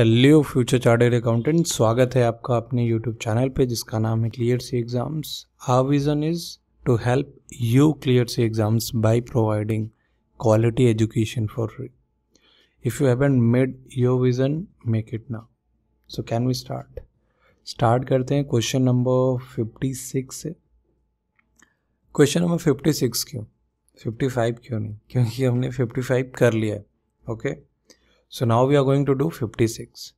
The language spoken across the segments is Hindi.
हेलो फ्यूचर चार्टेड अकाउंटेंट स्वागत है आपका अपने यूट्यूब चैनल पे जिसका नाम है clear C exams our vision is to help you clear C exams by providing quality education for free if you haven't made your vision make it ना so can we start start करते हैं क्वेश्चन नंबर फिफ्टी सिक्स से क्वेश्चन नंबर फिफ्टी सिक्स क्यों फिफ्टी फाइव क्यों नहीं क्योंकि हमने फिफ्टी फाइव कर लिया है okay okay? We are going to do fifty six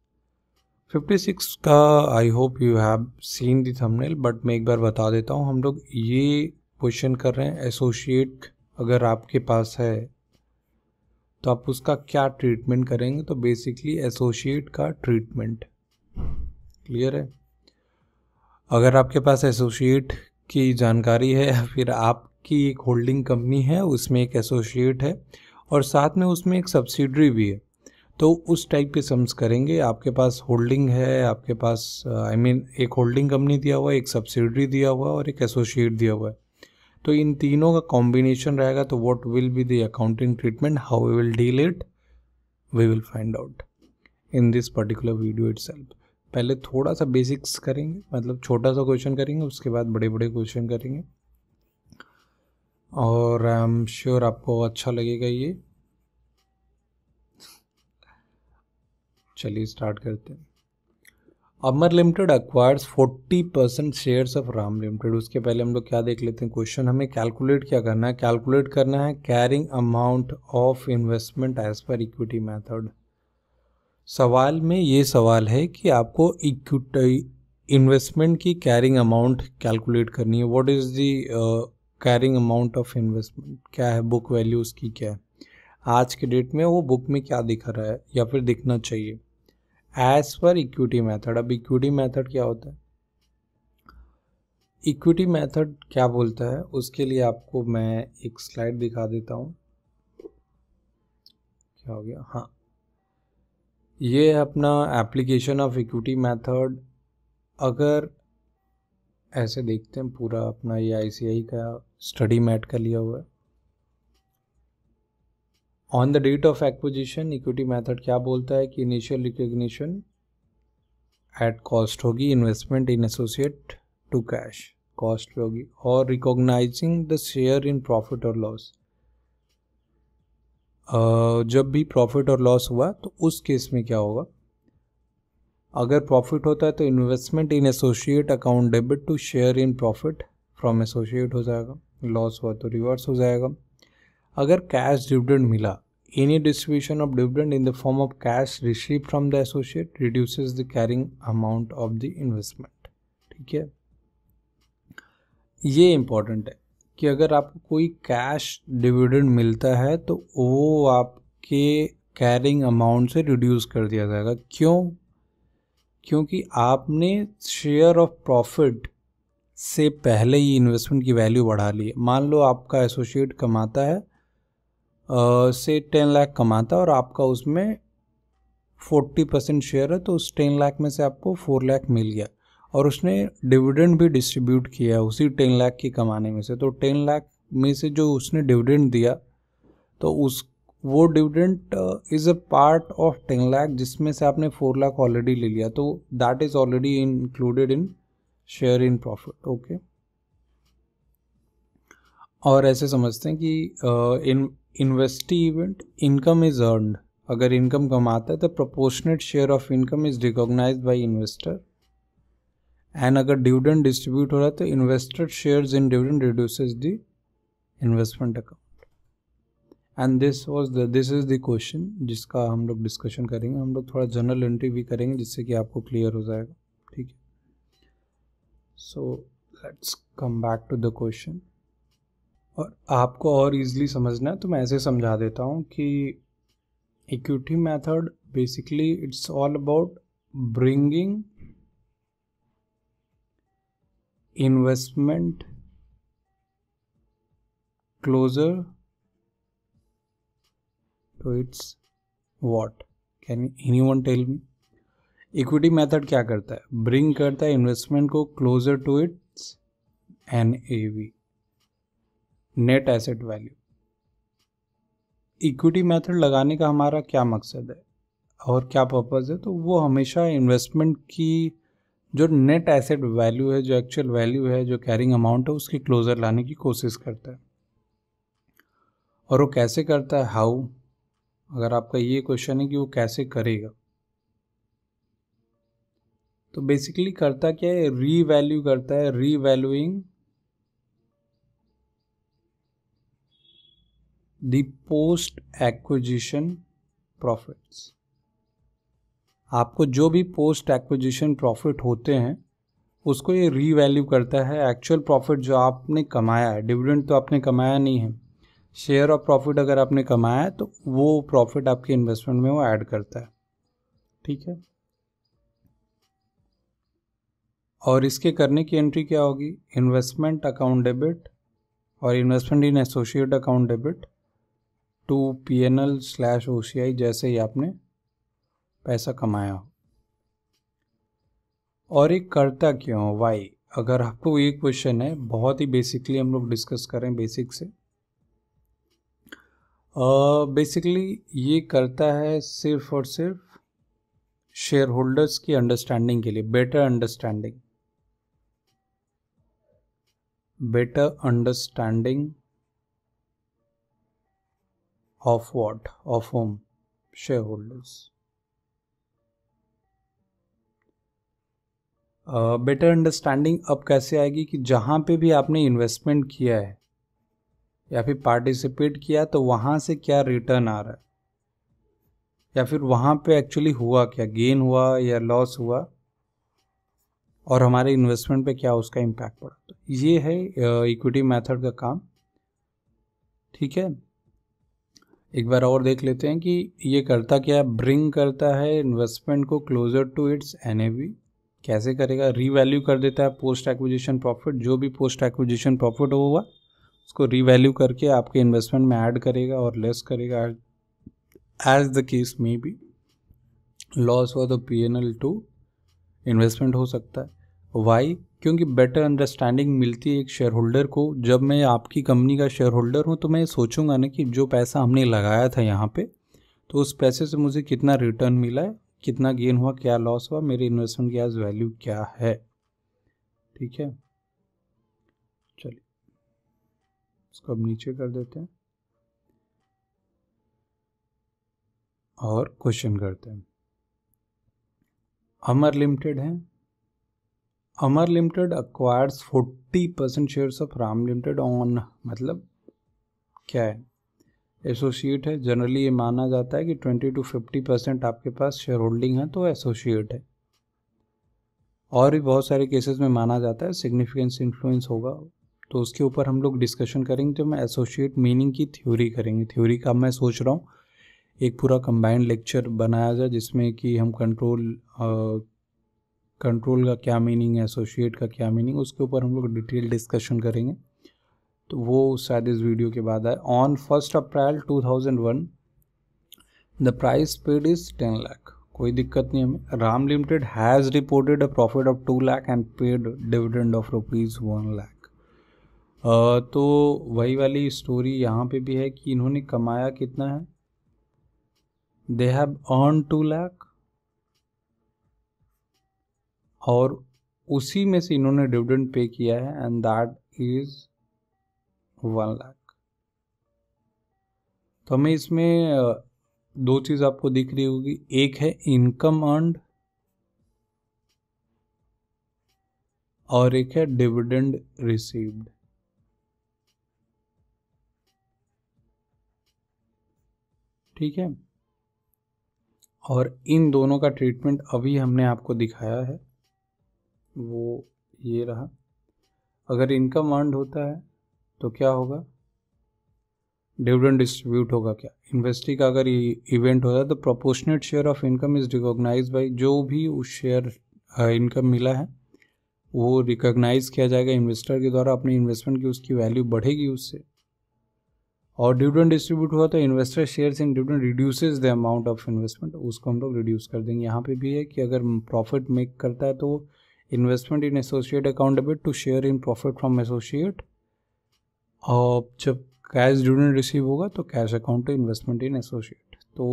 56. 56 का I hope you have seen the thumbnail but मैं एक बार बता देता हूँ हम लोग ये क्वेश्चन कर रहे हैं एसोसिएट अगर आपके पास है तो आप उसका क्या ट्रीटमेंट करेंगे तो बेसिकली एसोशिएट का ट्रीटमेंट क्लियर है अगर आपके पास एसोशिएट की जानकारी है या फिर आपकी एक होल्डिंग कंपनी है उसमें एक एसोशिएट है और साथ में उसमें एक सब्सिडरी भी है तो उस टाइप के सम्स करेंगे आपके पास होल्डिंग है आपके पास आई I मीन mean, एक होल्डिंग कंपनी दिया हुआ है एक सब्सिडरी दिया हुआ है और एक एसोसिएट दिया हुआ है तो इन तीनों का कॉम्बिनेशन रहेगा तो what will be the accounting treatment how we will deal it we will find out in this particular video it पहले थोड़ा सा बेसिक्स करेंगे मतलब छोटा सा क्वेश्चन करेंगे उसके बाद बड़े बड़े क्वेश्चन करेंगे और आई एम श्योर आपको अच्छा लगेगा ये चलिए स्टार्ट करते हैं Amar limited acquires 40 percent shares of Ram limited उसके पहले हम लोग क्या देख लेते हैं क्वेश्चन हमें कैलकुलेट क्या करना है कैलकुलेट करना है carrying amount of investment as पर इक्विटी मेथड सवाल में ये सवाल है कि आपको इक्विटी इन्वेस्टमेंट की कैरिंग अमाउंट कैलकुलेट करनी है what is the carrying amount of investment क्या है बुक वैल्यू उसकी क्या है आज के डेट में वो बुक में क्या दिख रहा है या फिर दिखना चाहिए एज पर इक्विटी मेथड अब इक्विटी मेथड क्या होता है इक्विटी मेथड क्या बोलता है उसके लिए आपको मैं एक स्लाइड दिखा देता हूँ क्या हो गया हाँ ये अपना एप्लीकेशन ऑफ इक्विटी मेथड अगर ऐसे देखते हैं पूरा अपना ये आईसीआई का स्टडी मैट का लिया हुआ है on the date of acquisition equity method क्या बोलता है कि इनिशियल रिकोगशन एट कॉस्ट होगी investment in associate to cash cost पे होगी और recognising the share in profit और लॉस जब भी प्रॉफिट और लॉस हुआ तो उस केस में क्या होगा अगर प्रॉफिट होता है तो investment in associate account debit to share in profit from associate हो जाएगा लॉस हुआ तो रिवर्स हो जाएगा अगर कैश डिविडेंड मिला any distribution of dividend in the form of cash receive from the associate reduces the carrying amount of the investment ठीक है ये इम्पोर्टेंट है कि अगर आपको कोई कैश डिविडेंड मिलता है तो वो आपके कैरिंग अमाउंट से रिड्यूस कर दिया जाएगा क्यों क्योंकि आपने शेयर ऑफ प्रॉफिट से पहले ही इन्वेस्टमेंट की वैल्यू बढ़ा ली मान लो आपका एसोसिएट कमाता है से टेन लाख कमाता है और आपका उसमें फोर्टी परसेंट शेयर है तो उस टेन लाख में से आपको फोर लाख मिल गया और उसने डिविडेंड भी डिस्ट्रीब्यूट किया उसी टेन लाख की कमाने में से तो टेन लाख में से जो उसने डिविडेंड दिया तो उस वो dividend is a part of ten lakh जिसमें से आपने फोर लाख ऑलरेडी ले लिया तो that is already included in share in profit okay और ऐसे समझते हैं कि in uh, investee event income is earned अगर इनकम कमाता है तो proportionate share of income is recognise by investor and अगर डिविडेंड डिस्ट्रीब्यूट हो रहा है तो invested share in dividend reduce the investment account and this was the this is the question जिसका हम लोग डिस्कशन करेंगे हम लोग थोड़ा जनरल एंट्री भी करेंगे जिससे कि आपको क्लियर हो जाएगा ठीक है so let's come back to the question और आपको और इजीली समझना है तो मैं ऐसे समझा देता हूँ कि equity method basically it's all about bringing investment closer to its what can anyone tell me equity method क्या करता है ब्रिंग करता है इन्वेस्टमेंट को closer to its N A V net asset value equity method लगाने का हमारा क्या मकसद है और क्या पर्पज़ है तो वो हमेशा इन्वेस्टमेंट की जो नेट एसेट वैल्यू है जो एक्चुअल वैल्यू है जो कैरिंग अमाउंट है उसकी क्लोज़र लाने की कोशिश करता है और वो कैसे करता है हाउ अगर आपका ये क्वेश्चन है कि वो कैसे करेगा तो बेसिकली करता क्या है री वैल्यू करता है revaluing the post acquisition profits आपको जो भी पोस्ट एक्विजिशन प्रॉफिट होते हैं उसको ये रीवैल्यू करता है एक्चुअल प्रॉफिट जो आपने कमाया है डिविडेंड तो आपने कमाया नहीं है शेयर ऑफ प्रॉफिट अगर आपने कमाया है तो वो प्रॉफिट आपके इन्वेस्टमेंट में वो ऐड करता है ठीक है और इसके करने की एंट्री क्या होगी इन्वेस्टमेंट अकाउंट डेबिट और investment in associate account debit to P N L slash O C I जैसे ही आपने पैसा कमाया हो और ये करता क्यों वाई अगर आपको ये क्वेश्चन है बहुत ही बेसिकली हम लोग डिस्कस करें बेसिक से बेसिकली uh, ये करता है सिर्फ और सिर्फ शेयर होल्डर्स की अंडरस्टैंडिंग के लिए better understanding better understanding Of what? Of whom? Shareholders. Better uh, understanding अब कैसे आएगी कि जहाँ पे भी आपने इन्वेस्टमेंट किया है या फिर पार्टिसिपेट किया तो वहाँ से क्या रिटर्न आ रहा है या फिर वहाँ पे एक्चुअली हुआ क्या गेन हुआ या लॉस हुआ और हमारे इन्वेस्टमेंट पे क्या उसका इम्पैक्ट पड़ा तो ये है इक्विटी uh, मेथड का काम ठीक है एक बार और देख लेते हैं कि ये करता क्या है ब्रिंग करता है इन्वेस्टमेंट को क्लोजर टू इट्स एन कैसे करेगा रीवैल्यू कर देता है पोस्ट एक्विजिशन प्रॉफिट जो भी पोस्ट एक्विजिशन प्रॉफिट होगा उसको रीवैल्यू करके आपके इन्वेस्टमेंट में ऐड करेगा और लेस करेगा as the case may be loss हुआ the P N L to investment हो सकता है वाई क्योंकि बेटर अंडरस्टैंडिंग मिलती है एक शेयर होल्डर को जब मैं आपकी कंपनी का शेयर होल्डर हूँ तो मैं सोचूंगा ना कि जो पैसा हमने लगाया था यहाँ पे तो उस पैसे से मुझे कितना रिटर्न मिला है कितना गेन हुआ क्या लॉस हुआ मेरे इन्वेस्टमेंट की आज वैल्यू क्या है ठीक है चलिए इसको अब नीचे कर देते हैं और क्वेश्चन करते हैं अमर लिमिटेड है Amar limited acquires forty percent shares of Ram limited on मतलब क्या है एसोसिएट है जनरली ये माना जाता है कि ट्वेंटी टू फिफ्टी परसेंट आपके पास शेयर होल्डिंग है तो एसोसिएट है और भी बहुत सारे केसेस में माना जाता है सिग्निफिकेंस इन्फ्लुएंस होगा तो उसके ऊपर हम लोग डिस्कशन करेंगे तो मैं एसोशिएट मीनिंग की थ्योरी करेंगे थ्योरी का मैं सोच रहा हूँ एक पूरा कंबाइंड लेक्चर बनाया जाए जिसमें कि हम कंट्रोल कंट्रोल का क्या मीनिंग है एसोशिएट का क्या मीनिंग उसके ऊपर हम लोग डिटेल डिस्कशन करेंगे तो वो शायद इस वीडियो के बाद आए on first April 2001 the price paid is ten lakh कोई दिक्कत नहीं हमें Ram limited has reported a profit of two lakh and paid dividend of rupees one lakh तो वही वाली स्टोरी यहाँ पे भी है कि इन्होंने कमाया कितना है they have earn two lakh और उसी में से इन्होंने डिविडेंड पे किया है and that is one lakh तो हमें इसमें दो चीज़ आपको दिख रही होगी एक है इनकम अर्नड और एक है डिविडेंड रिसीव्ड ठीक है और इन दोनों का ट्रीटमेंट अभी हमने आपको दिखाया है वो ये रहा अगर इनकम अर्नड होता है तो क्या होगा डिविडेंड डिस्ट्रीब्यूट होगा क्या इन्वेस्टिंग का अगर इवेंट होता है तो proportionate share of income is recognise by जो भी उस शेयर इनकम मिला है वो रिकॉग्नाइज किया जाएगा इन्वेस्टर के द्वारा अपनी इन्वेस्टमेंट की उसकी वैल्यू बढ़ेगी उससे और डिविडेंड डिस्ट्रीब्यूट हुआ तो investor shares in dividend reduces the amount of investment उसको हम लोग रिड्यूस कर देंगे यहाँ पे भी है कि अगर प्रॉफिट मेक करता है तो investment in associate account debit to share in profit from associate और जब कैश डिविडेंड रिसीव होगा तो cash account to investment in associate तो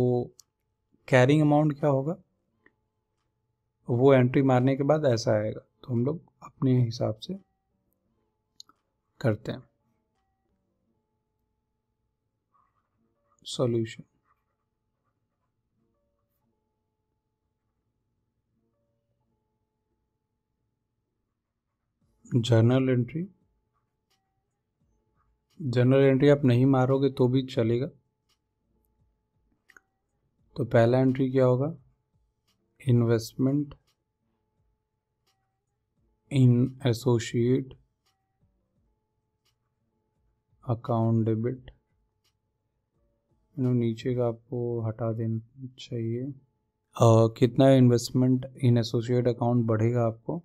कैरिंग अमाउंट क्या होगा वो एंट्री मारने के बाद ऐसा आएगा तो हम लोग अपने हिसाब से करते हैं solution journal entry journal entry आप नहीं मारोगे तो भी चलेगा तो पहला एंट्री क्या होगा investment in associate account debit नीचे का आपको हटा देना चाहिए uh, कितना इन्वेस्टमेंट इन एसोशिएट अकाउंट बढ़ेगा आपको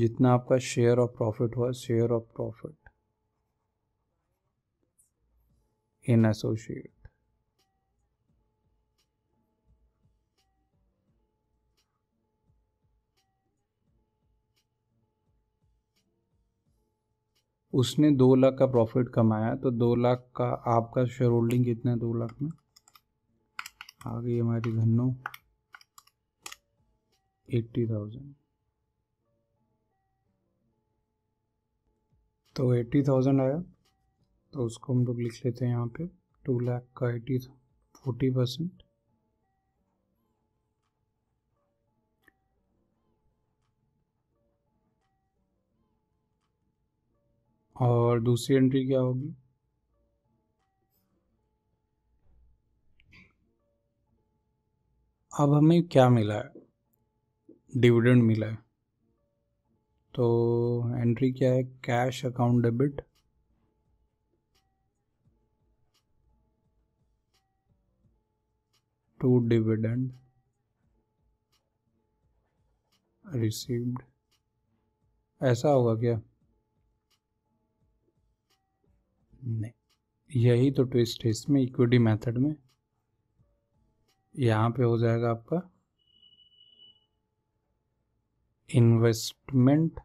जितना आपका शेयर ऑफ प्रॉफिट हुआ share of profit in associate उसने दो लाख का प्रॉफिट कमाया तो दो लाख का आपका शेयर होल्डिंग कितना है दो लाख में आ गई हमारी घनो एट्टी थाउजेंड तो एट्टी थाउजेंड आया तो उसको हम लोग लिख लेते हैं यहाँ पे टू लाख का एटी फोर्टी परसेंट और दूसरी एंट्री क्या होगी अब हमें क्या मिला है डिविडेंड मिला है तो एंट्री क्या है cash account debit to dividend received ऐसा होगा क्या नहीं यही तो ट्विस्ट है इसमें इक्विटी मेथड में यहाँ पे हो जाएगा आपका इन्वेस्टमेंट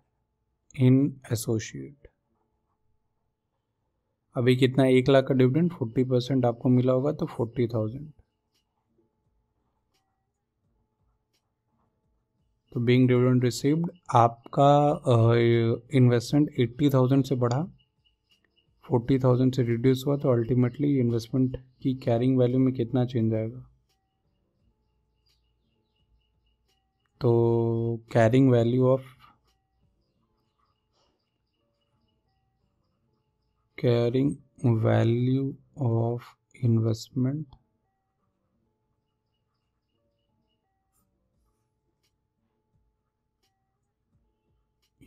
इन एसोशिएट अभी कितना एक लाख का डिविडेंड फोर्टी परसेंट आपको मिला होगा तो फोर्टी थाउजेंड तो बीइंग डिविडेंड रिसीव्ड आपका इन्वेस्टमेंट एट्टी थाउजेंड से बढ़ा फोर्टी थाउजेंड से रिड्यूस हुआ तो अल्टीमेटली इन्वेस्टमेंट की कैरिंग वैल्यू में कितना चेंज आएगा तो carrying value of carrying value of investment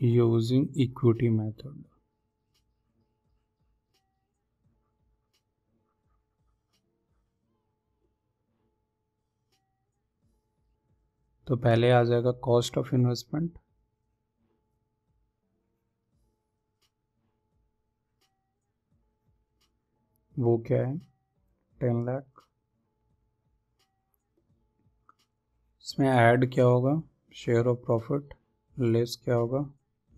using equity method तो पहले आ जाएगा कॉस्ट ऑफ इन्वेस्टमेंट वो क्या है टेन लाख इसमें ऐड क्या होगा शेयर ऑफ प्रॉफिट लेस क्या होगा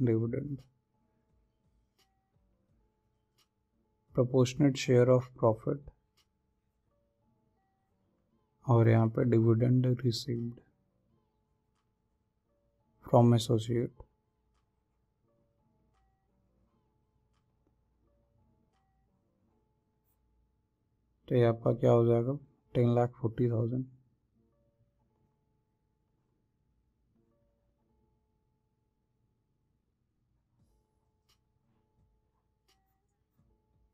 dividend proportionate share of profit और यहाँ पे डिविडेंड रिसीव्ड from associate. तो ये आपका क्या हो जाएगा ten lakh forty thousand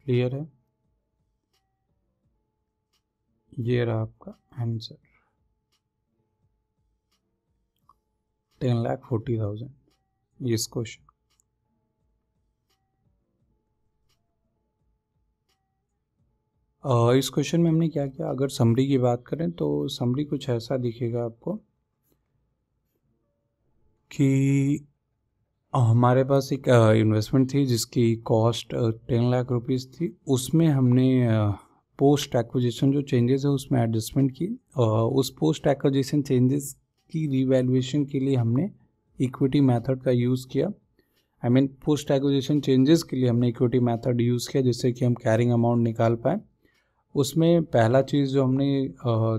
clear है ये रहा आपका answer ten lakh forty thousand इस क्वेश्चन इस क्वेश्चन में हमने क्या किया अगर समरी की बात करें तो समरी कुछ ऐसा दिखेगा आपको कि हमारे पास एक इन्वेस्टमेंट थी जिसकी कॉस्ट टेन लाख रुपीस थी उसमें हमने पोस्ट एक्विजिशन जो चेंजेस है उसमें एडजस्टमेंट की उस पोस्ट एक्विजिशन चेंजेस की रिवैल्यूएशन के लिए हमने इक्विटी मेथड का यूज़ किया I mean post acquisition changes के लिए हमने इक्विटी मेथड यूज़ किया जिससे कि हम कैरिंग अमाउंट निकाल पाए उसमें पहला चीज़ जो हमने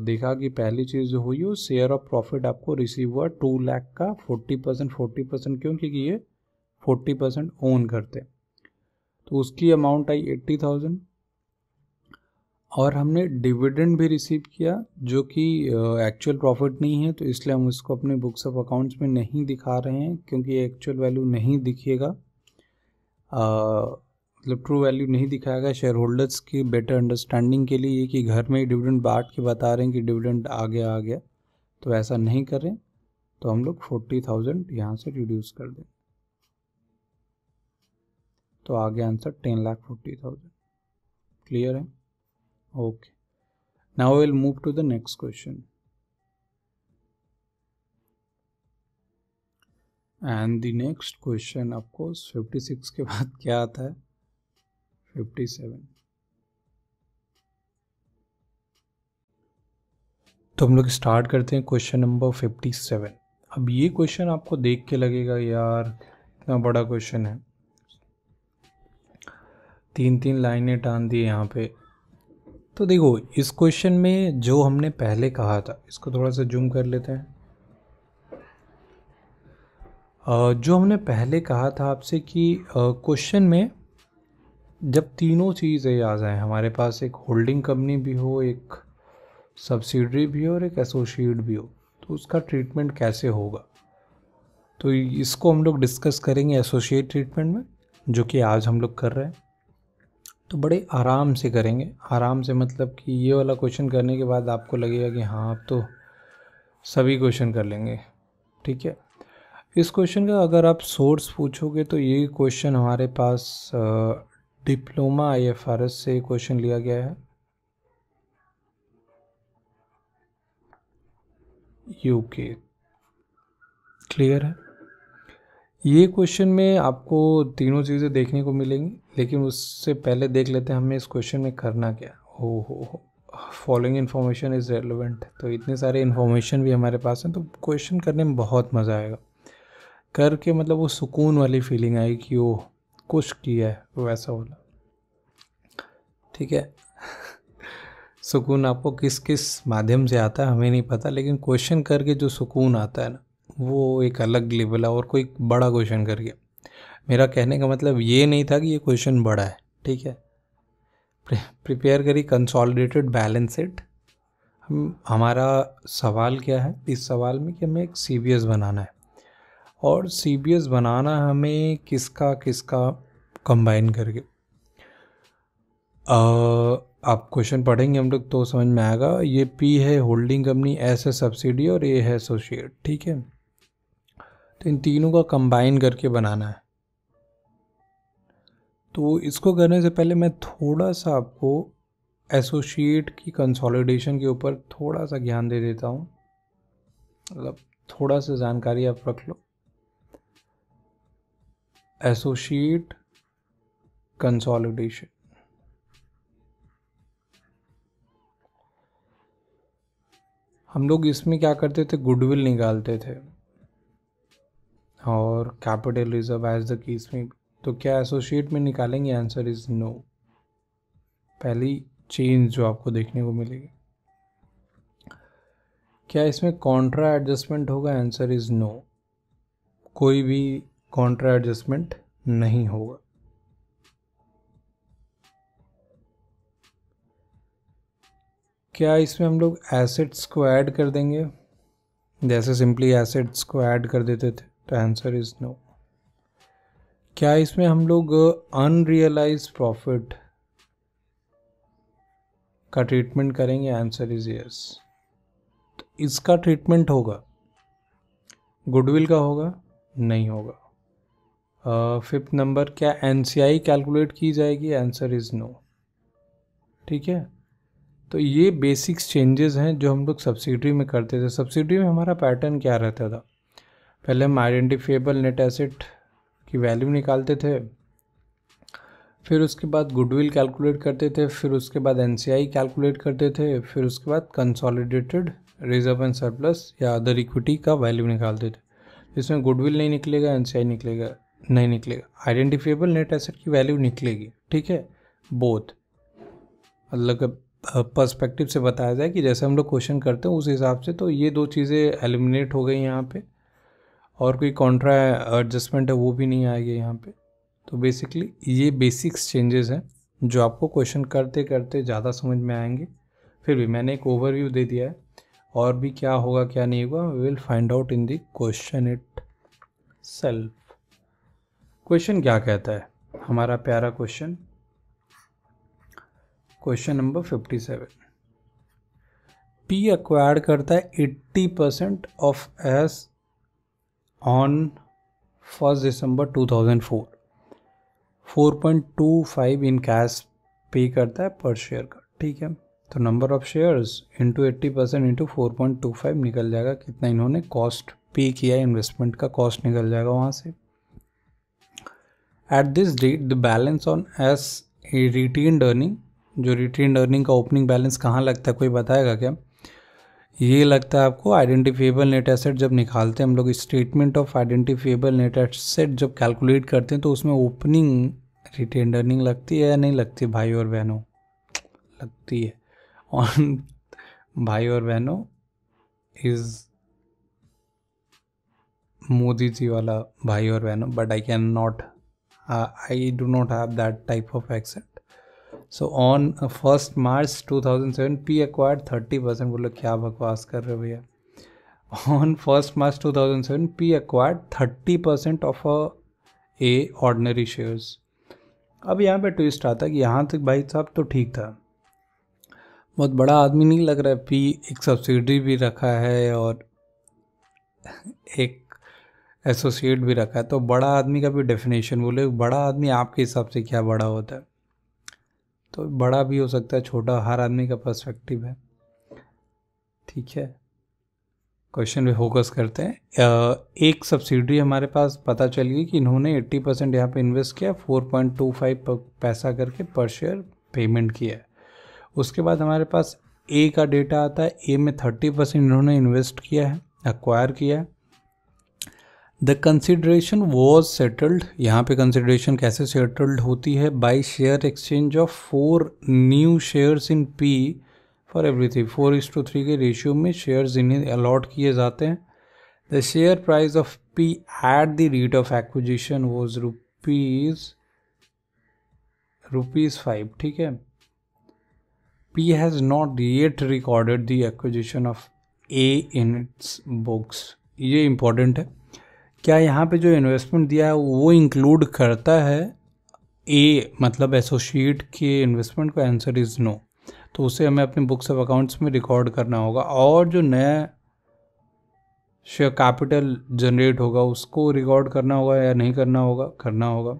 देखा कि पहली चीज़ जो हुई वो शेयर ऑफ प्रॉफिट आपको रिसीव हुआ टू लाख का फोर्टी परसेंट फोर्टी परसेंट क्यों क्योंकि ये फोर्टी परसेंट ओन करते तो उसकी अमाउंट आई एट्टी थाउजेंड और हमने डिविडेंड भी रिसीव किया जो कि एक्चुअल प्रॉफिट नहीं है तो इसलिए हम इसको अपने बुक्स ऑफ अकाउंट्स में नहीं दिखा रहे हैं क्योंकि एक्चुअल वैल्यू नहीं दिखेगा मतलब ट्रू वैल्यू नहीं दिखाएगा शेयर होल्डर्स की बेटर अंडरस्टैंडिंग के लिए ये कि घर में डिविडेंड बांट के बता रहे हैं कि डिविडेंड आ गया आ गया तो ऐसा नहीं करें तो हम लोग फोर्टी थाउजेंड यहाँ से रिड्यूस कर दें तो आ गया answer ten lakh forty thousand clear है okay now we'll move to the next question And the next question, of course, 56 ke baad kya आता है फिफ्टी तो हम लोग स्टार्ट करते हैं क्वेश्चन नंबर 57 अब ये क्वेश्चन आपको देख के लगेगा यार इतना बड़ा क्वेश्चन है तीन तीन लाइनें टान दी यहाँ पे तो देखो इस क्वेश्चन में जो हमने पहले कहा था इसको थोड़ा सा जूम कर लेते हैं जो हमने पहले कहा था आपसे कि क्वेश्चन में जब तीनों चीज़ें आ जाएँ हमारे पास एक होल्डिंग कंपनी भी हो एक सब्सिडरी भी हो और एक एसोसिएट भी हो तो उसका ट्रीटमेंट कैसे होगा तो इसको हम लोग डिस्कस करेंगे एसोसिएट ट्रीटमेंट में जो कि आज हम लोग कर रहे हैं तो बड़े आराम से करेंगे आराम से मतलब कि ये वाला क्वेश्चन करने के बाद आपको लगेगा कि हाँ आप तो सभी क्वेश्चन कर लेंगे ठीक है इस क्वेश्चन का अगर आप सोर्स पूछोगे तो ये क्वेश्चन हमारे पास डिप्लोमा आईएफआरएस से क्वेश्चन लिया गया है यूके क्लियर है ये क्वेश्चन में आपको तीनों चीज़ें देखने को मिलेंगी लेकिन उससे पहले देख लेते हैं हमें इस क्वेश्चन में करना क्या हो हो हो फॉलोइंग इन्फॉर्मेशन इज़ रेलिवेंट तो इतने सारे इन्फॉर्मेशन भी हमारे पास हैं तो क्वेश्चन करने में बहुत मज़ा आएगा करके मतलब वो सुकून वाली फीलिंग आई कि वो कुछ किया है वैसा बोला ठीक है सुकून आपको किस किस माध्यम से आता है हमें नहीं पता लेकिन क्वेश्चन करके जो सुकून आता है ना वो एक अलग लेवल है और कोई बड़ा क्वेश्चन कर गया मेरा कहने का मतलब ये नहीं था कि ये क्वेश्चन बड़ा है ठीक है प्रिपेयर करी कंसोलिडेटेड बैलेंस इट हम हमारा सवाल क्या है इस सवाल में कि हमें एक सी बनाना है और सी बनाना हमें किसका किसका कंबाइन करके आ, आप क्वेश्चन पढ़ेंगे हम लोग तो समझ में आएगा ये पी है होल्डिंग कंपनी एस है सब्सिडी और ए है एसोसिएट ठीक है तो इन तीनों का कंबाइन करके बनाना है तो इसको करने से पहले मैं थोड़ा सा आपको एसोशिएट की कंसोलिडेशन के ऊपर थोड़ा सा ज्ञान दे देता हूँ मतलब थोड़ा सा जानकारी आप रख लो एसोशिएट कंसोलिडेशन हम लोग इसमें क्या करते थे गुडविल निकालते थे और capital reserve as the case में तो क्या एसोशिएट में निकालेंगे आंसर इज़ नो पहली चेंज जो आपको देखने को मिलेगी क्या इसमें कॉन्ट्रा एडजस्टमेंट होगा आंसर इज़ नो कोई भी कॉन्ट्रा एडजस्टमेंट नहीं होगा क्या इसमें हम लोग एसेट्स को ऐड कर देंगे जैसे सिंपली एसेट्स को ऐड कर देते थे तो आंसर इज़ नो क्या इसमें हम लोग अनरियलाइज uh, प्रॉफिट का ट्रीटमेंट करेंगे आंसर इज़ यस तो इसका ट्रीटमेंट होगा गुडविल का होगा नहीं होगा फिफ्थ uh, नंबर क्या एन कैलकुलेट की जाएगी आंसर इज़ नो ठीक है तो ये बेसिक्स चेंजेस हैं जो हम लोग सब्सिडी में करते थे सब्सिडी में हमारा पैटर्न क्या रहता था पहले हम आइडेंटिफिएबल नेट एसेट की वैल्यू निकालते थे फिर उसके बाद गुडविल कैलकुलेट करते थे फिर उसके बाद एन कैलकुलेट करते थे फिर उसके बाद कंसोलिडेटेड रिजर्व एंड सरप्लस या अदर इक्विटी का वैल्यू निकालते थे इसमें गुडविल नहीं निकलेगा एन निकलेगा नहीं निकलेगा आइडेंटिफिएबल नेट एसेट की वैल्यू निकलेगी ठीक है बोथ मतलब पर्सपेक्टिव से बताया जाए कि जैसे हम लोग क्वेश्चन करते हैं उस हिसाब से तो ये दो चीज़ें एलिमिनेट हो गई यहाँ पर और कोई कॉन्ट्रा एडजस्टमेंट है वो भी नहीं आएगी यहाँ पे तो बेसिकली ये बेसिक्स चेंजेस हैं जो आपको क्वेश्चन करते करते ज़्यादा समझ में आएंगे फिर भी मैंने एक ओवरव्यू दे दिया है और भी क्या होगा क्या नहीं होगा we will find out in the question itself question क्या कहता है हमारा प्यारा question question number fifty seven P acquired करता है eighty percent of S on first December 2004 4.25 in cash pay करता है पर शेयर का ठीक है तो number of shares into eighty percent into four point two five निकल जाएगा कितना इन्होंने कॉस्ट पे किया इन्वेस्टमेंट का कॉस्ट निकल जाएगा वहाँ से at this date the balance on S retain earning जो रिटेन अर्निंग का ओपनिंग बैलेंस कहाँ लगता है कोई बताएगा क्या ये लगता है आपको आइडेंटिफिएबल नेट एसेट जब निकालते हैं हम लोग statement of identifiable net asset जब कैलकुलेट करते हैं तो उसमें ओपनिंग रिटेन अर्निंग लगती है या नहीं लगती भाई और बहनों लगती है ऑन भाई और बहनों इज़ मोदी जी वाला भाई और बहनों but I can not I do not have that type of exact so on first March 2007 P acquired 30 percent बोलो क्या बकवास कर रहे हो भैया on first March 2007, P acquired 30% percent of A ordinary shares अब यहाँ पे ट्विस्ट आता कि यहाँ तक भाई साहब तो ठीक था बहुत बड़ा आदमी नहीं लग रहा है पी एक सब्सिडी भी रखा है और एक एसोसिएट भी रखा है तो बड़ा आदमी का भी डेफिनेशन बोले बड़ा आदमी आपके हिसाब से क्या बड़ा होता है तो बड़ा भी हो सकता है छोटा हर आदमी का पर्सपेक्टिव है ठीक है क्वेश्चन पे फोकस करते हैं एक सब्सिडी हमारे पास पता चल गई कि इन्होंने 80 परसेंट यहाँ पर इन्वेस्ट किया 4.25 पैसा करके पर शेयर पेमेंट किया है उसके बाद हमारे पास ए का डेटा आता है ए में 30 परसेंट इन्होंने इन्वेस्ट किया है अक्वायर किया है द कंसिडरेशन वॉज सेटल्ड यहाँ पे कंसिडरेशन कैसे सेटल्ड होती है by share exchange of four new shares in P for everything four is to three के रेशियो में शेयर्स इन्हें अलॉट किए जाते हैं the share price of P at the rate of acquisition was rupees rupees five ठीक है P has not yet recorded the acquisition of A in its books ये इंपॉर्टेंट है क्या यहाँ पे जो इन्वेस्टमेंट दिया है वो इंक्लूड करता है ए मतलब एसोशिएट के इन्वेस्टमेंट का आंसर इज़ नो तो उसे हमें अपने बुक्स ऑफ अकाउंट्स में रिकॉर्ड करना होगा और जो नया शेयर कैपिटल जनरेट होगा उसको रिकॉर्ड करना होगा या नहीं करना होगा करना होगा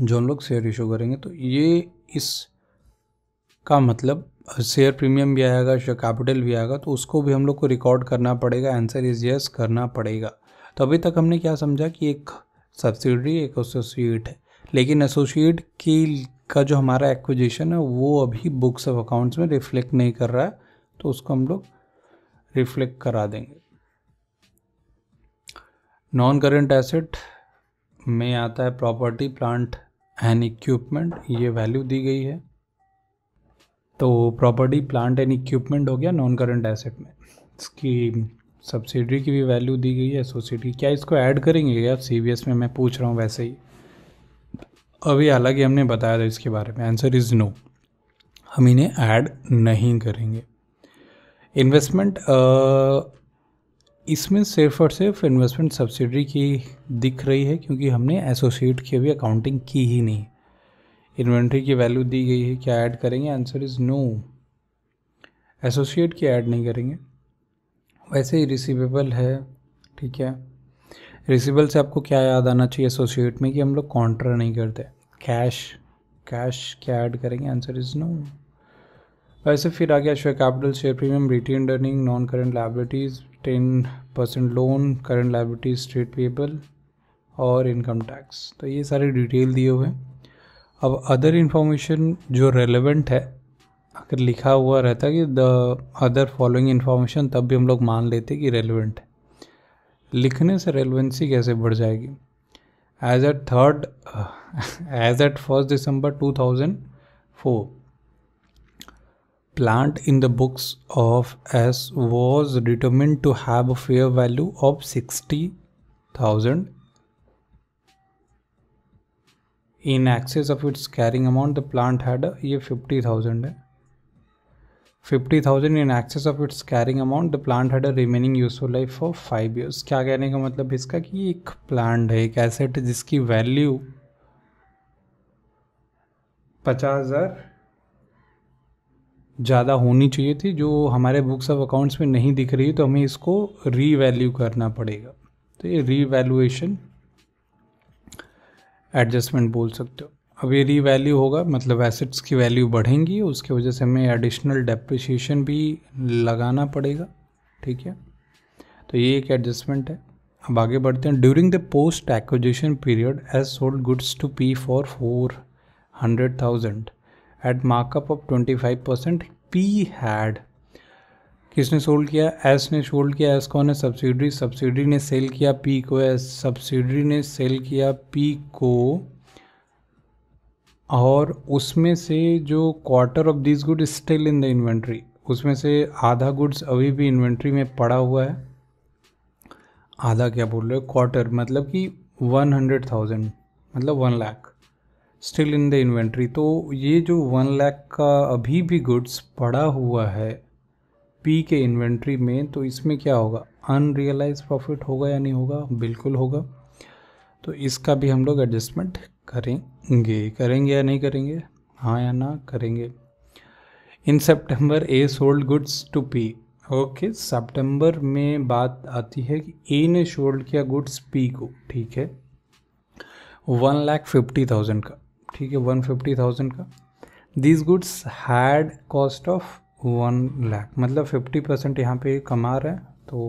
जो हम लोग शेयर इशू करेंगे तो ये इस का मतलब शेयर प्रीमियम भी आएगा शेयर कैपिटल भी आएगा तो उसको भी हम लोग को रिकॉर्ड करना पड़ेगा आंसर इज़ यस करना पड़ेगा तो अभी तक हमने क्या समझा कि एक सब्सिडरी एक एसोसिएट है लेकिन एसोसिएट की का जो हमारा एक्विजिशन है वो अभी बुक्स ऑफ अकाउंट्स में रिफ्लेक्ट नहीं कर रहा है तो उसको हम लोग रिफ्लेक्ट करा देंगे नॉन करेंट एसेट में आता है प्रॉपर्टी प्लांट एंड इक्विपमेंट ये वैल्यू दी गई है तो प्रॉपर्टी प्लांट एंड इक्विपमेंट हो गया नॉन करेंट एसेट में इसकी सब्सिडी की भी वैल्यू दी गई है सोसिडी क्या इसको ऐड करेंगे या सी में मैं पूछ रहा हूँ वैसे ही अभी हालांकि हमने बताया था इसके बारे में आंसर इज़ नो हम इन्हें ऐड नहीं करेंगे इन्वेस्टमेंट इसमें सिर्फ और सिर्फ इन्वेस्टमेंट सब्सिडी की दिख रही है क्योंकि हमने एसोसिएट की अभी अकाउंटिंग की ही नहीं इन्वेंट्री की वैल्यू दी गई है क्या ऐड करेंगे आंसर इज़ नो एसोसिएट की ऐड नहीं करेंगे वैसे ही रिसीवेबल है ठीक है रिसीवेबल से आपको क्या याद आना चाहिए एसोसिएट में कि हम लोग काउंटर नहीं करते कैश कैश क्या ऐड करेंगे आंसर इज़ नो वैसे फिर आ गया share capital share premium retained earning non current liabilities ten percent loan current liabilities straight payable और इनकम टैक्स तो ये सारे डिटेल दिए हुए हैं अब अदर इन्फॉर्मेशन जो रेलेवेंट है अगर लिखा हुआ रहता कि द अदर फॉलोइंग इन्फॉर्मेशन तब भी हम लोग मान लेते कि रेलिवेंट है लिखने से रेलिवेंसी कैसे बढ़ जाएगी as at third as at first December two thousand four plant in the books of S was determine to have a fair value of sixty thousand in excess of its carrying amount the plant had ये फिफ्टी थाउजेंड है 50,000 in excess of its carrying amount the plant had a remaining useful life for five years क्या कहने का मतलब इसका कि एक प्लांट है एक एसेट जिसकी वैल्यू पचास हज़ार ज़्यादा होनी चाहिए थी जो हमारे बुक्स ऑफ अकाउंट्स में नहीं दिख रही तो हमें इसको रीवैल्यू करना पड़ेगा तो ये रीवैल्यूएशन एडजस्टमेंट बोल सकते हो अब ये वैल्यू होगा मतलब एसेट्स की वैल्यू बढ़ेंगी उसके वजह से हमें एडिशनल डेप्रिसिएशन भी लगाना पड़ेगा ठीक है तो ये एक एडजस्टमेंट है अब आगे बढ़ते हैं during the post acquisition period as sold goods to P for four hundred thousand at markup of twenty five percent P had किसने सोल्ड किया एस ने सोल्ड किया एस कौन है सब्सिडरी सब्सिडरी ने सेल किया पी को एस सब्सिडरी ने सेल किया पी को और उसमें से जो quarter of this good still in the inventory उसमें से आधा गुड्स अभी भी इन्वेंट्री में पड़ा हुआ है आधा क्या बोल रहे हो क्वार्टर मतलब कि वन हंड्रेड थाउजेंड मतलब one lakh still in the inventory तो ये जो वन लाख का अभी भी गुड्स पड़ा हुआ है पी के इन्वेंट्री में तो इसमें क्या होगा अनरियलाइज प्रॉफिट होगा या नहीं होगा बिल्कुल होगा तो इसका भी हम लोग एडजस्टमेंट करेंगे करेंगे या नहीं करेंगे हाँ या ना करेंगे in September A sold goods to P okay September में बात आती है कि ए ने सोल्ड किया गुड्स पी को ठीक है वन लाख फिफ्टी थाउजेंड का ठीक है वन फिफ्टी थाउजेंड का this goods had cost of one lakh मतलब फिफ्टी परसेंट यहाँ पे कमा रहा है तो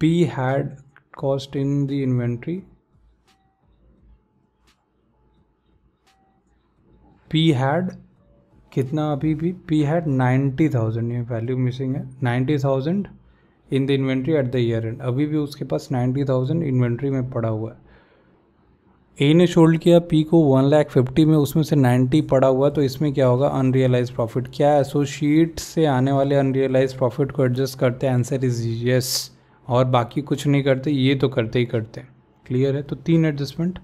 P had cost in the inventory P had कितना अभी भी पी हैड नाइन्टी थाउजेंड ये वैल्यू मिसिंग है ninety thousand in the inventory at the year end अभी भी उसके पास नाइन्टी थाउजेंड इन्वेंट्री में पड़ा हुआ है ए ने शोल्ड किया पी को वन लाख फिफ्टी में उसमें से नाइन्टी पड़ा हुआ तो इसमें क्या होगा अनरियलाइज प्रॉफिट क्या एसोशिएट से आने वाले अनरियलाइज प्रॉफिट को एडजस्ट करते हैं आंसर इज येस और बाकी कुछ नहीं करते ये तो करते ही करते हैं क्लियर है तो तीन एडजस्टमेंट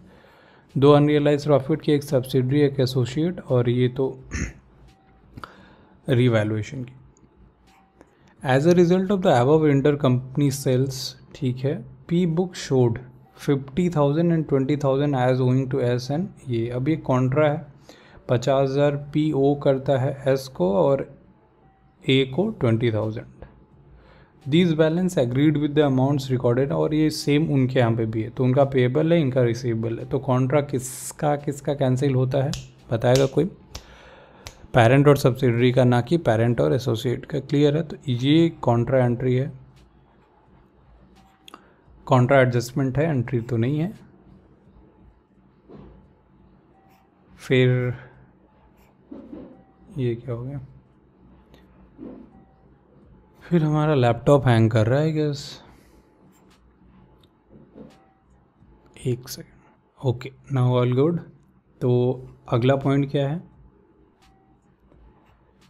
दो अनरियलाइज प्रॉफिट की एक सब्सिडरी एक एसोसिएट और ये तो रिवैल्यूएशन की as a result of the एव इंटर कंपनी सेल्स ठीक है P book showed fifty thousand and twenty thousand as owing to S and ये अब ये कॉन्ट्रा है पचास हज़ार पी ओ करता है एस को और ए को twenty thousand these balance agreed with the amounts recorded और ये सेम उनके यहाँ पे भी है तो उनका पेएबल है इनका रिसीवेबल है तो कॉन्ट्रैक्ट किसका किसका कैंसिल होता है बताएगा कोई पेरेंट और सब्सिडरी का ना कि पेरेंट और एसोसिएट का क्लियर है तो ये कॉन्ट्रा एंट्री है कॉन्ट्रा एडजस्टमेंट है एंट्री तो नहीं है फिर ये क्या हो गया फिर हमारा लैपटॉप हैंग कर रहा है गैस एक second okay now all good तो अगला पॉइंट क्या है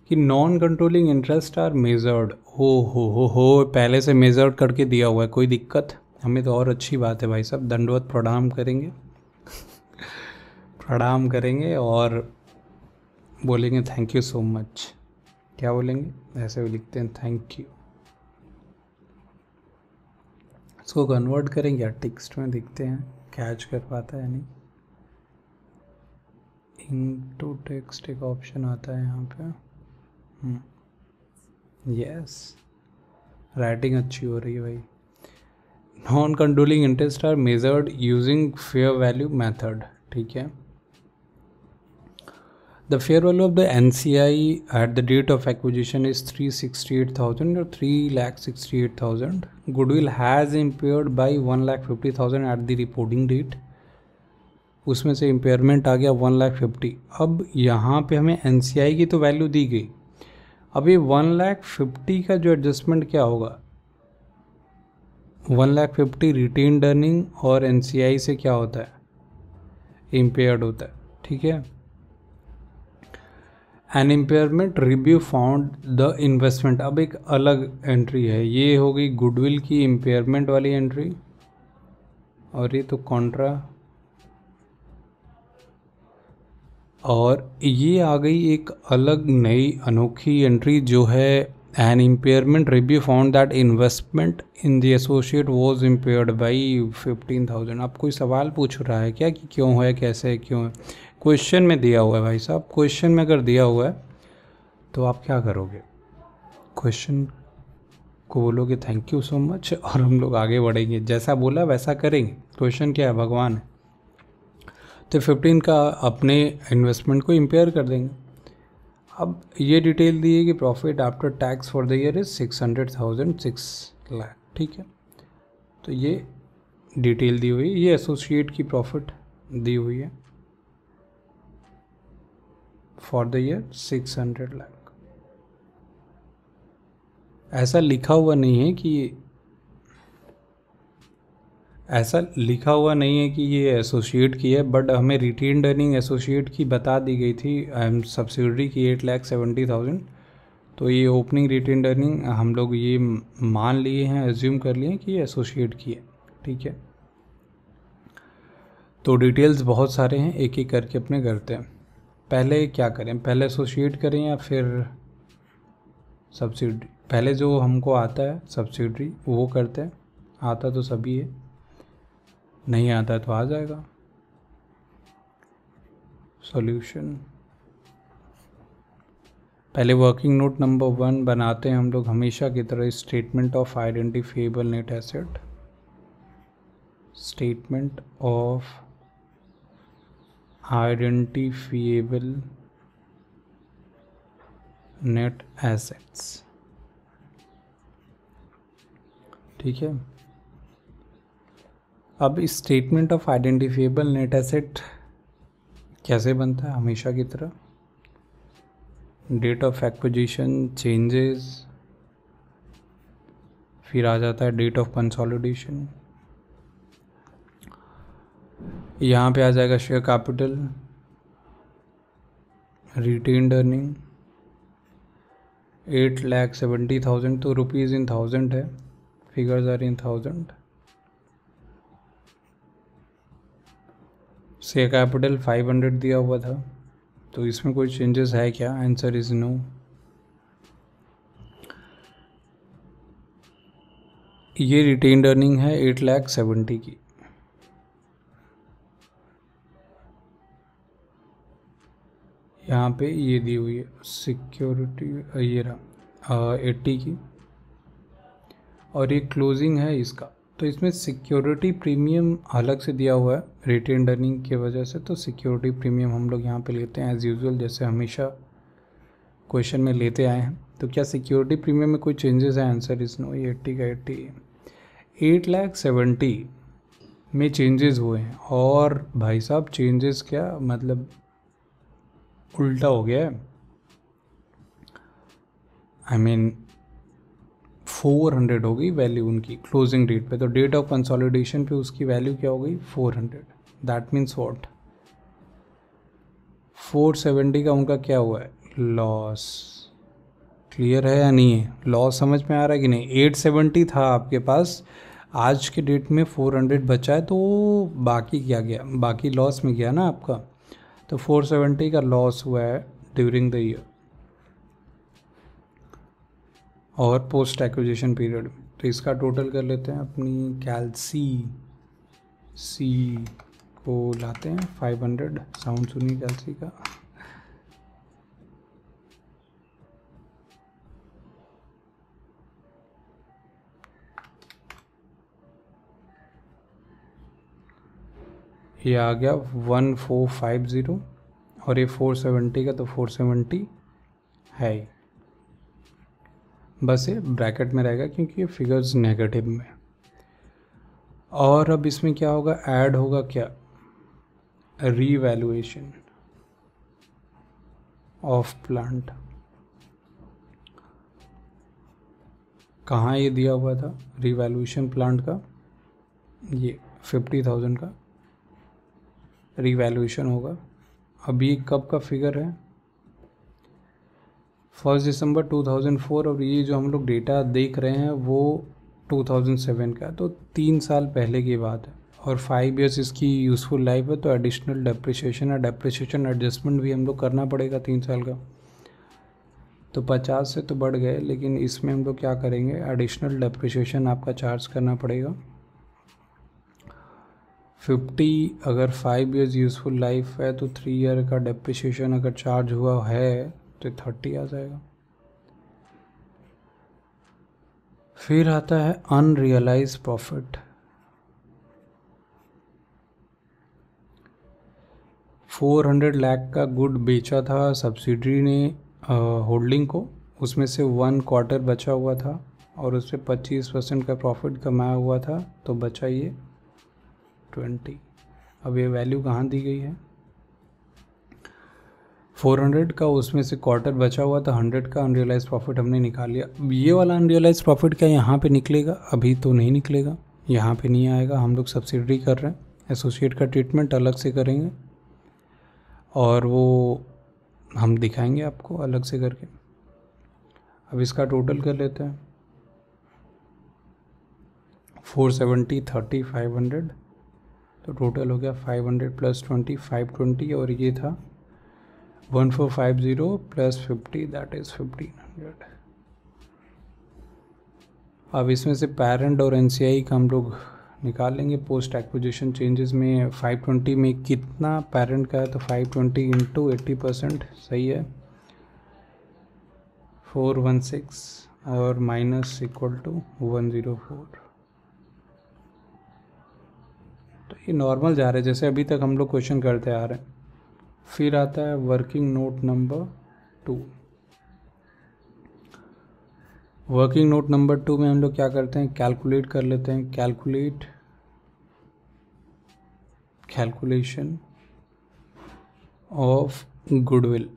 कि non controlling interest are measured हो हो हो हो पहले से मेजर्ड करके दिया हुआ है कोई दिक्कत हमें तो और अच्छी बात है भाई साहब दंडवत प्रणाम करेंगे प्रणाम करेंगे और बोलेंगे थैंक यू सो मच क्या बोलेंगे ऐसे भी लिखते हैं थैंक यू इसको कन्वर्ट करेंगे या टेक्स्ट में देखते हैं कैच कर पाता है नहीं इन टू टेक्स्ट एक ऑप्शन आता है यहाँ पे यस हम्म। राइटिंग अच्छी हो रही है भाई non controlling interest are measured using fair value method ठीक है the fair value of the N C I at the date of acquisition is three sixty eight thousand और three lakh sixty eight thousand goodwill has impaired by one lakh fifty thousand at the reporting date उसमें से इम्पेयरमेंट आ गया वन लाख फिफ्टी अब यहाँ पर हमें एन सी आई की तो वैल्यू दी गई अभी वन लाख फिफ्टी का जो एडजस्टमेंट क्या होगा one lakh fifty retain earning और एन सी आई से क्या होता है इम्पेयर्ड होता है ठीक है an impairment review found the investment अब एक अलग एंट्री है ये होगी गुडविल की इम्पेयरमेंट वाली एंट्री और ये तो कॉन्ट्रा और ये आ गई एक अलग नई अनोखी एंट्री जो है impairment review found that investment in the associate was impaired by fifteen thousand आप कोई सवाल पूछ रहा है क्या कि क्यों है कैसे है क्यों है क्वेश्चन में दिया हुआ है भाई साहब क्वेश्चन में अगर दिया हुआ है तो आप क्या करोगे क्वेश्चन को बोलोगे थैंक यू सो मच और हम लोग आगे बढ़ेंगे जैसा बोला वैसा करेंगे क्वेश्चन क्या है भगवान है तो फिफ्टीन का अपने इन्वेस्टमेंट को इम्पेयर कर देंगे अब ये डिटेल दी है कि profit after tax for the year is six hundred thousand six lakh ठीक है तो ये डिटेल दी हुई ये एसोसिएट की प्रॉफिट दी हुई है for the year six hundred lakh ऐसा लिखा हुआ नहीं है कि ऐसा लिखा हुआ नहीं है कि ये एसोसिएट की है बट हमें रिटेन अर्निंग एसोसिएट की बता दी गई थी आई एम सब्सिडरी की एट लैख सेवेंटी थाउजेंड तो ये ओपनिंग रिटेन अर्निंग हम लोग ये मान लिए हैं एज्यूम कर लिए हैं कि ये एसोसिएट की है ठीक है तो डिटेल्स बहुत सारे हैं एक एक करके अपने करते हैं पहले क्या करें पहले एसोशिएट करें या फिर सब्सिडी पहले जो हमको आता है सब्सिडी वो करते हैं आता तो सभी है नहीं आता है तो आ जाएगा सॉल्यूशन पहले वर्किंग नोट नंबर वन बनाते हैं हम लोग हमेशा की तरह statement of identifiable net asset statement of identifiable net assets ठीक है अब statement of identifiable net asset कैसे बनता है हमेशा की तरह डेट ऑफ एक्विजिशन चेंजेस फिर आ जाता है डेट ऑफ कंसोलिडेशन यहाँ पे आ जाएगा share capital retained earning eight lakh seventy thousand तो रुपीज़ इन थाउजेंड है फिगर्स आर इन थाउजेंड से कैपिटल फाइव हंड्रेड दिया हुआ था तो इसमें कोई चेंजेस है क्या आंसर इज़ नो ये रिटेन्ड अर्निंग है एट लैख सेवेंटी की यहाँ पे ये दी हुई है सिक्योरिटी ये रहा एट्टी की और ये क्लोजिंग है इसका तो इसमें सिक्योरिटी प्रीमियम अलग से दिया हुआ है रिटेन अर्निंग की वजह से तो सिक्योरिटी प्रीमियम हम लोग यहाँ पे लेते हैं एज़ यूजल जैसे हमेशा क्वेश्चन में लेते आए हैं तो क्या सिक्योरिटी प्रीमियम में कोई चेंजेस है आंसर इज नो ये एट्टी का एट्टी एट लाख सेवेंटी में चेंजेस हुए हैं और भाई साहब चेंजेस क्या मतलब उल्टा हो गया है आई मीन फोर हंड्रेड हो गई वैल्यू उनकी क्लोजिंग डेट पे तो डेट ऑफ कंसोलिडेशन पे उसकी वैल्यू क्या हो गई four hundred that means what four seventy का उनका क्या हुआ है लॉस क्लियर है या नहीं है लॉस समझ में आ रहा है कि नहीं एट सेवेंटी था आपके पास आज के डेट में फोर हंड्रेड बचा है तो बाकी क्या गया बाकी लॉस में गया ना आपका तो 470 का लॉस हुआ है ड्यूरिंग द ईयर और पोस्ट एक्विजिशन पीरियड में तो इसका टोटल कर लेते हैं अपनी कैलसी सी को लाते हैं 500 साउंड सुनिए कैलसी का ये आ गया वन फोर फाइव ज़ीरो और ये फोर सेवेंटी का तो फोर सेवेंटी है ही बस ये ब्रैकेट में रहेगा क्योंकि ये फिगर्स नेगेटिव में और अब इसमें क्या होगा ऐड होगा क्या रीवैल्यूएशन ऑफ प्लांट कहाँ ये दिया हुआ था रिवैल्यूशन प्लांट का ये फिफ्टी थाउजेंड का रिवैल्यूशन होगा अभी कब का फिगर है फर्स्ट दिसंबर 2004 और ये जो हम लोग डेटा देख रहे हैं वो 2007 का तो तीन साल पहले की बात है और फाइव इयर्स इसकी यूज़फुल लाइफ है तो एडिशनल डेप्रिशिएशन और डेप्रिशिएशन एडजस्टमेंट भी हम लोग करना पड़ेगा तीन साल का तो पचास से तो बढ़ गए लेकिन इसमें हम लोग क्या करेंगे एडिशनल डेप्रिशिएशन आपका चार्ज करना पड़ेगा फिफ्टी अगर फाइव इयर्स यूज़फुल लाइफ है तो थ्री ईयर का डेप्रिसिएशन अगर चार्ज हुआ है तो थर्टी आ जाएगा फिर आता है unrealised profit four hundred lakh का गुड बेचा था सब्सिडी ने होल्डिंग को उसमें से वन क्वार्टर बचा हुआ था और उस पर पच्चीस परसेंट का प्रॉफिट कमाया हुआ था तो बचाइए ट्वेंटी अब ये वैल्यू कहाँ दी गई है फोर हंड्रेड का उसमें से क्वार्टर बचा हुआ था हंड्रेड का अनरियलाइज प्रॉफिट हमने निकाल लिया अब ये वाला अनरियलाइज प्रॉफिट क्या यहाँ पे निकलेगा अभी तो नहीं निकलेगा यहाँ पे नहीं आएगा हम लोग सब्सिडी कर रहे हैं एसोसिएट का ट्रीटमेंट अलग से करेंगे और वो हम दिखाएंगे आपको अलग से करके अब इसका टोटल कर लेते हैं four seventy thirty five hundred तो टोटल हो गया five hundred plus twenty five twenty और ये था one four five zero plus fifty that is fifteen hundred अब इसमें से पेरेंट और एन का हम लोग निकाल लेंगे पोस्ट एक्विजिशन चेंजेस में फाइव ट्वेंटी में कितना पेरेंट का है तो five twenty into eighty percent सही है फोर वन सिक्स और minus equal to one zero four तो ये नॉर्मल जा रहे हैं जैसे अभी तक हम लोग क्वेश्चन करते आ रहे हैं फिर आता है working note number two working note number two में हम लोग क्या करते हैं कैलकुलेट कर लेते हैं कैलकुलेट कैलकुलेशन ऑफ गुडविल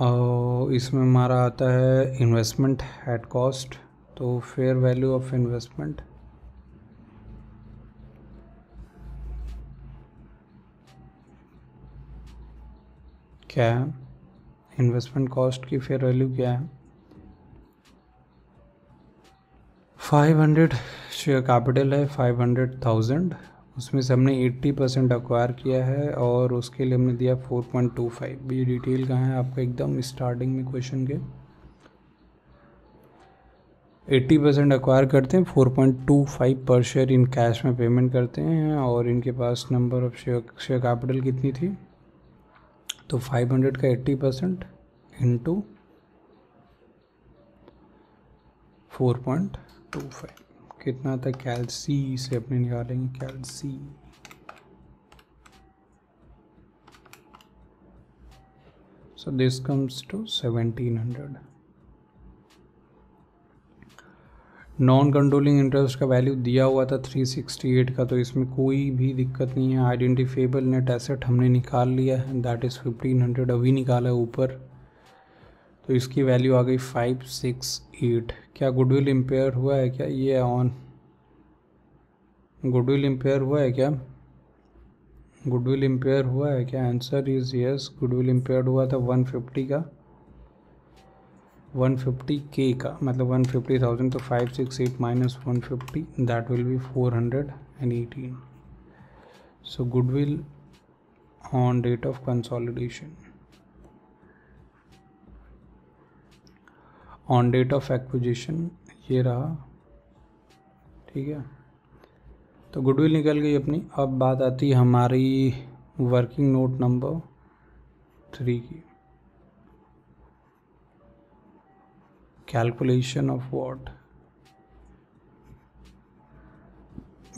और इसमें हमारा आता है इन्वेस्टमेंट एट कॉस्ट तो फेयर वैल्यू ऑफ इन्वेस्टमेंट क्या है इन्वेस्टमेंट कॉस्ट की फेयर वैल्यू क्या है 500 शेयर कैपिटल है 500,000 उसमें से हमने 80 परसेंट अक्वायर किया है और उसके लिए हमने दिया 4.25 ये डिटेल कहाँ है आपका एकदम स्टार्टिंग में क्वेश्चन के 80 परसेंट अक्वायर करते हैं 4.25 पर शेयर इन कैश में पेमेंट करते हैं और इनके पास number of share share capital कितनी थी तो 500 का 80 percent into four point two five कितना था कैलसी से अपने निकालेंगे कैलसी this comes to seventeen hundred non controlling interest का वैल्यू दिया हुआ था 368 का तो इसमें कोई भी दिक्कत नहीं है आइडेंटिफेबल नेट एसेट हमने निकाल लिया है दैट इज़ 1500 अभी निकाला है ऊपर तो इसकी वैल्यू आ गई फाइव सिक्स एट क्या गुडविल इम्पेयर हुआ है क्या ये ऑन गुडविल इम्पेयर हुआ है क्या गुडविल इम्पेयर हुआ है क्या answer is yes goodwill impair हुआ था वन फिफ्टी का वन फिफ्टी के का मतलब वन फिफ्टी थाउजेंड तो five six eight minus one fifty that will be four hundred and eighteen so goodwill on date of consolidation on date of acquisition ये रहा ठीक है तो गुडविल निकल गई अपनी अब बात आती है हमारी वर्किंग नोट नंबर थ्री की calculation of what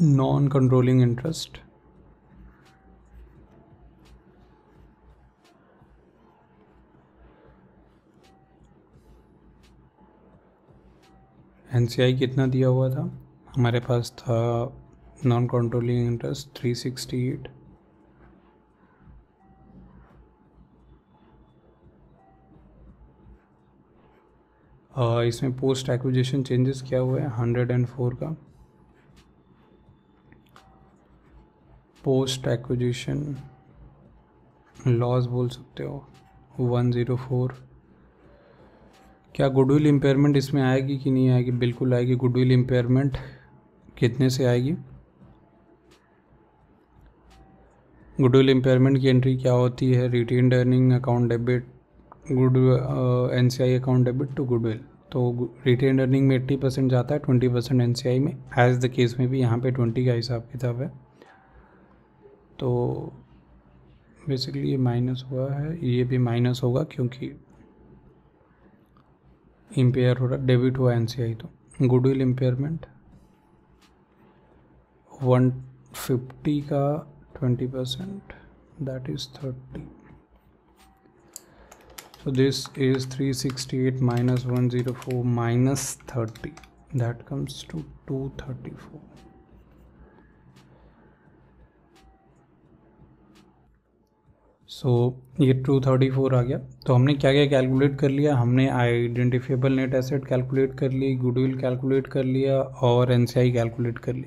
non controlling interest N कितना दिया हुआ था हमारे पास था non controlling interest three sixty eight इसमें पोस्ट एक्विजिशन चेंजेस क्या हुआ है हंड्रेड एंड फोर का पोस्ट एक्विजिशन लॉस बोल सकते हो वन ज़ीरो फोर क्या गुडविल इम्पेयरमेंट इसमें आएगी कि नहीं आएगी बिल्कुल आएगी गुडविल इम्पेयरमेंट कितने से आएगी गुडविल इम्पेयरमेंट की एंट्री क्या होती है retain earning account debit good N C I account debit to goodwill तो रिटेन अर्निंग में एट्टी परसेंट जाता है twenty percent N C I में एज द केस में भी यहाँ पे ट्वेंटी का हिसाब किताब है तो बेसिकली ये माइनस हुआ है ये भी माइनस होगा क्योंकि ಇಂಪೇರ್ ಡೆಬಿಟ್ ಹೋ ಎನ್ ಸಿ ಆಯಿತು goodwill impairment one fifty का twenty percent that is thirty so this is three sixty eight minus one zero four minus thirty that comes to two thirty four so so, ये टू थर्टी फोर आ गया तो हमने क्या क्या कैलकुलेट कर लिया हमने आइडेंटिफिएबल नेट एसेट कैलकुलेट कर ली गुडविल कैलकुलेट कर लिया और एन कैलकुलेट कर ली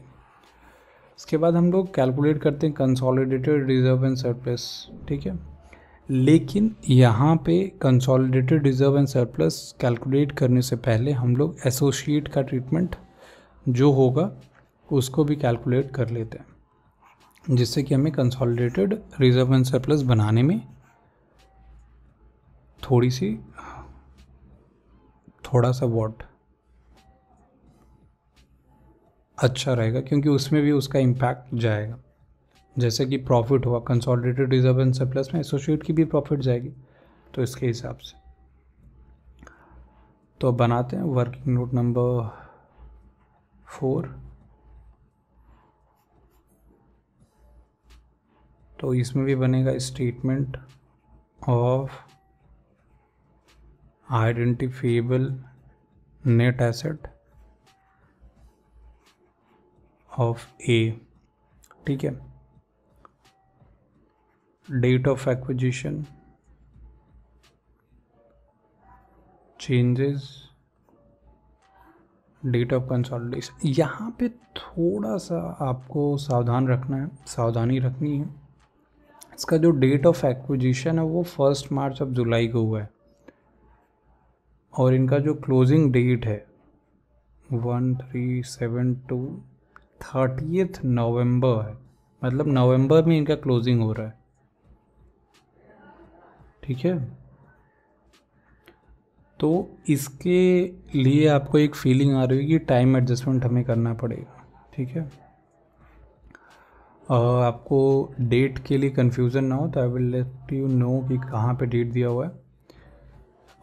इसके बाद हम लोग कैलकुलेट करते हैं कंसोलिडेटेड रिजर्व एंड सरप्लस ठीक है लेकिन यहाँ पे consolidated reserve and surplus calculate करने से पहले हम लोग एसोशिएट का ट्रीटमेंट जो होगा उसको भी कैलकुलेट कर लेते हैं जिससे कि हमें कंसोलिडेटेड रिजर्व एंड सरप्लस बनाने में थोड़ी सी थोड़ा सा वॉट अच्छा रहेगा क्योंकि उसमें भी उसका इम्पैक्ट जाएगा जैसे कि प्रॉफिट हुआ कंसोलिडेटेड रिजर्व एंड सरप्लस में एसोसिएट की भी प्रॉफिट जाएगी तो इसके हिसाब से तो बनाते हैं वर्किंग नोट नंबर फोर तो इसमें भी बनेगा statement of identifiable net asset of A ठीक है date of acquisition changes date of consolidation यहाँ पे थोड़ा सा आपको सावधान रखना है सावधानी रखनी है इसका जो डेट ऑफ एक्विजिशन है वो फर्स्ट मार्च ऑफ जुलाई को हुआ है और इनका जो क्लोजिंग डेट है one three seven two thirtieth नवम्बर है मतलब नवंबर में इनका क्लोजिंग हो रहा है ठीक है तो इसके लिए आपको एक फीलिंग आ रही है कि टाइम एडजस्टमेंट हमें करना पड़ेगा ठीक है आपको डेट के लिए कन्फ्यूज़न ना हो तो I will let you know कि कहाँ पे डेट दिया हुआ है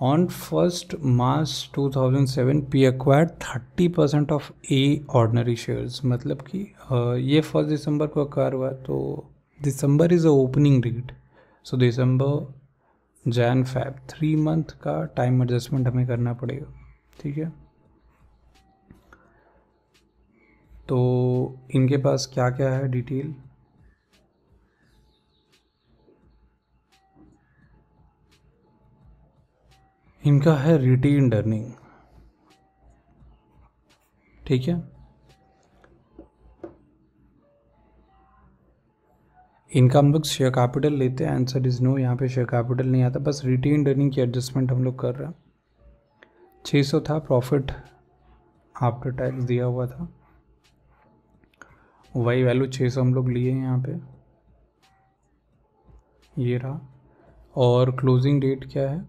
on first March 2007 P acquire thirty percent of A ordinary shares मतलब कि ये फर्स्ट दिसंबर को अक्वायर हुआ तो दिसंबर is a opening date so दिसंबर जैन फैब थ्री मंथ का टाइम एडजस्टमेंट हमें करना पड़ेगा ठीक है तो इनके पास क्या क्या है डिटेल इनका है रिटेन अर्निंग ठीक है इनका हम लोग शेयर कैपिटल लेते हैं आंसर इज़ नो यहाँ पे शेयर कैपिटल नहीं आता बस रिटेन अर्निंग की एडजस्टमेंट हम लोग कर रहे हैं 600 था प्रॉफिट आफ्टर टैक्स दिया हुआ था वाई वैल्यू छः सौ हम लोग लिए हैं यहाँ पे ये रहा और क्लोजिंग डेट क्या है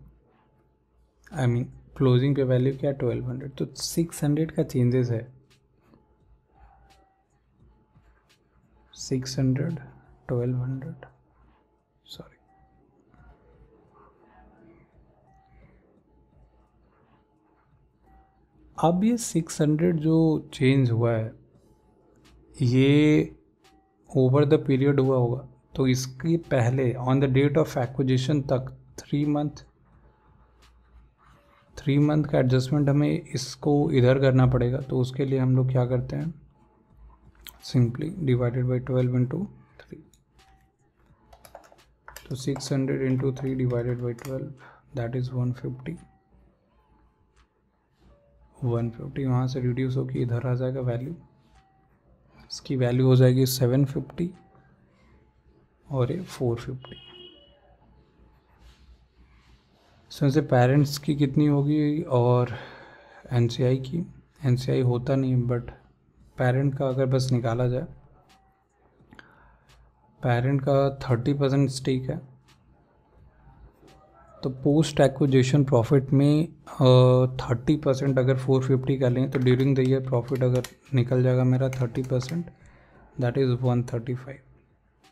आई मीन क्लोजिंग पे वैल्यू क्या है ट्वेल्व हंड्रेड तो सिक्स हंड्रेड का चेंजेस है six hundred twelve hundred sorry अब ये सिक्स हंड्रेड जो चेंज हुआ है ये ओवर द पीरियड हुआ होगा तो इसके पहले on the date of acquisition तक थ्री मंथ थ्री मंथ का एडजस्टमेंट हमें इसको इधर करना पड़ेगा तो उसके लिए हम लोग क्या करते हैं simply divided by twelve into three तो six hundred into three divided by twelve that is one fifty one fifty वहाँ से रिड्यूस होकर इधर आ जाएगा वैल्यू इसकी वैल्यू हो जाएगी सेवन फिफ्टी और ये फोर फिफ्टी इसमें से पेरेंट्स की कितनी होगी और एन की एन होता नहीं बट पेरेंट का अगर बस निकाला जाए पेरेंट का थर्टी परसेंट स्टेक है तो पोस्ट एक्विजिशन प्रॉफिट में थर्टी परसेंट अगर फोर फिफ्टी कर लें तो ड्यूरिंग द ईयर प्रॉफिट अगर निकल जाएगा मेरा thirty percent that is one thirty five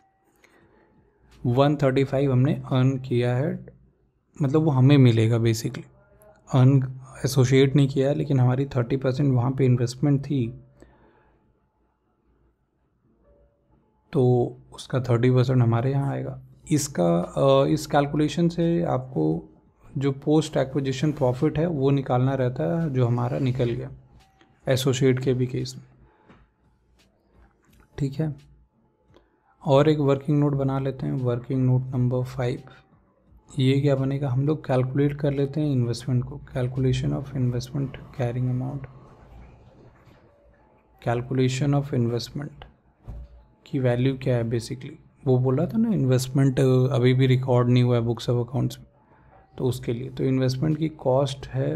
one thirty five हमने अर्न किया है मतलब वो हमें मिलेगा बेसिकली अर्न एसोशिएट नहीं किया लेकिन हमारी थर्टी परसेंट वहाँ पर इन्वेस्टमेंट थी तो उसका थर्टी परसेंट हमारे यहाँ आएगा इसका इस कैलकुलेशन से आपको जो पोस्ट एक्विजिशन प्रॉफिट है वो निकालना रहता है जो हमारा निकल गया एसोसिएट के भी केस में ठीक है और एक वर्किंग नोट बना लेते हैं वर्किंग नोट नंबर फाइव ये क्या बनेगा हम लोग कैलकुलेट कर लेते हैं इन्वेस्टमेंट को calculation of investment carrying amount calculation of investment की वैल्यू क्या है बेसिकली वो बोला था ना इन्वेस्टमेंट अभी भी रिकॉर्ड नहीं हुआ है बुक्स ऑफ अकाउंट्स तो उसके लिए तो इन्वेस्टमेंट की कॉस्ट है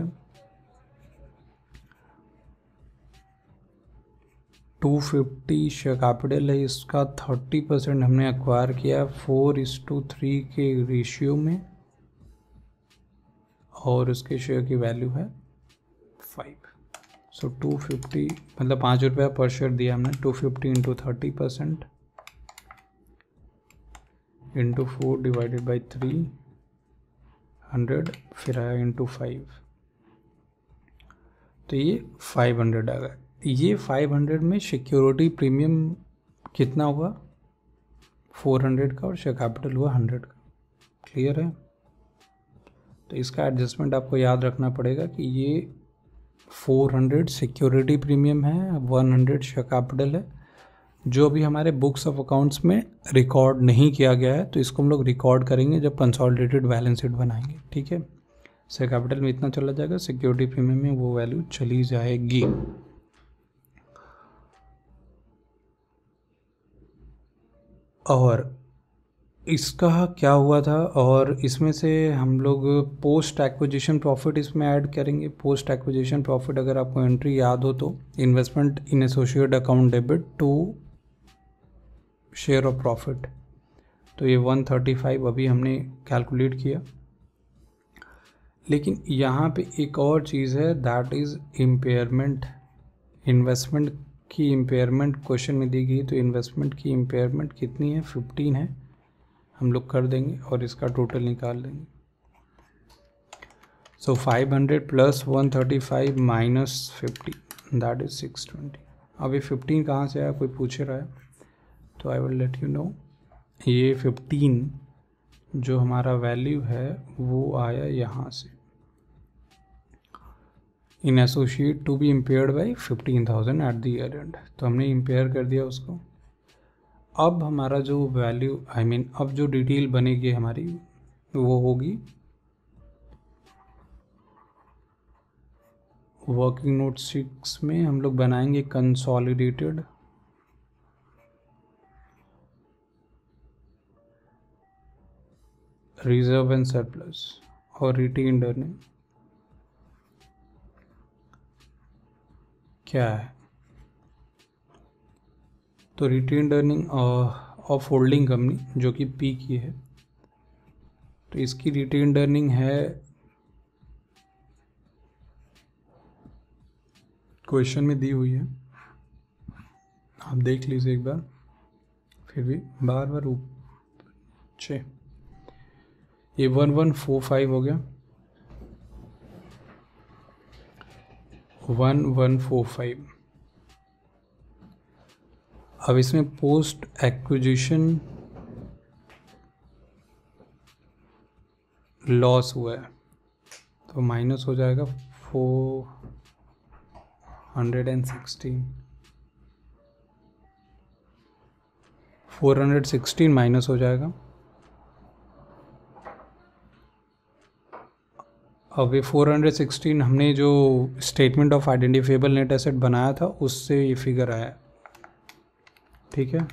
टू फिफ्टी कैपिटल है इसका थर्टी परसेंट हमने एक्वायर किया फोर इस टू थ्री के रेशियो में और उसके शेयर की वैल्यू है फाइव सो टू फिफ्टी मतलब पाँच रुपया पर शेयर दिया हमने two fifty into thirty percent into four divided by three hundred फिर आया इंटू फाइव तो ये फाइव हंड्रेड आ गया ये फाइव हंड्रेड में सिक्योरिटी प्रीमियम कितना हुआ फोर हंड्रेड का और शेयर कैपिटल हुआ हंड्रेड का क्लियर है तो इसका एडजस्टमेंट आपको याद रखना पड़ेगा कि ये 400 सिक्योरिटी प्रीमियम है 100 शेयर कैपिटल है जो भी हमारे बुक्स ऑफ अकाउंट्स में रिकॉर्ड नहीं किया गया है तो इसको हम लोग रिकॉर्ड करेंगे जब कंसॉलिडेटेड बैलेंस शीट बनाएंगे ठीक है से कैपिटल में इतना चला जाएगा सिक्योरिटी प्रीमियम में वो वैल्यू चली जाएगी और इसका क्या हुआ था और इसमें से हम लोग पोस्ट एक्विजिशन प्रॉफिट इसमें ऐड करेंगे पोस्ट एक्विजिशन प्रॉफिट अगर आपको एंट्री याद हो तो investment in associate account debit to share of profit तो ये 135 अभी हमने कैलकुलेट किया लेकिन यहाँ पे एक और चीज़ है दैट इज़ इम्पेयरमेंट इन्वेस्टमेंट की इम्पेयरमेंट क्वेश्चन में दी गई तो इन्वेस्टमेंट की इम्पेयरमेंट कितनी है फिफ्टीन है हम लोग कर देंगे और इसका टोटल निकाल लेंगे so five hundred plus one thirty five minus fifty that is six twenty अभी फिफ्टीन कहाँ से आया कोई पूछ रहा है तो I will let you know ये फिफ्टीन जो हमारा वैल्यू है वो आया यहाँ से in associate to be impair by fifteen thousand at the year end तो हमने इम्पेयर कर दिया उसको अब हमारा जो वैल्यू आई मीन अब जो डिटेल बनेगी हमारी वो होगी वर्किंग नोट सिक्स में हम लोग बनाएंगे कंसॉलिडेटेड रिजर्व एंड सरप्लस और रिटेन अर्निंग क्या है तो retain earning of holding company जो कि पी की है तो इसकी रिटेन अर्निंग है क्वेश्चन में दी हुई है आप देख लीजिए एक बार फिर भी बार बार छः ये वन वन फोर फाइव हो गया वन वन फोर फाइव अब इसमें पोस्ट एक्विजिशन लॉस हुआ है तो माइनस हो जाएगा four hundred and sixteen four hundred sixteen minus हो जाएगा अब ये 416 हमने जो statement of identifiable net asset बनाया था उससे ये फिगर आया ठीक है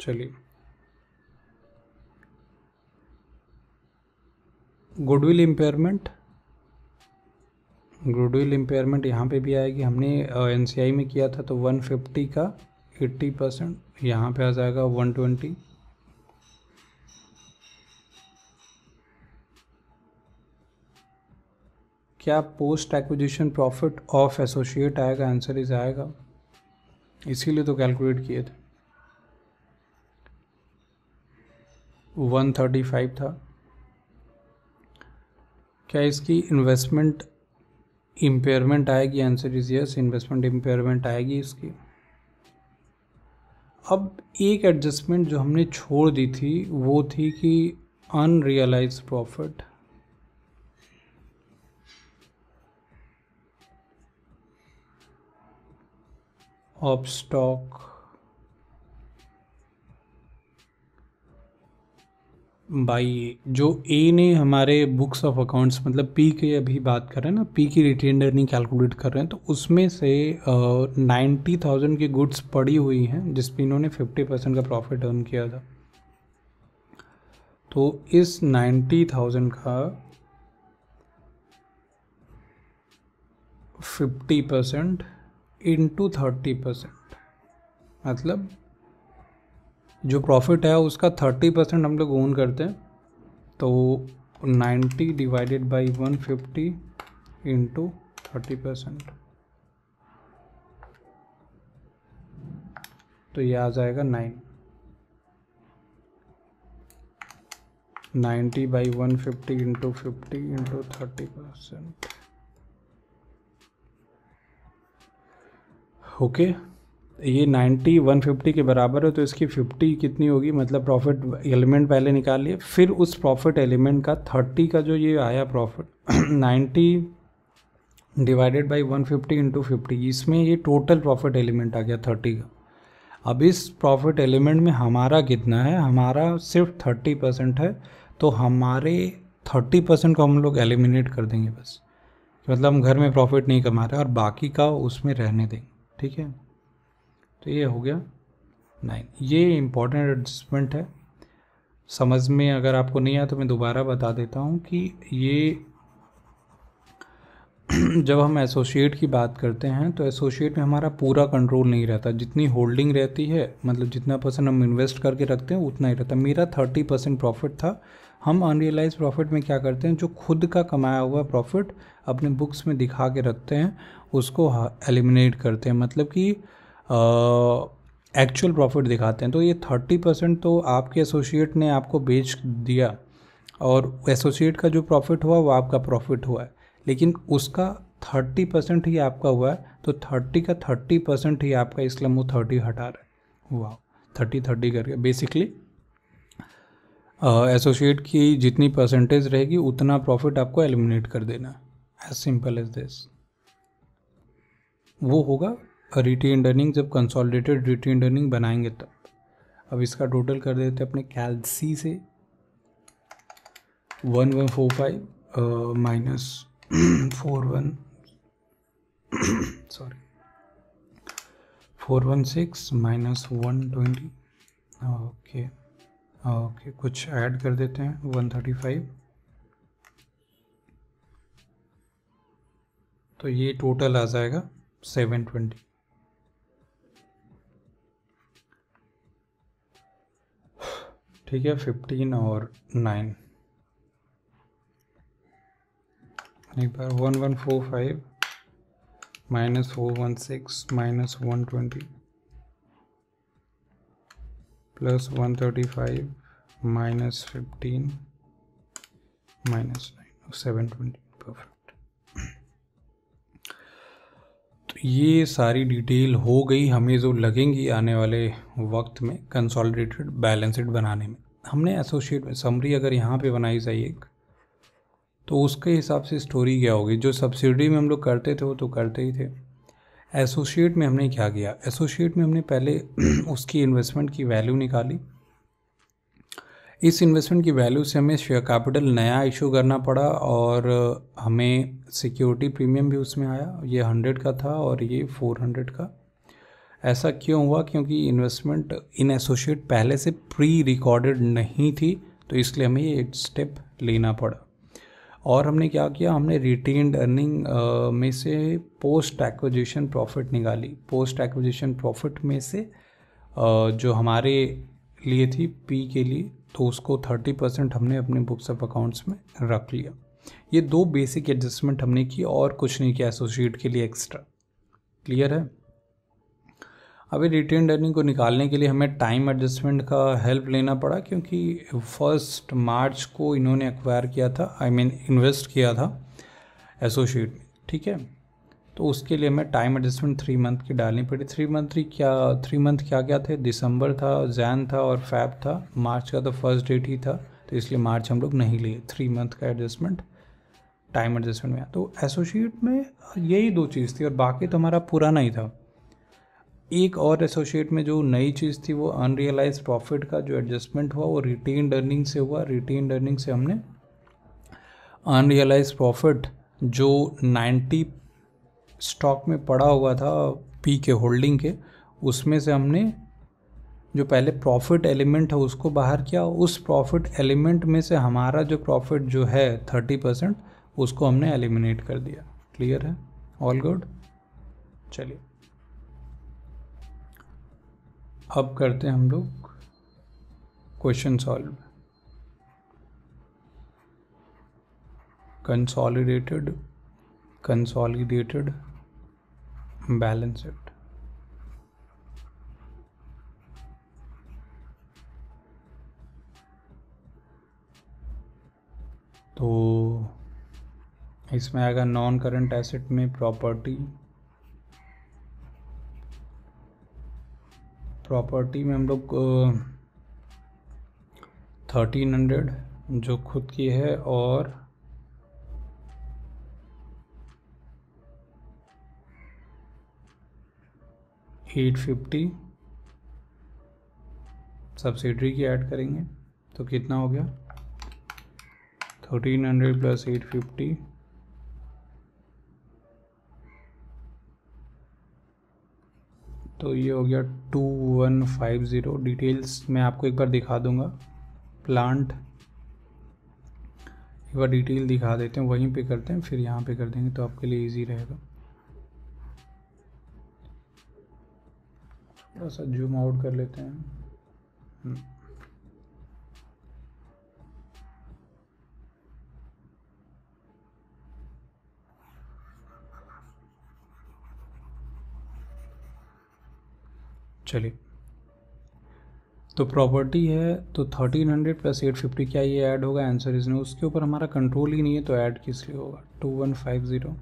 चलिए गुडविल इम्पेयरमेंट गुडविल इम्पेयरमेंट यहाँ पे भी आएगी हमने एनसीआई में किया था तो 150 का 80 परसेंट यहाँ पर आ जाएगा 120 क्या post acquisition profit of associate आएगा आंसर इज आएगा इसीलिए तो कैलकुलेट किए थे वन थर्टी फाइव था क्या इसकी इन्वेस्टमेंट इम्पेयरमेंट आएगी answer is yes investment impairment आएगी इसकी अब एक एडजस्टमेंट जो हमने छोड़ दी थी वो थी कि unrealised profit of stock A जो ए ने हमारे बुक्स ऑफ अकाउंट्स मतलब पी के अभी बात कर रहे हैं ना पी की रिटेन अर्निंग कैलकुलेट कर रहे हैं तो उसमें से नाइन्टी थाउजेंड की गुड्स पड़ी हुई हैं जिस इन्होंने फिफ्टी परसेंट का प्रॉफिट अर्न किया था तो इस नाइन्टी थाउजेंड का fifty percent into thirty percent मतलब जो प्रॉफिट है उसका थर्टी परसेंट हम लोग ओन करते हैं तो ninety divided by one fifty into thirty percent तो ये आ जाएगा nine ninety by one fifty into fifty into thirty percent okay ये 90 150 के बराबर है तो इसकी 50 कितनी होगी मतलब प्रॉफिट एलिमेंट पहले निकाल लिए फिर उस प्रॉफिट एलिमेंट का 30 का जो ये आया profit 90 divided by 150 fifty into fifty इसमें ये टोटल प्रॉफिट एलिमेंट आ गया 30 का अब इस प्रॉफिट एलिमेंट में हमारा कितना है हमारा सिर्फ 30 परसेंट है तो हमारे 30 परसेंट को हम लोग एलिमिनेट कर देंगे बस मतलब हम घर में प्रॉफिट नहीं कमा रहे और बाकी का उसमें रहने देंगे ठीक है तो ये हो गया नाइन ये इम्पोर्टेंट एडजस्टमेंट है समझ में अगर आपको नहीं आया तो मैं दोबारा बता देता हूँ कि ये जब हम एसोशिएट की बात करते हैं तो एसोशिएट में हमारा पूरा कंट्रोल नहीं रहता जितनी होल्डिंग रहती है मतलब जितना परसेंट हम इन्वेस्ट करके रखते हैं उतना ही रहता मेरा थर्टी परसेंट प्रॉफिट था हम अनरियलाइज प्रॉफिट में क्या करते हैं जो खुद का कमाया हुआ प्रॉफिट अपने बुक्स में दिखा के रखते हैं उसको एलिमिनेट करते हैं मतलब कि एक्चुअल प्रॉफिट दिखाते हैं तो ये थर्टी परसेंट तो आपके एसोसिएट ने आपको बेच दिया और एसोसिएट का जो प्रॉफिट हुआ वो आपका प्रॉफिट हुआ है लेकिन उसका थर्टी परसेंट ही आपका हुआ है तो थर्टी का थर्टी परसेंट ही आपका इसलिए वो थर्टी हटा रहा है वाह थर्टी थर्टी करके बेसिकली एसोसिएट की जितनी परसेंटेज रहेगी उतना प्रॉफिट आपको एलिमिनेट कर देना एज सिंपल एज दिस वो होगा रिटेन अर्निंग जब कंसोलिडेटेड रिटेन अर्निंग बनाएंगे तब अब इसका टोटल कर देते हैं अपने कैलसी से one one four five minus four one sorry four one six minus one twenty okay okay कुछ ऐड कर देते हैं वन थर्टी फाइव तो ये टोटल आ जाएगा सेवन ट्वेंटी ठीक है फिफ्टीन और नाइन एक बार one one four five minus four one six minus one twenty plus one thirty five minus fifteen minus nine seven twenty perfect तो ये सारी डिटेल हो गई हमें जो लगेंगी आने वाले वक्त में कंसोलिडेटेड बैलेंसड बनाने में हमने एसोशिएट में समरी अगर यहाँ पे बनाई जाए एक तो उसके हिसाब से स्टोरी क्या होगी जो सब्सिडी में हम लोग करते थे वो तो करते ही थे एसोशिएट में हमने क्या किया एसोशिएट में हमने पहले उसकी इन्वेस्टमेंट की वैल्यू निकाली इस इन्वेस्टमेंट की वैल्यू से हमें शेयर कैपिटल नया इशू करना पड़ा और हमें सिक्योरिटी प्रीमियम भी उसमें आया ये हंड्रेड का था और ये फोर हंड्रेड का ऐसा क्यों हुआ क्योंकि इन्वेस्टमेंट इन एसोशिएट पहले से प्री रिकॉर्डेड नहीं थी तो इसलिए हमें ये एक स्टेप लेना पड़ा और हमने क्या किया हमने रिटेन्ड अर्निंग में से पोस्ट एक्विजिशन प्रॉफिट निकाली पोस्ट एक्विजिशन प्रॉफिट में से जो हमारे लिए थी पी के लिए तो उसको थर्टी परसेंट हमने अपने बुक्स ऑफ अकाउंट्स में रख लिया ये दो बेसिक एडजस्टमेंट हमने की और कुछ नहीं किया एसोसिएट के लिए एक्स्ट्रा क्लियर है अभी रिटेन अर्निंग को निकालने के लिए हमें टाइम एडजस्टमेंट का हेल्प लेना पड़ा क्योंकि फर्स्ट मार्च को इन्होंने एक्वायर किया था I I mean mean, invest किया था एसोशिएट में ठीक है तो उसके लिए हमें टाइम एडजस्टमेंट थ्री मंथ की डालनी पड़ी थ्री मंथ ही क्या थ्री मंथ क्या क्या थे दिसंबर था जैन था और फैब था मार्च का तो फर्स्ट डेट ही था तो इसलिए मार्च हम लोग नहीं लिए थ्री मंथ का एडजस्टमेंट टाइम एडजस्टमेंट में तो एसोशिएट में यही दो चीज़ थी और बाकी तो हमारा पुराना ही था एक और एसोशिएट में जो नई चीज़ थी वो अनरियलाइज प्रॉफिट का जो एडजस्टमेंट हुआ वो रिटेन अर्निंग से हुआ रिटेन अर्निंग से हमने अनरियलाइज प्रॉफिट जो 90 स्टॉक में पड़ा हुआ था पी के होल्डिंग के उसमें से हमने जो पहले प्रॉफिट एलिमेंट है उसको बाहर किया उस प्रॉफिट एलिमेंट में से हमारा जो प्रॉफिट जो है थर्टी परसेंट उसको हमने एलिमिनेट कर दिया क्लियर है ऑल गुड चलिए अब करते हैं हम लोग question solve consolidated consolidated balanced तो इसमें आएगा नॉन करंट एसेट में प्रॉपर्टी प्रॉपर्टी में हम लोग थर्टीन हंड्रेड जो खुद की है और एट फिफ्टी सब्सिडरी की ऐड करेंगे तो कितना हो गया thirteen hundred plus eight fifty तो ये हो गया two one five zero details मैं आपको एक बार दिखा दूंगा प्लांट एक बार डिटेल दिखा देते हैं वहीं पे करते हैं फिर यहाँ पे कर देंगे तो आपके लिए इजी रहेगा थोड़ा सा जूम आउट कर लेते हैं हम्म। चलिए तो प्रॉपर्टी है तो thirteen hundred plus eight fifty क्या ये ऐड होगा आंसर इज नो उसके ऊपर हमारा कंट्रोल ही नहीं है तो ऐड किस लिए होगा two one five zero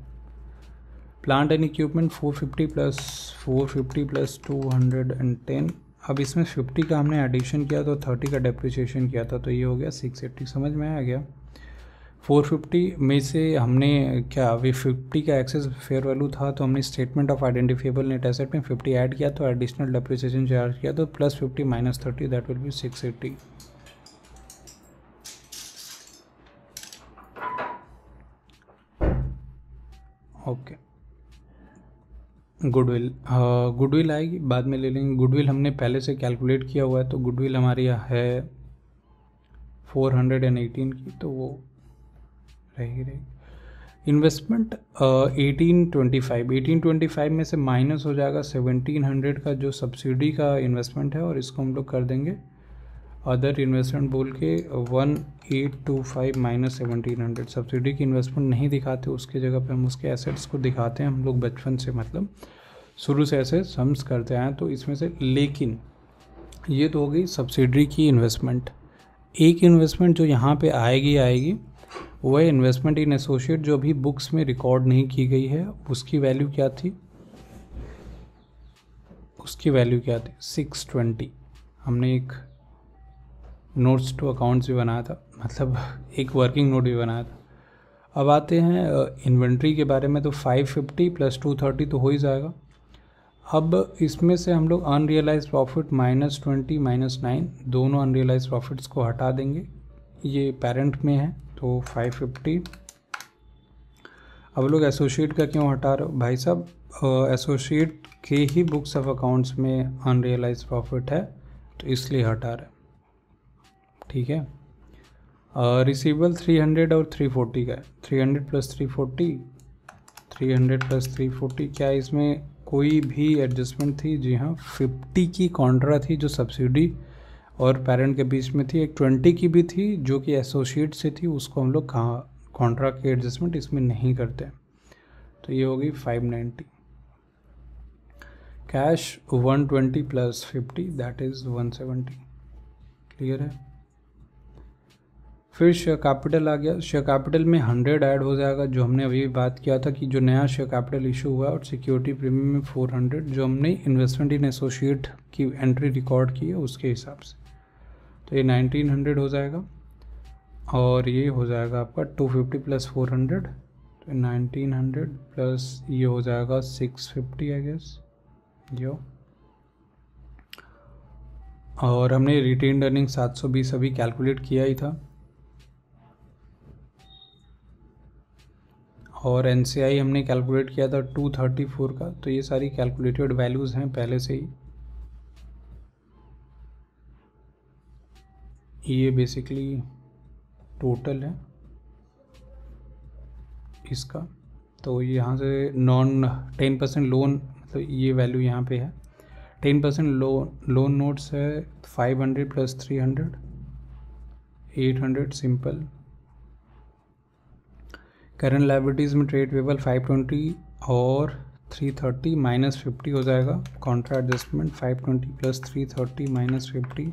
plant and equipment four fifty plus four fifty plus two hundred and ten अब इसमें फिफ्टी का हमने एडिशन किया तो थर्टी का डेप्रिसिएशन किया था तो ये हो गया सिक्स समझ में आ गया 450 में से हमने क्या अभी फिफ्टी का एक्सेस फेयर वैल्यू था तो हमने statement of identifiable net asset में 50 ऐड किया तो एडिशनल डेप्रिसिएशन चार्ज किया तो plus 50 minus 30 that will be 680 okay goodwill goodwill आएगी बाद में ले लेंगे गुडविल हमने पहले से कैलकुलेट किया हुआ है तो गुडविल हमारी है 418 की तो वो रहेगी रहेगी investment eighteen twenty five eighteen twenty five में से माइनस हो जाएगा सेवनटीन हंड्रेड का जो सब्सिडी का इन्वेस्टमेंट है और इसको हम लोग कर देंगे अदर इन्वेस्टमेंट बोल के one eight two five minus seventeen hundred subsidy की इन्वेस्टमेंट नहीं दिखाते उसके जगह पे हम उसके एसेट्स को दिखाते हैं हम लोग बचपन से मतलब शुरू से ऐसे सम्स करते आए तो इसमें से लेकिन ये तो हो गई सब्सिडी की इन्वेस्टमेंट एक इन्वेस्टमेंट जो यहाँ पे आएगी आएगी वह इन्वेस्टमेंट इन एसोशिएट जो अभी बुक्स में रिकॉर्ड नहीं की गई है उसकी वैल्यू क्या थी उसकी वैल्यू क्या थी सिक्स ट्वेंटी हमने एक नोट्स टू अकाउंट्स भी बनाया था मतलब एक वर्किंग नोट भी बनाया था अब आते हैं इन्वेंट्री के बारे में तो five fifty plus two thirty तो हो ही जाएगा अब इसमें से हम लोग unrealise profit minus twenty minus nine दोनों अनरियलाइज प्रॉफिट्स को हटा देंगे ये पेरेंट में है तो 550 अब लोग एसोशिएट का क्यों हटा रहे भाई साहब एसोशिएट के ही बुक्स ऑफ अकाउंट्स में अनरियलाइज प्रॉफिट है तो इसलिए हटा रहे ठीक है रिसीवेबल थ्री हंड्रेड और थ्री फोर्टी का है three hundred plus three forty three hundred plus three forty क्या इसमें कोई भी एडजस्टमेंट थी जी हाँ फिफ्टी की कॉन्ट्रा थी जो सब्सिडी और पेरेंट के बीच में थी एक ट्वेंटी की भी थी जो कि एसोसिएट से थी उसको हम लोग कहाँ कॉन्ट्रैक्ट के एडजस्टमेंट इसमें नहीं करते तो ये होगी five ninety cash one twenty plus fifty that is one seventy clear है फिर शेयर कैपिटल आ गया शेयर कैपिटल में हंड्रेड ऐड हो जाएगा जो हमने अभी बात किया था कि जो नया शेयर कैपिटल इशू हुआ और सिक्योरिटी प्रीमियम में फोर हंड्रेड जो हमने इन्वेस्टमेंट इन एसोसिएट की एंट्री रिकॉर्ड की है उसके हिसाब से तो ये नाइनटीन हंड्रेड हो जाएगा और ये हो जाएगा आपका two fifty plus four hundred तो नाइनटीन हंड्रेड प्लस ये हो जाएगा सिक्स फिफ्टी आई गेस यो और हमने रिटेन अर्निंग सात सौ बीस अभी कैलकुलेट किया ही था और एन हमने कैलकुलेट किया था टू थर्टी फोर का तो ये सारी कैलकुलेटेड वैल्यूज़ हैं पहले से ही ये बेसिकली टोटल है इसका तो यहाँ से नॉन टेन परसेंट लोन मतलब ये वैल्यू यहाँ पे है ten percent loan loan notes है five hundred plus three hundred eight hundred simple current liabilities में ट्रेड वेबल फाइव ट्वेंटी और थ्री थर्टी माइनस फिफ्टी हो जाएगा contra adjustment five twenty plus three thirty minus fifty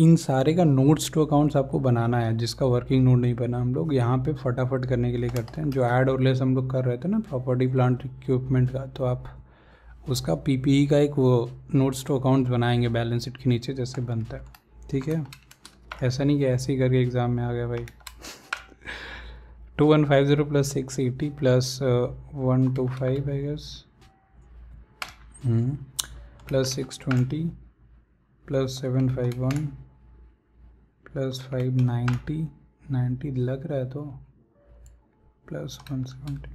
इन सारे का नोट्स टू अकाउंट्स आपको बनाना है जिसका वर्किंग नोट नहीं बना हम लोग यहाँ पे फटाफट करने के लिए करते हैं जो ऐड और लेस हम लोग कर रहे थे ना प्रॉपर्टी प्लांट इक्विपमेंट का तो आप उसका पीपीई e का एक वो नोट्स टू अकाउंट्स बनाएंगे बैलेंस शीट के नीचे जैसे बनता है ठीक है ऐसा नहीं कि ऐसे ही करके एग्ज़ाम में आ गया भाई two one five zero plus six eighty plus one two five I guess plus six twenty plus seven five one plus five ninety ninety लग रहा है तो plus one seventy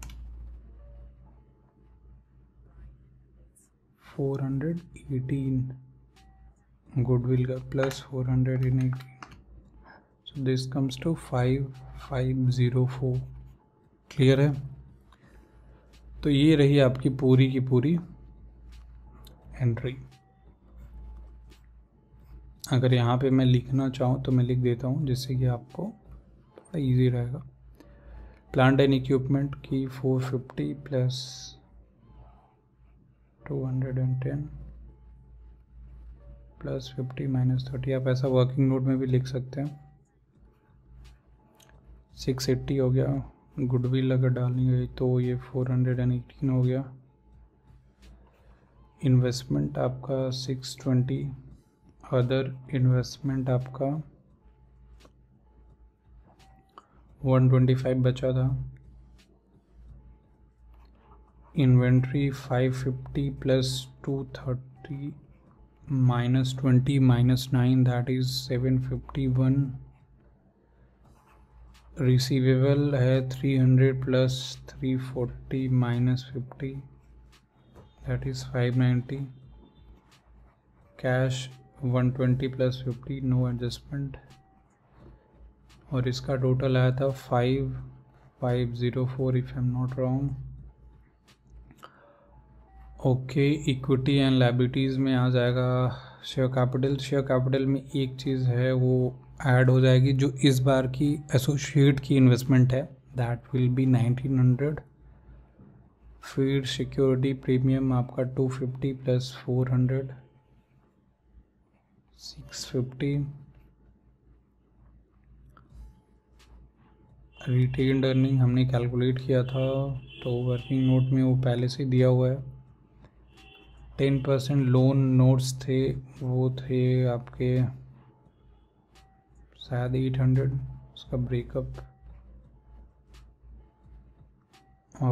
four hundred eighteen goodwill का plus four hundred and eighteen so this comes to five five zero four clear है तो ये रही आपकी पूरी की पूरी एंट्री अगर यहाँ पे मैं लिखना चाहूँ तो मैं लिख देता हूँ जिससे कि आपको थोड़ा ईजी रहेगा प्लांट एंड इक्विपमेंट की 450 प्लस 210 प्लस 50 माइनस थर्टी आप ऐसा वर्किंग नोट में भी लिख सकते हैं 680 हो गया गुडविल अगर डालनी गई तो ये 418 हो गया इन्वेस्टमेंट आपका 620 अदर इन्वेस्टमेंट आपका 125 बचा था inventory 550 plus 230 minus 20 minus 9 that is 751 receivable है 300 plus 340 minus 50 that is 590 cash one twenty plus fifty no adjustment और इसका टोटल आया था five five zero four if I'm not wrong okay equity and liabilities में आ जाएगा शेयर कैपिटल शेयर कैपिटल में एक चीज़ है वो ऐड हो जाएगी जो इस बार की एसोशिएट की इन्वेस्टमेंट है that will be nineteen hundred फिर सिक्योरिटी प्रीमियम आपका two fifty plus four hundred six fifty earning हमने कैलकुलेट किया था तो वर्किंग नोट में वो पहले से दिया हुआ है टेन परसेंट लोन नोट्स थे वो थे आपके शायद एट हंड्रेड उसका ब्रेकअप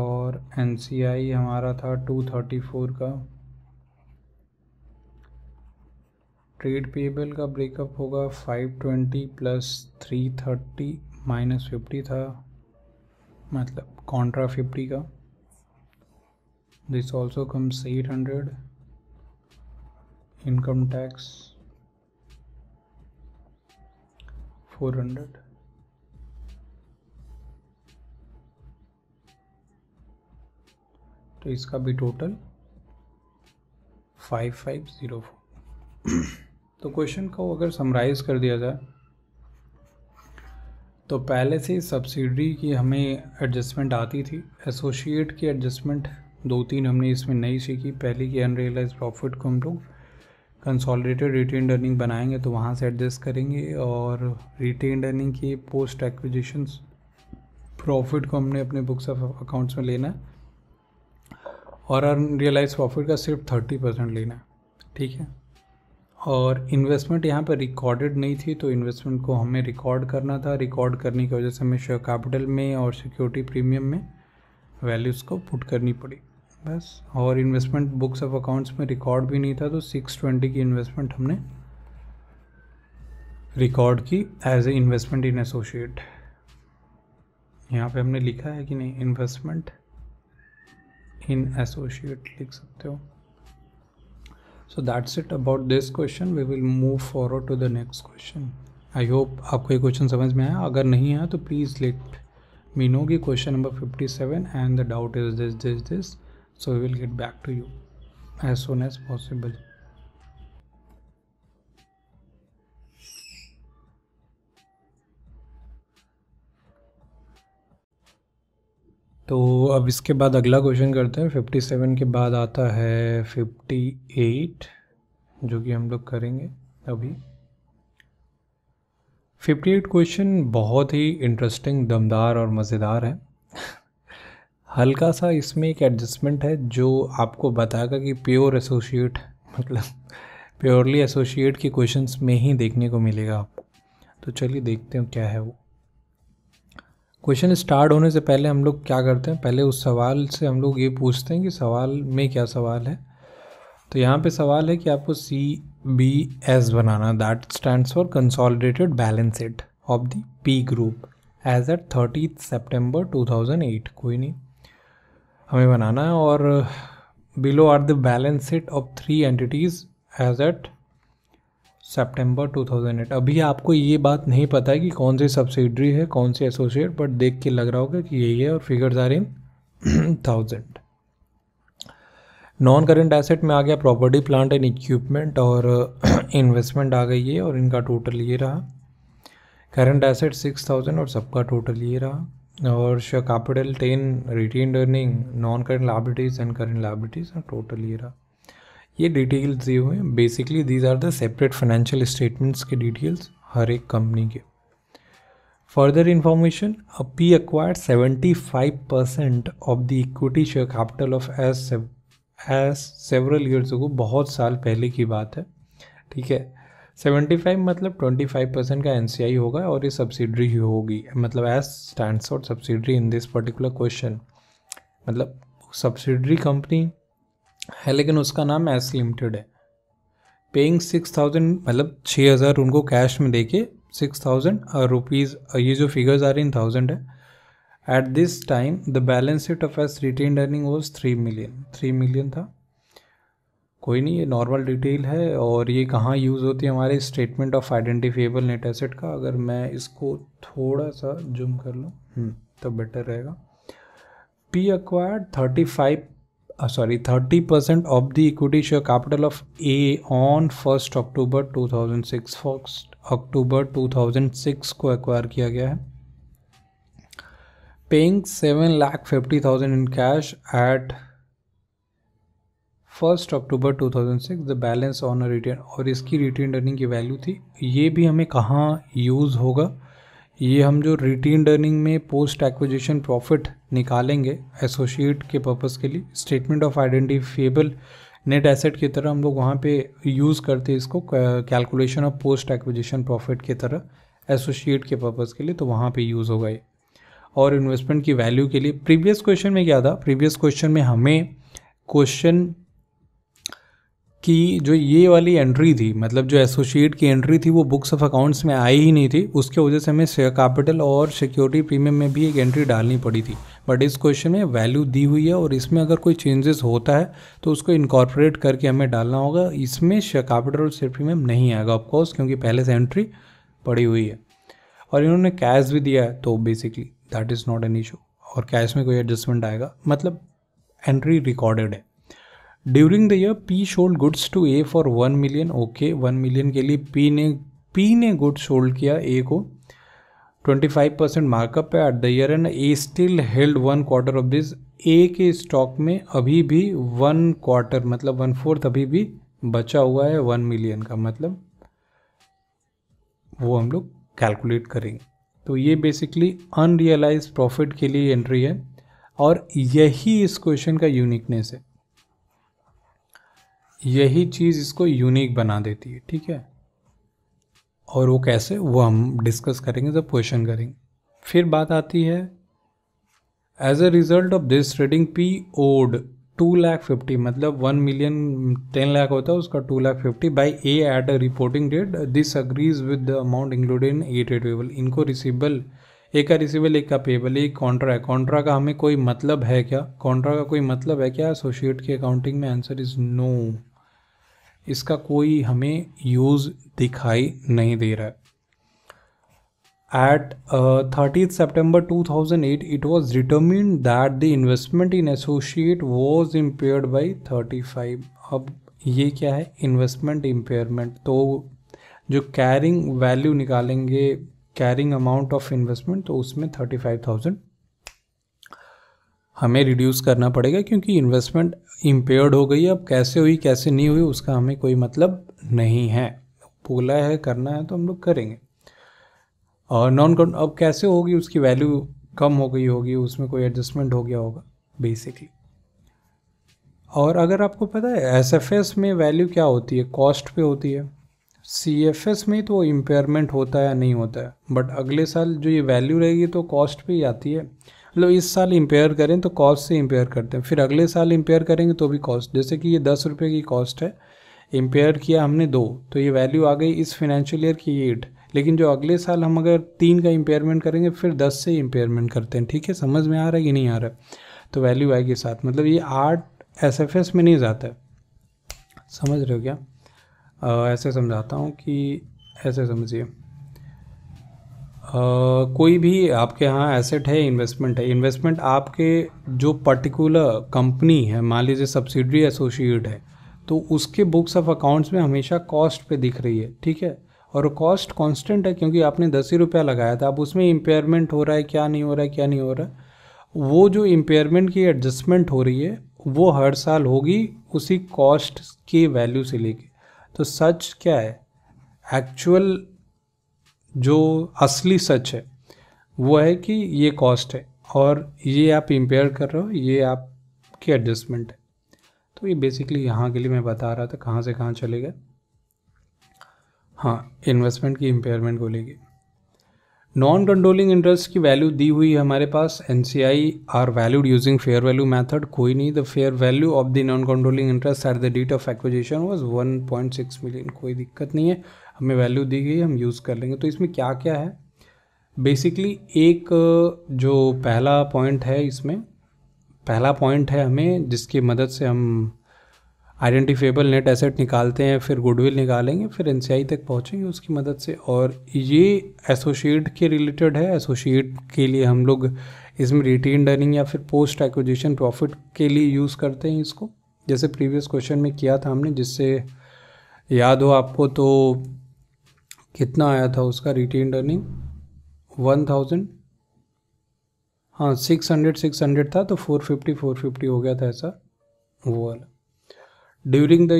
और एन हमारा था टू थर्टी फोर का ट्रेड पेबल का ब्रेकअप होगा five twenty plus three thirty minus fifty था मतलब कॉन्ट्रा फिफ्टी का this also comes eight hundred income tax four hundred तो इसका भी total five five zero four तो क्वेश्चन को अगर समराइज़ कर दिया जाए तो पहले से सब्सिडी की हमें एडजस्टमेंट आती थी एसोशिएट की एडजस्टमेंट दो तीन हमने इसमें नई सीखी पहली की अनरियलाइज प्रॉफिट को हम लोग कंसॉलिडेटेड रिटेन अर्निंग बनाएंगे तो वहाँ से एडजस्ट करेंगे और रिटेन अर्निंग की पोस्ट एक्विजिशन प्रॉफिट को हमने अपने बुक्स ऑफ अकाउंट्स में लेना है और अनरियलाइज प्रॉफिट का सिर्फ थर्टी परसेंट लेना है ठीक है और इन्वेस्टमेंट यहाँ पर रिकॉर्डेड नहीं थी तो इन्वेस्टमेंट को हमें रिकॉर्ड करना था रिकॉर्ड करने की वजह से हमें शेयर कैपिटल में और सिक्योरिटी प्रीमियम में वैल्यूज़ को पुट करनी पड़ी बस और इन्वेस्टमेंट बुक्स ऑफ अकाउंट्स में रिकॉर्ड भी नहीं था तो सिक्स ट्वेंटी की इन्वेस्टमेंट हमने रिकॉर्ड की as a investment in associate यहाँ पे हमने लिखा है कि नहीं इन्वेस्टमेंट इन एसोशिएट लिख सकते हो so that's it about this question we will move forward to the next question I hope आपको ये क्वेश्चन समझ में आया अगर नहीं आया तो प्लीज़ लेट मी नो की question number fifty seven and the doubt is this this this so we will get back to you as soon as possible तो अब इसके बाद अगला क्वेश्चन करते हैं फिफ्टी सेवन के बाद आता है फिफ्टी एट जो कि हम लोग करेंगे अभी फिफ्टी एट क्वेश्चन बहुत ही इंटरेस्टिंग दमदार और मज़ेदार है हल्का सा इसमें एक एडजस्टमेंट है जो आपको बताएगा कि प्योर एसोशिएट मतलब प्योरली एसोशिएट के क्वेश्चंस में ही देखने को मिलेगा आपको तो चलिए देखते हैं क्या है वो क्वेश्चन स्टार्ट होने से पहले हम लोग क्या करते हैं पहले उस सवाल से हम लोग ये पूछते हैं कि सवाल में क्या सवाल है तो यहाँ पे सवाल है कि आपको सी बी एस बनाना that stand for consolidated balance sheet of the P group as at thirty September two thousand eight कोई नहीं हमें बनाना है और below are the balance sheet of three entities as at thousand 2008 अभी आपको ये बात नहीं पता है कि कौन सी सब्सिडरी है कौन सी एसोसिएट बट देख के लग रहा होगा कि यही है और figures are in thousand non current asset में आ गया प्रॉपर्टी प्लांट एंड इक्विपमेंट और इन्वेस्टमेंट आ गई है और इनका टोटल ये रहा करंट एसेट सिक्स थाउजेंड और सबका टोटल ये रहा और श capital ten retain earning non current liabilities and current liabilities total ये रहा ये डिटेल्स दिए हुए हैं basically these are the separate financial statements के डिटेल्स हर एक कंपनी के further information P acquire seventy five percent of the equity share capital of S as several years को बहुत साल पहले की बात है ठीक है सेवेंटी फाइव मतलब ट्वेंटी फाइव परसेंट का एन सी आई होगा और ये सब्सिडरी ही होगी मतलब as stand subsidiary in this particular question मतलब सब्सिडरी कंपनी है लेकिन उसका नाम एस लिमिटेड है पेइंग सिक्स थाउजेंड मतलब छः हज़ार उनको कैश में देके सिक्स थाउजेंड रुपीज़ ये जो फिगर्स आ रही इन थाउजेंड है at this time the balance sheet of S retain earning was three million three million था कोई नहीं ये नॉर्मल डिटेल है और ये कहाँ यूज़ होती है हमारे statement of identifiable net asset का अगर मैं इसको थोड़ा सा जूम कर लूँ हम्म, तो बेटर रहेगा P acquired thirty five sorry uh, sorry 30% of the equity share capital of A on 1st October 2006 first October 2006 को एक्वायर किया गया है paying seven lakh fifty thousand in cash at first October two thousand six the balance on return और इसकी रिटर्न अर्निंग की वैल्यू थी ये भी हमें कहाँ यूज़ होगा ये हम जो रिटेन अर्निंग में पोस्ट एक्विजिशन प्रॉफिट निकालेंगे एसोशिएट के पर्पज़ के लिए statement of identifiable net asset की तरह हम लोग वहाँ पे यूज़ करते हैं इसको calculation of post acquisition profit की तरह एसोशिएट के पर्पज़ के लिए तो वहाँ पे यूज़ होगा ये और इन्वेस्टमेंट की वैल्यू के लिए प्रीवियस क्वेश्चन में क्या था प्रीवियस क्वेश्चन में हमें क्वेश्चन कि जो ये वाली एंट्री थी मतलब जो एसोसिएट की एंट्री थी वो बुक्स ऑफ अकाउंट्स में आई ही नहीं थी उसके वजह से हमें शेयर कैपिटल और सिक्योरिटी प्रीमियम में भी एक एंट्री डालनी पड़ी थी बट इस क्वेश्चन में वैल्यू दी हुई है और इसमें अगर कोई चेंजेस होता है तो उसको इनकॉर्पोरेट करके हमें डालना होगा इसमें शेयर कैपिटल और शेयर प्रीमियम नहीं आएगा ऑफकोर्स क्योंकि पहले से एंट्री पड़ी हुई है और इन्होंने कैश भी दिया है तो basically that is not an issue और कैश में कोई एडजस्टमेंट आएगा मतलब एंट्री रिकॉर्डेड है during the year P sold goods to A for one million okay one million के लिए पी ने पी ने गुड्स होल्ड किया ए को ट्वेंटी फाइव परसेंट मार्कअप है at the year end A still held one quarter of this A के स्टॉक में अभी भी वन क्वार्टर मतलब वन फोर्थ अभी भी बचा हुआ है वन मिलियन का मतलब वो हम लोग कैलकुलेट करेंगे तो ये बेसिकली अनरियलाइज प्रॉफिट के लिए एंट्री है और यही इस क्वेश्चन का यूनिकनेस है यही चीज़ इसको यूनिक बना देती है ठीक है और वो कैसे वो हम डिस्कस करेंगे जब क्वेश्चन करेंगे फिर बात आती है as a result of this trading P owed two lakh fifty मतलब वन मिलियन टेन लाख होता है उसका two lakh fifty by A at a reporting date this agrees with the amount included in A tradable इनको रिसिबल एक का रिसीवेबल एक का पेबल एक कॉन्ट्रा है कॉन्ट्रा का हमें कोई मतलब है क्या कॉन्ट्रा का कोई मतलब है क्या एसोशिएट की अकाउंटिंग में आंसर इज़ नो इसका कोई हमें यूज़ दिखाई नहीं दे रहा है at thirtieth September two thousand eight it was determine that the investment in associate was impair by thirty five अब ये क्या है इन्वेस्टमेंट इम्पेयरमेंट तो जो कैरिंग वैल्यू निकालेंगे कैरिंग अमाउंट ऑफ इन्वेस्टमेंट तो उसमें थर्टी फाइव थाउजेंड हमें रिड्यूस करना पड़ेगा क्योंकि इन्वेस्टमेंट इम्पेयर्ड हो गई अब कैसे हुई कैसे नहीं हुई उसका हमें कोई मतलब नहीं है बोला है करना है तो हम लोग करेंगे और नॉन अब कैसे होगी उसकी वैल्यू कम हो गई होगी उसमें कोई एडजस्टमेंट हो गया होगा बेसिकली और अगर आपको पता है एस एफ एस में वैल्यू क्या होती है कॉस्ट पे होती है सी एफ एस में तो इम्पेयरमेंट होता है या नहीं होता है बट अगले साल जो ये वैल्यू रहेगी तो कॉस्ट पर ही आती है मतलब इस साल इम्पेयर करें तो कॉस्ट से इम्पेयर करते हैं फिर अगले साल इम्पेयर करेंगे तो भी कॉस्ट जैसे कि ये दस रुपये की कॉस्ट है इम्पेयर किया हमने दो तो ये वैल्यू आ गई इस फाइनेंशियल ईयर की एट लेकिन जो अगले साल हम अगर तीन का इम्पेयरमेंट करेंगे फिर दस से इम्पेयरमेंट करते हैं ठीक है समझ में आ रहा है कि नहीं आ रहा है तो वैल्यू आएगी साथ मतलब ये आठ एस में नहीं जाता है समझ रहे हो क्या ऐसे समझाता हूँ कि ऐसे समझिए कोई भी आपके यहाँ एसेट है इन्वेस्टमेंट है इन्वेस्टमेंट आपके जो पर्टिकुलर कंपनी है मान लीजिए सब्सिडरी एसोसिएट है तो उसके बुक्स ऑफ अकाउंट्स में हमेशा कॉस्ट पे दिख रही है ठीक है और कॉस्ट कांस्टेंट है क्योंकि आपने दस ही रुपया लगाया था अब उसमें इम्पेयरमेंट हो रहा है क्या नहीं हो रहा है क्या नहीं हो रहा है वो जो इम्पेयरमेंट की एडजस्टमेंट हो रही है वो हर साल होगी उसी कॉस्ट की वैल्यू से लेके तो सच क्या है एक्चुअल जो असली सच है वो है कि ये कॉस्ट है और ये आप इम्पेयर कर रहे हो ये आपकी एडजस्टमेंट है तो ये बेसिकली यहाँ के लिए मैं बता रहा था कहाँ से कहाँ चलेगा हाँ इन्वेस्टमेंट की इम्पेयरमेंट को नॉन कंट्रोलिंग इंटरेस्ट की वैल्यू दी हुई है हमारे पास N C I are valued using fair value method कोई नहीं the fair value of the non controlling interest at the date of acquisition was one point six million कोई दिक्कत नहीं है हमें वैल्यू दी गई हम यूज़ कर लेंगे तो इसमें क्या क्या है बेसिकली एक जो पहला पॉइंट है इसमें पहला पॉइंट है हमें जिसकी मदद से हम आइडेंटिफेबल नेट एसेट निकालते हैं फिर गुडविल निकालेंगे फिर एन तक पहुँचेंगे उसकी मदद से और ये एसोशिएट के रिलेटेड है एसोशिएट के लिए हम लोग इसमें रिटेन अर्निंग या फिर पोस्ट एक्विजिशन प्रॉफिट के लिए यूज़ करते हैं इसको जैसे प्रीवियस क्वेश्चन में किया था हमने जिससे याद हो आपको तो कितना आया था उसका रिटेन अर्निंग वन थाउजेंड हाँ सिक्स हंड्रेड सिक्स हंड्रेड था तो फोर फिफ्टी फोर फिफ्टी हो गया था ऐसा वो वाला during the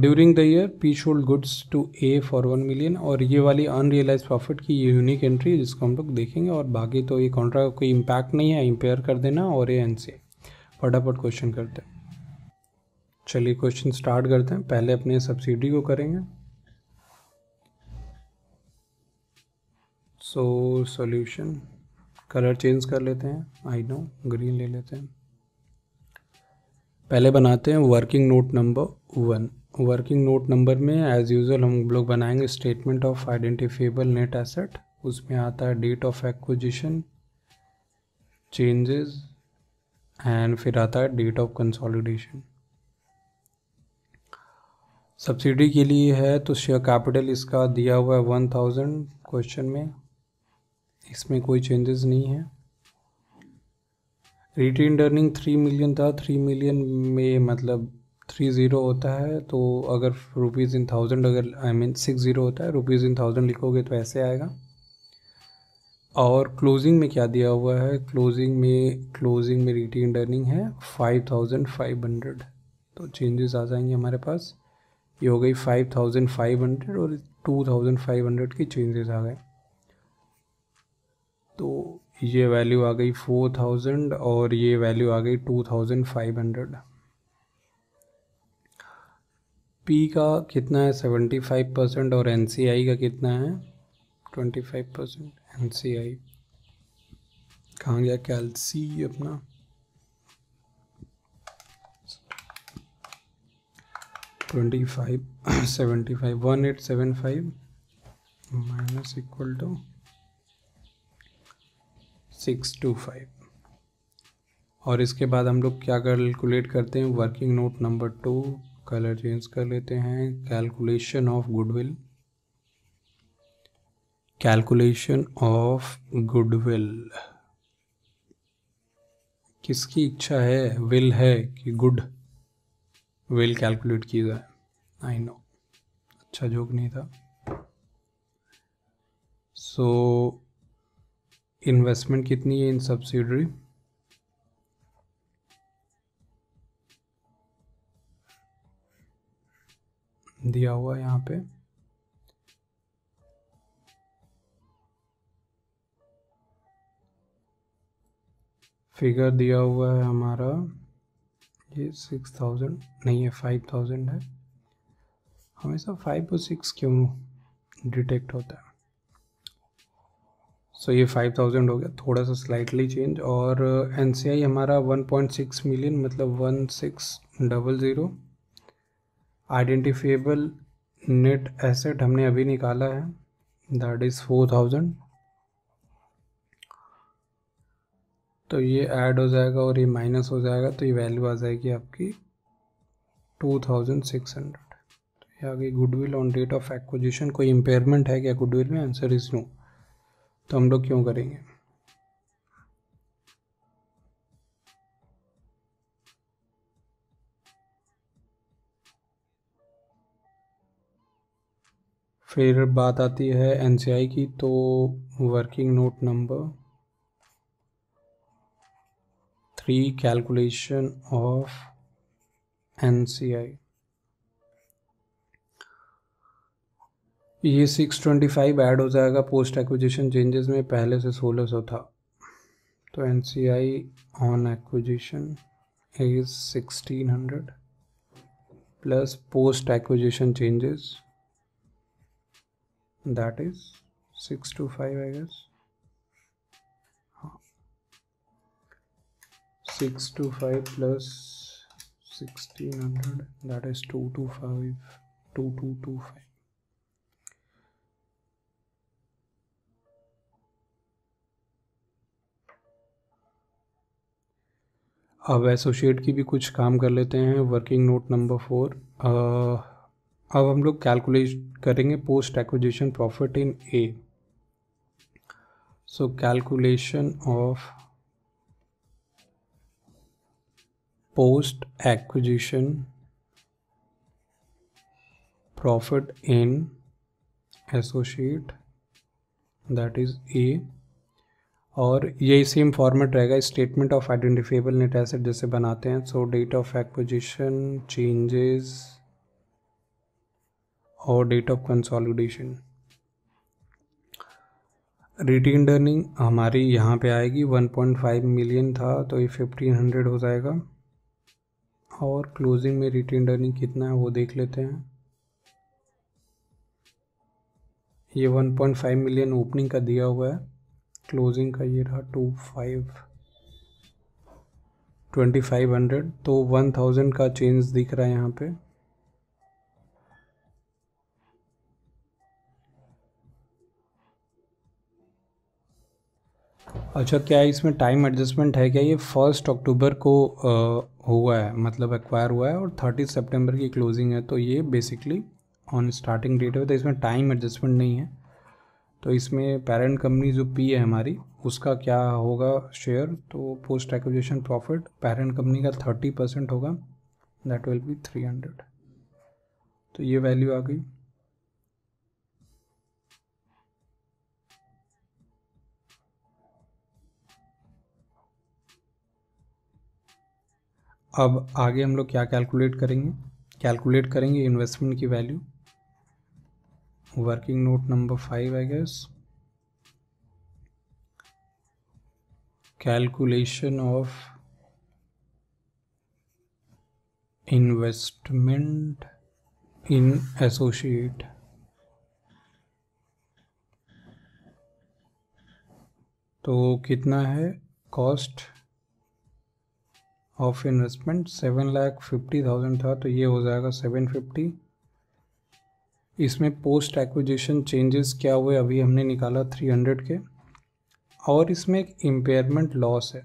during the year P sold goods to A for one million और ये वाली अनरियलाइज प्रॉफिट की ये यूनिक एंट्री जिसको हम लोग देखेंगे और बाकी तो ये कॉन्ट्रैक्ट कोई इम्पैक्ट नहीं है इम्पेयर कर देना और ये एन सी फटाफट क्वेश्चन करते हैं चलिए क्वेश्चन स्टार्ट करते हैं पहले अपने सब्सिडी को करेंगे सो सॉल्यूशन कलर चेंज कर लेते हैं आई नो ग्रीन ले लेते हैं पहले बनाते हैं working note number one working note number में एज यूजल हम लोग बनाएंगे statement of identifiable net asset उसमें आता है date of acquisition changes and फिर आता है डेट ऑफ कंसोलिडेशन सब्सिडी के लिए है तो शेयर कैपिटल इसका दिया हुआ है वन थाउजेंड क्वेश्चन में इसमें कोई चेंजेस नहीं है रिटेन अर्निंग थ्री मिलियन था थ्री मिलियन में मतलब थ्री ज़ीरो होता है तो अगर रुपीज़ इन थाउजेंड अगर आई मीन सिक्स ज़ीरो होता है रुपीज़ इन थाउजेंड लिखोगे तो ऐसे आएगा और क्लोजिंग में क्या दिया हुआ है क्लोजिंग में क्लोजिंग में रिटेन अर्निंग है फाइव थाउजेंड फाइव हंड्रेड तो चेंजेस आ जाएंगे हमारे पास ये हो गई फाइव थाउजेंड फाइव हंड्रेड और टू थाउजेंड फाइव हंड्रेड की चेंजेस आ गए तो ये वैल्यू आ गई फोर थाउजेंड और ये वैल्यू आ गई two thousand five hundred P का कितना है सेवेंटी फाइव परसेंट और एन सी आई का कितना है twenty five percent N C I कहाँ गया कैलसी अपना twenty five seventy five one eight seven five minus equal to six two five और इसके बाद हम लोग क्या कैलकुलेट करते हैं working note number two colour change कर लेते हैं calculation of goodwill calculation of goodwill किसकी इच्छा है विल है कि गुड विल कैलकुलेट की जाए आई नो अच्छा जोक नहीं था सो so, इन्वेस्टमेंट कितनी है इन सब्सिडरी दिया हुआ यहाँ पे फिगर दिया हुआ है हमारा ये सिक्स थाउजेंड नहीं है फाइव थाउजेंड है हमेशा फाइव और सिक्स क्यों डिटेक्ट होता है सो ये फाइव थाउजेंड हो गया थोड़ा सा स्लाइटली चेंज और एन सी आई हमारा वन पॉइंट सिक्स मिलियन मतलब one six double zero identifiable net asset हमने अभी निकाला है दैट इज़ फोर थाउजेंड तो ये ऐड हो जाएगा और ये माइनस हो जाएगा तो ये वैल्यू आ जाएगी आपकी टू थाउजेंड सिक्स हंड्रेड तो ये आ गई goodwill on date of acquisition कोई इम्पेयरमेंट है क्या गुडविल में आंसर इज़ नो तो हम लोग क्यों करेंगे फिर बात आती है एन की तो working note number three calculation of N C I ये सिक्स ट्वेंटी फाइव ऐड हो जाएगा पोस्ट एक्विजिशन चेंजेस में पहले से सोलह सौ था तो N C I on acquisition is sixteen hundred plus post acquisition changes that is six two five I guess six two five plus sixteen hundred that is two two five two two two five अब एसोशिएट की भी कुछ काम कर लेते हैं वर्किंग नोट नंबर फोर अब हम लोग कैलकुलेट करेंगे post acquisition profit in A so calculation of post acquisition profit in associate that is A और यही सेम फॉर्मेट रहेगा statement of identifiable net asset जैसे बनाते हैं so date of acquisition changes और date of consolidation retain earning हमारी यहाँ पे आएगी 1.5 मिलियन था तो ये 1500 हो जाएगा और क्लोजिंग में रिटेन अर्निंग कितना है वो देख लेते हैं ये 1.5 मिलियन ओपनिंग का दिया हुआ है क्लोजिंग का ये रहा two five twenty five hundred तो वन थाउजेंड का चेंज दिख रहा है यहाँ पे अच्छा क्या इसमें टाइम एडजस्टमेंट है क्या ये फर्स्ट अक्टूबर को आ, हुआ है मतलब एक्वायर हुआ है और थर्टी सितंबर की क्लोजिंग है तो ये बेसिकली ऑन स्टार्टिंग डेट है तो इसमें टाइम एडजस्टमेंट नहीं है तो इसमें पेरेंट कंपनी जो पी है हमारी उसका क्या होगा शेयर तो post acquisition profit parent company का थर्टी परसेंट होगा that will be three hundred तो ये वैल्यू आ गई अब आगे हम लोग क्या कैलकुलेट करेंगे कैलकुलेट करेंगे इन्वेस्टमेंट की value working note number 5 i guess calculation of investment in associate तो कितना है cost of investment seven lakh fifty thousand था तो ये हो जाएगा सेवन फिफ्टी इसमें पोस्ट एक्विजिशन चेंजेस क्या हुए अभी हमने निकाला 300 के और इसमें एक इम्पेयरमेंट लॉस है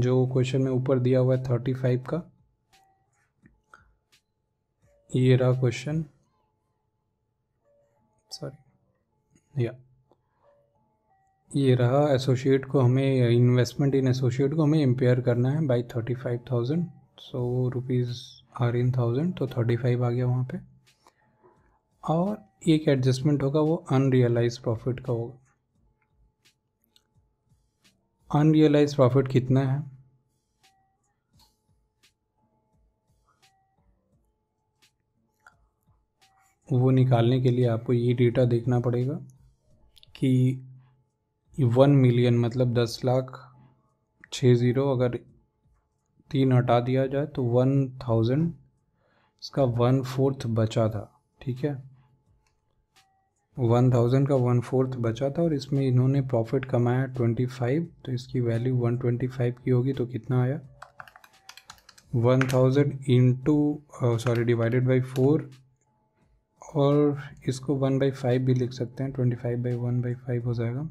जो क्वेश्चन में ऊपर दिया हुआ है 35 का ये रहा क्वेश्चन सॉरी या ये रहा एसोसिएट को हमें इन्वेस्टमेंट इन एसोशिएट को हमें इम्पेयर करना है by thirty five thousand so rupees are in thousand तो थर्टी फाइव आ गया वहाँ पे और एक एडजस्टमेंट होगा वो अनरियलाइज प्रॉफिट का होगा अनरियलाइज प्रॉफिट कितना है वो निकालने के लिए आपको ये डेटा देखना पड़ेगा कि वन मिलियन मतलब दस लाख छः ज़ीरो अगर तीन हटा दिया जाए तो वन थाउजेंड इसका वन फोर्थ बचा था ठीक है वन थाउजेंड का वन फोर्थ बचा था और इसमें इन्होंने प्रॉफिट कमाया ट्वेंटी फाइव तो इसकी वैल्यू वन ट्वेंटी फाइव की होगी तो कितना आया one thousand into sorry divided by four और इसको वन बाई फाइव भी लिख सकते हैं twenty five by one by five हो जाएगा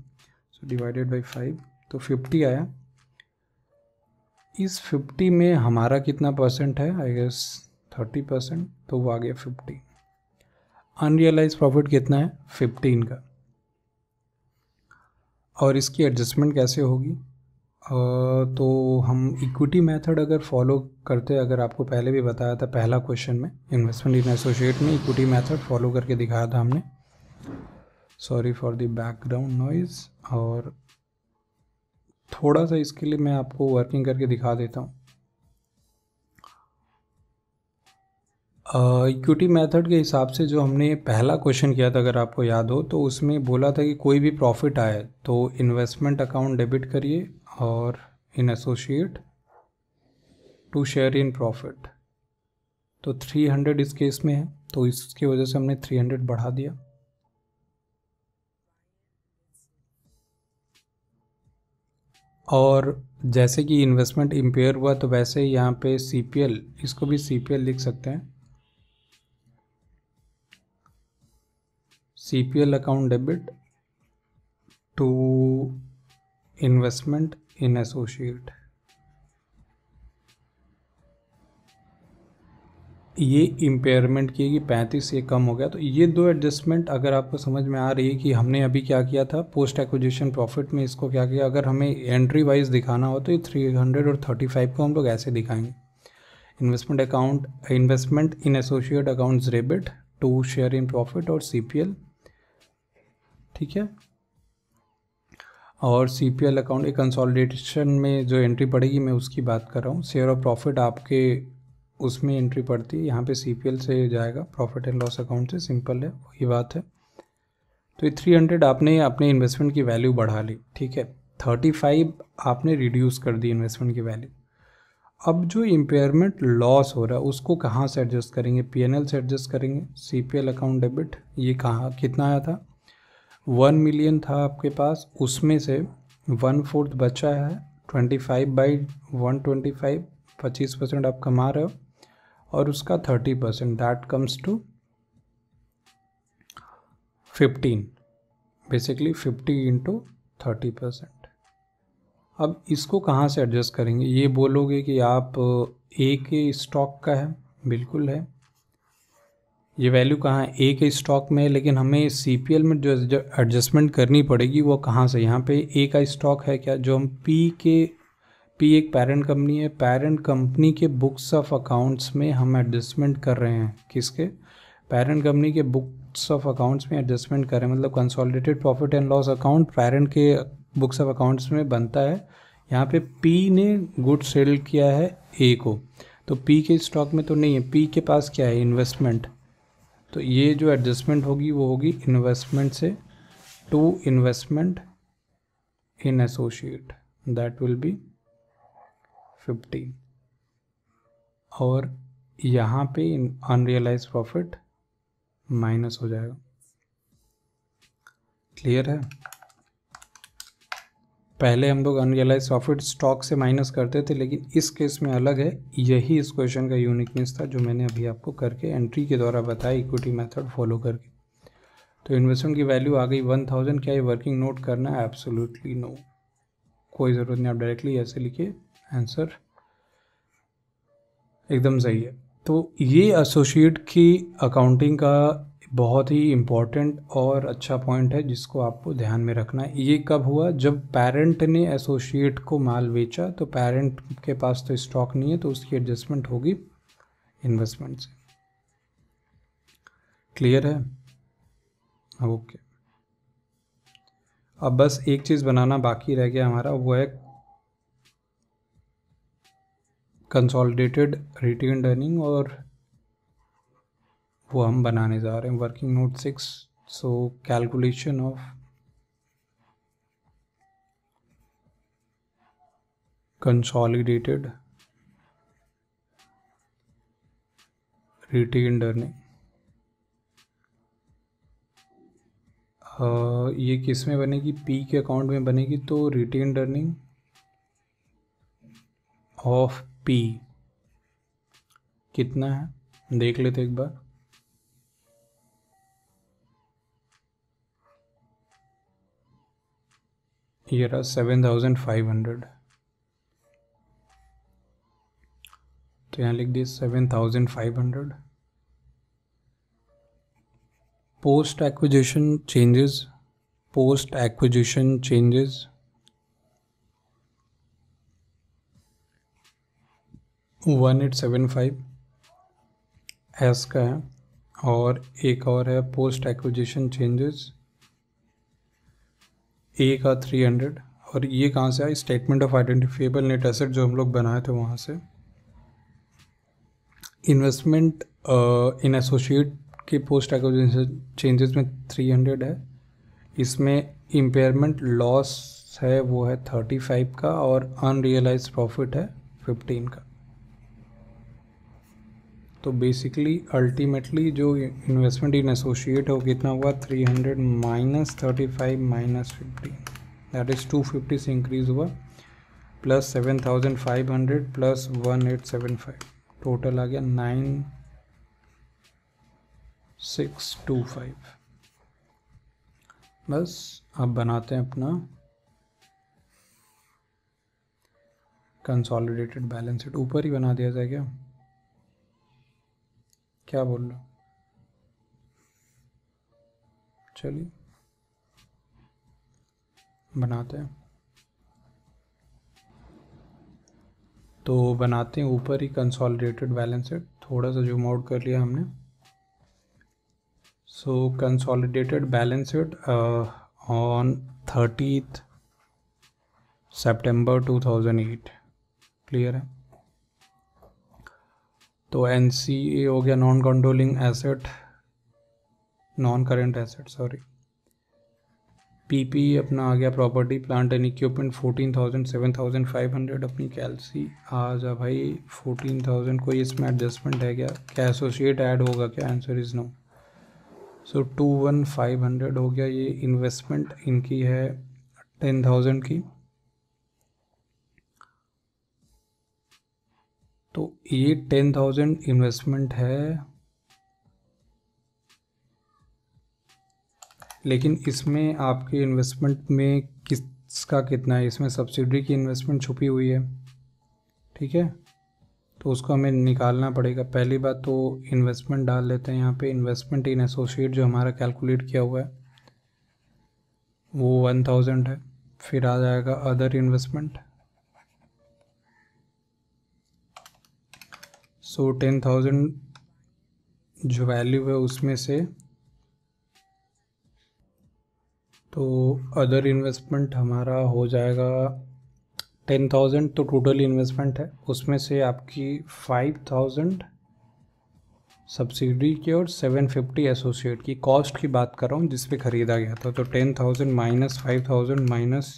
सो डिवाइडेड बाई फाइव तो फिफ्टी आया इस फिफ्टी में हमारा कितना परसेंट है आई गेस थर्टी परसेंट तो वो आ गया फिफ्टी अनरियलाइज प्रॉफिट कितना है फिफ्टीन का और इसकी एडजस्टमेंट कैसे होगी तो हम इक्विटी मेथड अगर फॉलो करते अगर आपको पहले भी बताया था पहला क्वेश्चन में इन्वेस्टमेंट इन एसोसिएट में इक्विटी मेथड फॉलो करके दिखाया था हमने sorry for the background noise और थोड़ा सा इसके लिए मैं आपको वर्किंग करके दिखा देता हूँ इक्विटी मेथड के हिसाब से जो हमने पहला क्वेश्चन किया था अगर आपको याद हो तो उसमें बोला था कि कोई भी प्रॉफिट आए तो इन्वेस्टमेंट अकाउंट डेबिट करिए और in associate to share in profit तो 300 इस केस में है तो इसकी वजह से हमने 300 बढ़ा दिया और जैसे कि इन्वेस्टमेंट इम्पेयर हुआ तो वैसे यहाँ पे सी इसको भी सी लिख सकते हैं CPL account debit to investment in associate ये इम्पेयरमेंट की कि पैंतीस से कम हो गया तो ये दो एडजस्टमेंट अगर आपको समझ में आ रही है कि हमने अभी क्या किया था पोस्ट एक्विजिशन प्रॉफिट में इसको क्या किया अगर हमें एंट्री वाइज दिखाना हो तो ये थ्री हंड्रेड और थर्टी फाइव को हम लोग ऐसे दिखाएंगे investment account investment in associate accounts debit to share in profit और सी पी एल ठीक है और सी पी एल अकाउंट एक कंसोलिडेशन में जो एंट्री पड़ेगी मैं उसकी बात कर रहा हूँ शेयर ऑफ प्रॉफिट आपके उसमें एंट्री पड़ती है यहाँ पे सी पी एल से जाएगा प्रॉफिट एंड लॉस अकाउंट से सिंपल है वही बात है तो ये थ्री हंड्रेड आपने अपने इन्वेस्टमेंट की वैल्यू बढ़ा ली ठीक है थर्टी फाइव आपने रिड्यूस कर दी इन्वेस्टमेंट की वैल्यू अब जो इम्पेयरमेंट लॉस हो रहा है उसको कहाँ से एडजस्ट करेंगे पी एन एल से एडजस्ट करेंगे C P L account debit ये कहाँ कितना आया था वन मिलियन था आपके पास उसमें से वन फोर्थ बचा है twenty five by one twenty five पच्चीस परसेंट आप कमा रहे हो और उसका thirty percent that comes to fifteen basically fifty into thirty percent अब इसको कहाँ से एडजस्ट करेंगे ये बोलोगे कि आप ए के स्टॉक का है बिल्कुल है ये वैल्यू कहाँ है ए के स्टॉक में है लेकिन हमें सी पी एल में जो एडजस्टमेंट करनी पड़ेगी वो कहाँ से यहाँ पे ए का स्टॉक है क्या जो हम पी के पी एक पेरेंट कंपनी है पेरेंट कंपनी के बुक्स ऑफ अकाउंट्स में हम एडजस्टमेंट कर रहे हैं किसके पेरेंट कंपनी के बुक्स ऑफ अकाउंट्स में एडजस्टमेंट कर रहे हैं मतलब consolidated profit and loss account parent के बुक्स ऑफ अकाउंट्स में बनता है यहाँ पे पी ने गुड सेल किया है ए को तो पी के स्टॉक में तो नहीं है पी के पास क्या है इन्वेस्टमेंट तो ये जो एडजस्टमेंट होगी वो होगी इन्वेस्टमेंट से to investment in associate that will be fifteen और यहाँ पे अनरियलाइज प्रॉफिट माइनस हो जाएगा क्लियर है पहले हम लोग अनरियलाइज प्रॉफिट स्टॉक से माइनस करते थे लेकिन इस केस में अलग है यही इस क्वेश्चन का यूनिकनेस था जो मैंने अभी आपको करके एंट्री के द्वारा बताया इक्विटी मेथड फॉलो करके तो इन्वेस्टमेंट की वैल्यू आ गई वन थाउजेंड क्या ये वर्किंग नोट करना है एब्सोल्युटली नो कोई ज़रूरत नहीं आप डायरेक्टली ऐसे लिखिए आंसर एकदम सही है तो ये एसोशिएट की अकाउंटिंग का बहुत ही इम्पॉर्टेंट और अच्छा पॉइंट है जिसको आपको ध्यान में रखना है ये कब हुआ जब पेरेंट ने एसोशिएट को माल बेचा तो पेरेंट के पास तो स्टॉक नहीं है तो उसकी एडजस्टमेंट होगी इन्वेस्टमेंट से क्लियर है ओके अब बस एक चीज़ बनाना बाकी रह गया हमारा वो है कंसोलिडेटेड रिटेन अर्निंग और वो हम बनाने जा रहे हैं working note six so calculation of consolidated retained earning ये किस में बनेगी पी के अकाउंट में बनेगी तो रिटेन्ड अर्निंग ऑफ पी कितना है देख लेते एक बार ये रहा सेवन थाउजेंड फाइव हंड्रेड तो यहाँ लिख दिए seven thousand five hundred post acquisition changes post acquisition changes one eight seven five S का है और एक और है पोस्ट एक्विजिशन चेंजेस ए का थ्री हंड्रेड और ये कहाँ से आया statement of identifiable net asset जो हम लोग बनाए थे वहाँ से इन्वेस्टमेंट इन एसोशिएट के पोस्ट एक्विजिशन चेंजेस में थ्री हंड्रेड है इसमें इम्पेयरमेंट लॉस है वो है थर्टी फाइव का और अनरियलाइज प्रॉफिट है फिफ्टीन का तो बेसिकली अल्टीमेटली जो इन्वेस्टमेंट इन एसोसिएट हो कितना हुआ 300 hundred minus thirty five minus fifty that is two fifty से इंक्रीज़ हुआ plus seven thousand five hundred plus one eight seven five total आ गया नाइन सिक्स टू फाइव बस अब बनाते हैं अपना कंसोलिडेटेड बैलेंस शीट ऊपर ही बना दिया जाएगा क्या बोल रहा चलिए बनाते हैं तो बनाते हैं ऊपर ही कंसोलिडेटेड बैलेंस है थोड़ा सा जूम आउट कर लिया हमने so consolidated balance sheet on thirtieth thousand eight clear है तो एन e हो गया non controlling asset non current asset sorry P P अपना आ गया property plant and equipment fourteen thousand seven thousand five hundred अपनी कैलसी आ जा भाई फोर्टीन थाउजेंड कोई इसमें एडजस्टमेंट है क्या क्या एसोसिएट ऐड होगा क्या answer is no so two one five hundred हो गया ये इन्वेस्टमेंट इनकी है टेन थाउजेंड की तो ये टेन थाउजेंड इन्वेस्टमेंट है लेकिन इसमें आपके इन्वेस्टमेंट में किसका कितना है इसमें सब्सिडी की इन्वेस्टमेंट छुपी हुई है ठीक है तो उसको हमें निकालना पड़ेगा पहली बात तो इन्वेस्टमेंट डाल लेते हैं यहाँ पे इन्वेस्टमेंट इन एसोसिएट जो हमारा कैलकुलेट किया हुआ है वो वन थाउजेंड है फिर आ जाएगा other investment so ten thousand जो वैल्यू है उसमें से तो अदर इन्वेस्टमेंट हमारा हो जाएगा टेन थाउजेंड तो टोटल इन्वेस्टमेंट है उसमें से आपकी फाइव थाउजेंड सब्सिडी की और सेवन फिफ्टी एसोसिएट की कॉस्ट की बात कर रहा हूँ जिसपे ख़रीदा गया था तो ten thousand minus five thousand minus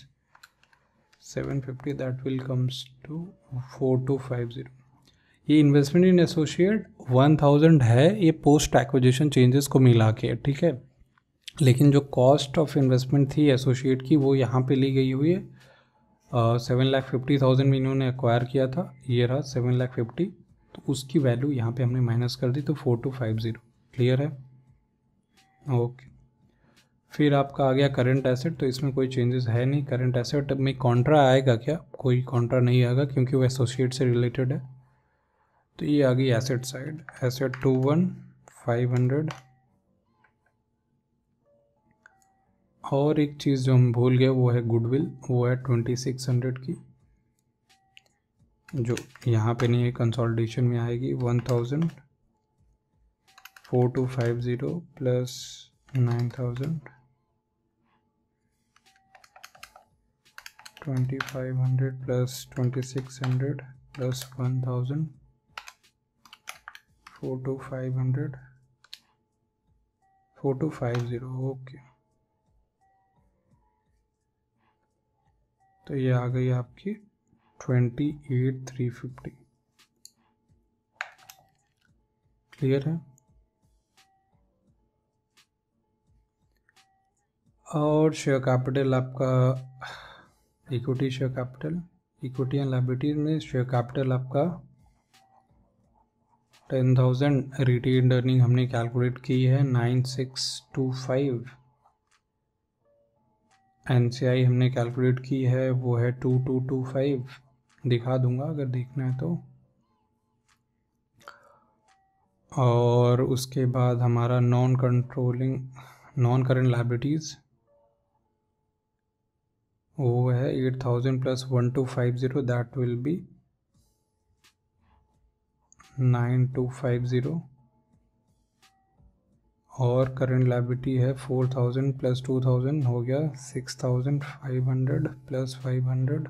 seven fifty that will comes to four two five zero ये investment in associate one thousand है ये पोस्ट एक्विजिशन चेंजेस को मिला के ठीक है लेकिन जो कॉस्ट ऑफ इन्वेस्टमेंट थी एसोशिएट की वो यहाँ पे ली गई हुई है सेवन लाख फिफ्टी थाउजेंड में इन्होंने एक्वायर किया था ये रहा सेवन लाख फिफ्टी तो उसकी वैल्यू यहाँ पे हमने माइनस कर दी तो four two five zero clear है ओके फिर आपका आ गया करंट एसेट तो इसमें कोई चेंजेस है नहीं करंट एसेट में कॉन्ट्रा आएगा क्या कोई कॉन्ट्रा नहीं आएगा क्योंकि वो एसोसिएट से रिलेटेड है तो ये आ गई asset side asset two one five hundred और एक चीज़ जो हम भूल गए वो है गुडविल वो है ट्वेंटी सिक्स हंड्रेड की जो यहाँ पे नहीं है कंसोलिडेशन में आएगी one thousand four two five zero plus nine thousand twenty five hundred plus twenty six hundred plus one thousand four two five hundred four two five zero okay तो ये आ गई आपकी twenty eight three fifty clear है और शेयर कैपिटल आपका equity share capital equity and liabilities में शेयर कैपिटल आपका टेन थाउजेंड रिटेन अर्निंग हमने कैलकुलेट की है nine six two five N हमने कैलकुलेट की है वो है टू टू टू फाइव दिखा दूंगा अगर देखना है तो और उसके बाद हमारा non controlling non current liabilities वो है eight thousand plus one two five zero that will be nine two five zero और करंट लाइबिलिटी है four thousand plus two thousand हो गया six thousand five hundred plus five hundred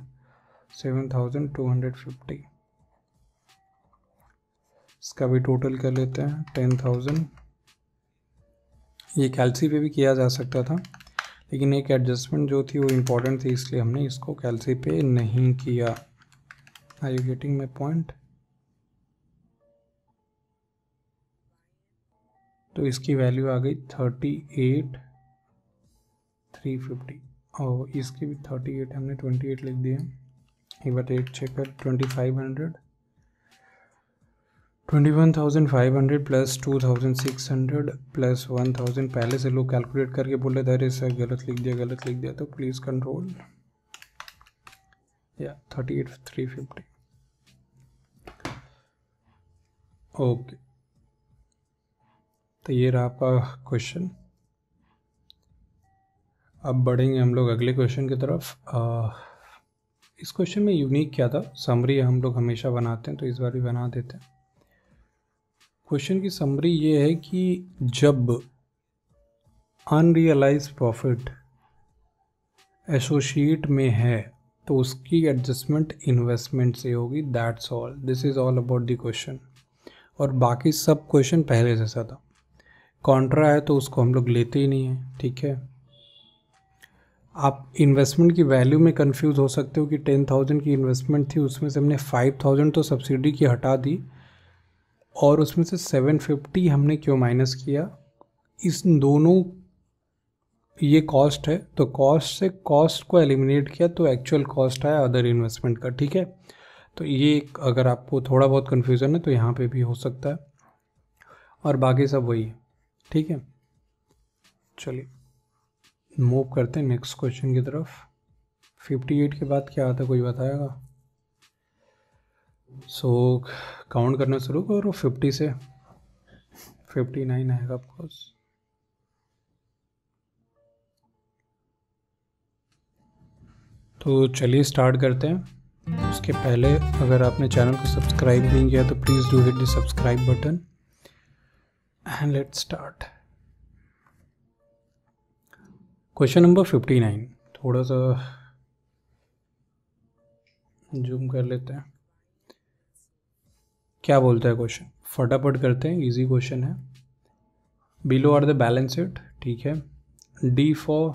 seven thousand two hundred fifty इसका भी टोटल कर लेते हैं टेन थाउजेंड ये कैलसी पे भी किया जा सकता था लेकिन एक एडजस्टमेंट जो थी वो इम्पोर्टेंट थी इसलिए हमने इसको कैलसी पे नहीं किया I you getting my point तो इसकी वैल्यू आ गई थर्टी एट थ्री फिफ्टी और इसकी भी थर्टी एट हमने ट्वेंटी एट लिख दिया एक बार रेट तो चेक कर twenty five hundred twenty one thousand five hundred plus two thousand six hundred plus one thousand पहले से लोग कैलकुलेट करके बोले थे अरे सर गलत लिख दिया गलत लिख दिया तो प्लीज़ कंट्रोल या thirty eight three fifty okay तो ये रहा आपका क्वेश्चन अब बढ़ेंगे हम लोग अगले क्वेश्चन की तरफ आ, इस क्वेश्चन में यूनिक क्या था समरी हम लोग हमेशा बनाते हैं तो इस बार भी बना देते हैं क्वेश्चन की समरी ये है कि जब अनरियलाइज प्रॉफिट एसोशिएट में है तो उसकी एडजस्टमेंट इन्वेस्टमेंट से होगी that's all this is all about the question और बाकी सब क्वेश्चन पहले जैसा था कॉन्ट्रा है तो उसको हम लोग लेते ही नहीं है ठीक है आप इन्वेस्टमेंट की वैल्यू में कंफ्यूज हो सकते हो कि टेन थाउजेंड की इन्वेस्टमेंट थी उसमें से हमने फाइव थाउजेंड तो सब्सिडी की हटा दी और उसमें से सेवन फिफ्टी हमने क्यों माइनस किया इस दोनों ये कॉस्ट है तो कॉस्ट से कॉस्ट को एलिमिनेट किया तो एक्चुअल कॉस्ट आया अदर इन्वेस्टमेंट का ठीक है तो ये अगर आपको थोड़ा बहुत कन्फ्यूज़न है तो यहाँ पे भी हो सकता है और बाकी सब वही है ठीक है चलिए मूव करते हैं नेक्स्ट क्वेश्चन की तरफ 58 के बाद क्या आता है कोई बताएगा सो so, काउंट करना शुरू करो 50 से 59 आएगा ऑफकोर्स तो चलिए स्टार्ट करते हैं उसके पहले अगर आपने चैनल को सब्सक्राइब नहीं किया तो please do hit the subscribe button and let's start question number fifty nine थोड़ा सा जूम कर लेते हैं क्या बोलता है क्वेश्चन फटाफट करते हैं इजी क्वेश्चन है below are the balance it ठीक है डी फॉर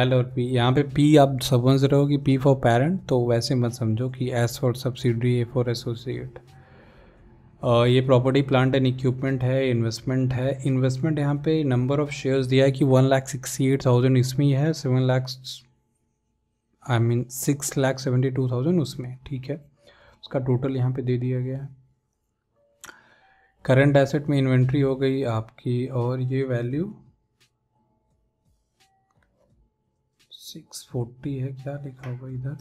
एल और पी यहाँ पे पी आप समझ रहे हो कि पी फॉर पेरेंट तो वैसे मत समझो कि S for subsidy A for associate ये प्रॉपर्टी प्लांट एंड इक्विपमेंट है इन्वेस्टमेंट है इन्वेस्टमेंट यहाँ पे नंबर ऑफ शेयर्स दिया है कि one lakh sixty eight thousand इसमें है seven lakh I mean six lakh seventy two thousand उसमें ठीक है उसका टोटल यहाँ पे दे दिया गया है करंट एसेट में इन्वेंट्री हो गई आपकी और ये वैल्यू सिक्स फोर्टी है क्या लिखा हुआ इधर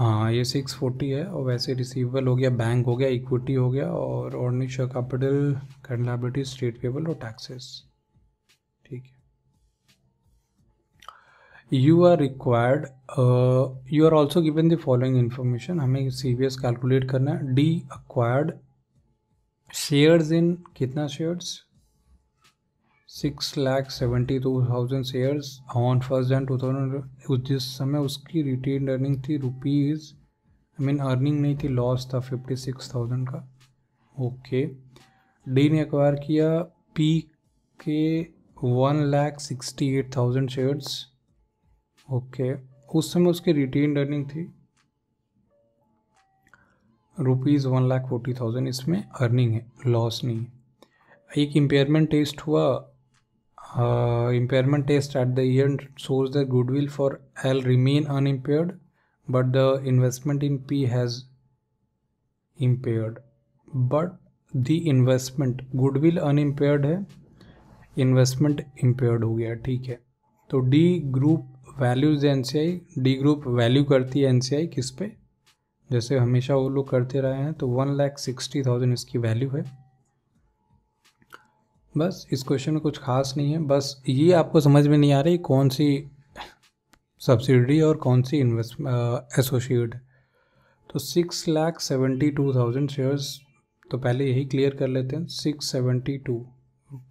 हाँ ये सिक्स फोर्टी है और वैसे रिसीवेबल हो गया बैंक हो गया इक्विटी हो गया और share capital current liability state payable और टैक्सेस ठीक है you are required you are also given the following information हमें सी बी एस कैलकुलेट करना है डी अक्वायर्ड शेयर्स इन कितना shares six lakh seventy two thousand shares on first Jan two thousand जिस समय उसकी रिटेन अर्निंग थी रुपीज़ आई मीन अर्निंग नहीं थी लॉस था फिफ्टी सिक्स थाउजेंड का ओके डी ने एक्वायर किया पी के one lakh sixty eight thousand shares okay उस समय उसकी रिटेन अर्निंग थी rupees one lakh forty thousand इसमें अर्निंग है लॉस नहीं है एक इम्पेयरमेंट टेस्ट हुआ uh, impairment test at the end shows the goodwill for L remain unimpaired but the investment in P has impaired but the investment goodwill unimpaired है investment impaired हो गया ठीक है तो D group values N C I D group value करती है एन सी आई किस पे जैसे हमेशा वो लोग करते रहे हैं तो वन लैख सिक्सटी थाउजेंड इसकी वैल्यू है बस इस क्वेश्चन में कुछ खास नहीं है बस ये आपको समझ में नहीं आ रही कौन सी सब्सिडी और कौन सी इन्वेस्ट एसोशिएट तो six lakh seventy two thousand shares तो पहले यही क्लियर कर लेते हैं six seventy two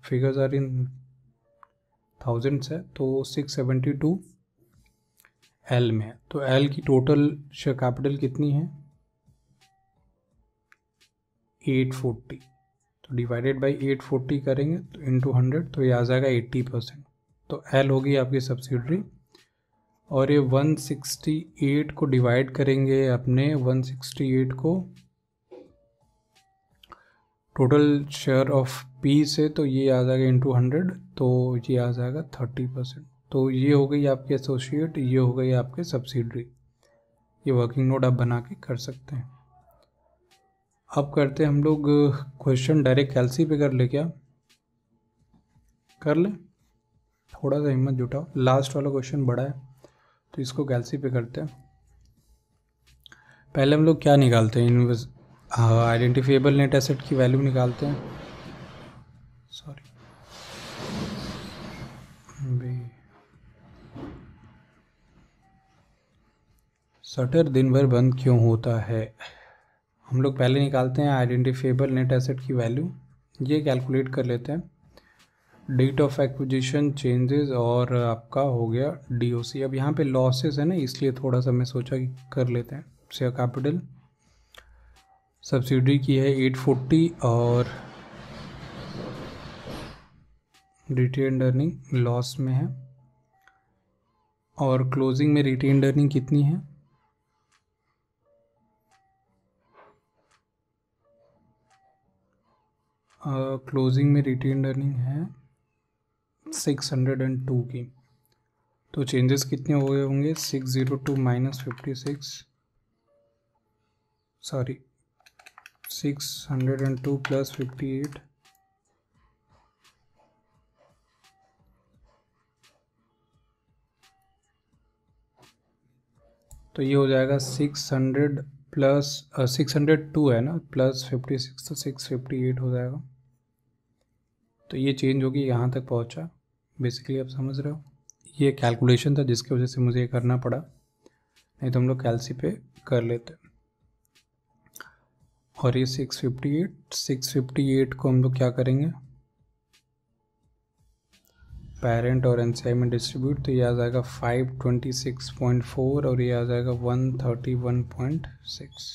figures are in thousands है तो सिक्स सेवेंटी टू एल में है तो एल की टोटल शेयर कैपिटल कितनी है एट फोर्टी तो डिवाइडेड बाई एट फोर्टी करेंगे तो इंटू हंड्रेड तो ये आ जाएगा एट्टी परसेंट तो एल होगी आपकी सब्सिडरी और ये एट को डिवाइड करेंगे अपने वन सिक्सटी एट को टोटल शेयर ऑफ पी से तो ये आ जाएगा इंटू हंड्रेड तो ये आ जाएगा थर्टी परसेंट तो ये हो गई आपकी एसोसिएट ये हो गई आपके सब्सिडरी ये वर्किंग नोट आप बना के कर सकते हैं अब करते हैं हम लोग क्वेश्चन डायरेक्ट कैलसी पे कर ले क्या कर ले थोड़ा सा हिम्मत जुटाओ लास्ट वाला क्वेश्चन बड़ा है तो इसको कैलसी पे करते हैं पहले हम लोग क्या निकालते हैं इन्वेस आइडेंटिफिएबल नेट एसेट की वैल्यू निकालते हैं सॉरी सटर दिन भर बंद क्यों होता है हम लोग पहले निकालते हैं आइडेंटिफेबल नेट एसेट की वैल्यू ये कैलकुलेट कर लेते हैं डेट ऑफ एक्विजिशन चेंजेस और आपका हो गया डीओसी अब यहाँ पे लॉसेस है ना इसलिए थोड़ा सा मैं सोचा कि कर लेते हैं शेयर कैपिटल सब्सिडी की है 840 और रिटेन अर्निंग लॉस में है और क्लोजिंग में रिटेन अर्निंग कितनी है क्लोजिंग में रिटेन अर्निंग है सिक्स हंड्रेड एंड टू की तो चेंजेस कितने हो गए होंगे six zero two minus fifty six sorry six hundred and two plus fifty eight तो ये हो जाएगा six hundred plus six hundred two है ना प्लस फिफ्टी सिक्स तो सिक्स फिफ्टी एट हो जाएगा तो ये चेंज होगी यहाँ तक पहुँचा बेसिकली आप समझ रहे हो ये कैलकुलेशन था जिसकी वजह से मुझे ये करना पड़ा नहीं तो हम लोग कैलसी पे कर लेते और ये 658 658 को हम लोग क्या करेंगे पेरेंट और एनसीआई में डिस्ट्रीब्यूट तो ये आ जाएगा 526.4 और ये आ जाएगा 131.6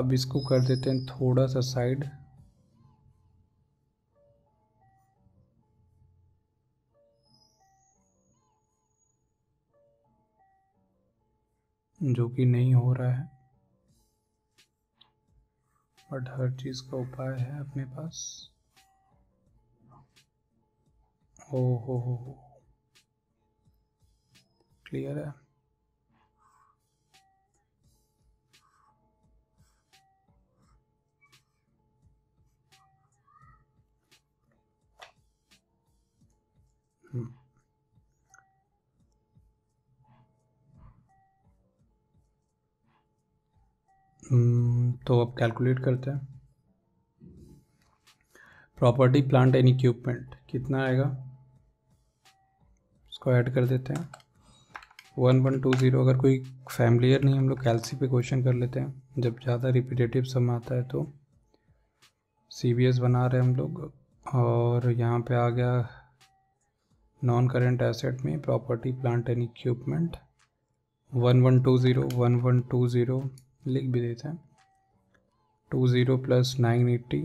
अब इसको कर देते हैं थोड़ा सा साइड जो कि नहीं हो रहा है बट हर चीज़ का उपाय है अपने पास हो हो हो क्लियर है हम्म, तो अब कैलकुलेट करते हैं प्रॉपर्टी प्लांट एंड इक्विपमेंट कितना आएगा इसको ऐड कर देते हैं वन वन टू ज़ीरो अगर कोई फैमिलियर नहीं हम लोग कैलसी पे क्वेश्चन कर लेते हैं जब ज़्यादा रिपीटेटिव सम आता है तो सी बी एस बना रहे हैं हम लोग और यहाँ पे आ गया नॉन करेंट एसेट में property plant and equipment one one two zero one one two zero लिख भी देते हैं two zero plus nine eighty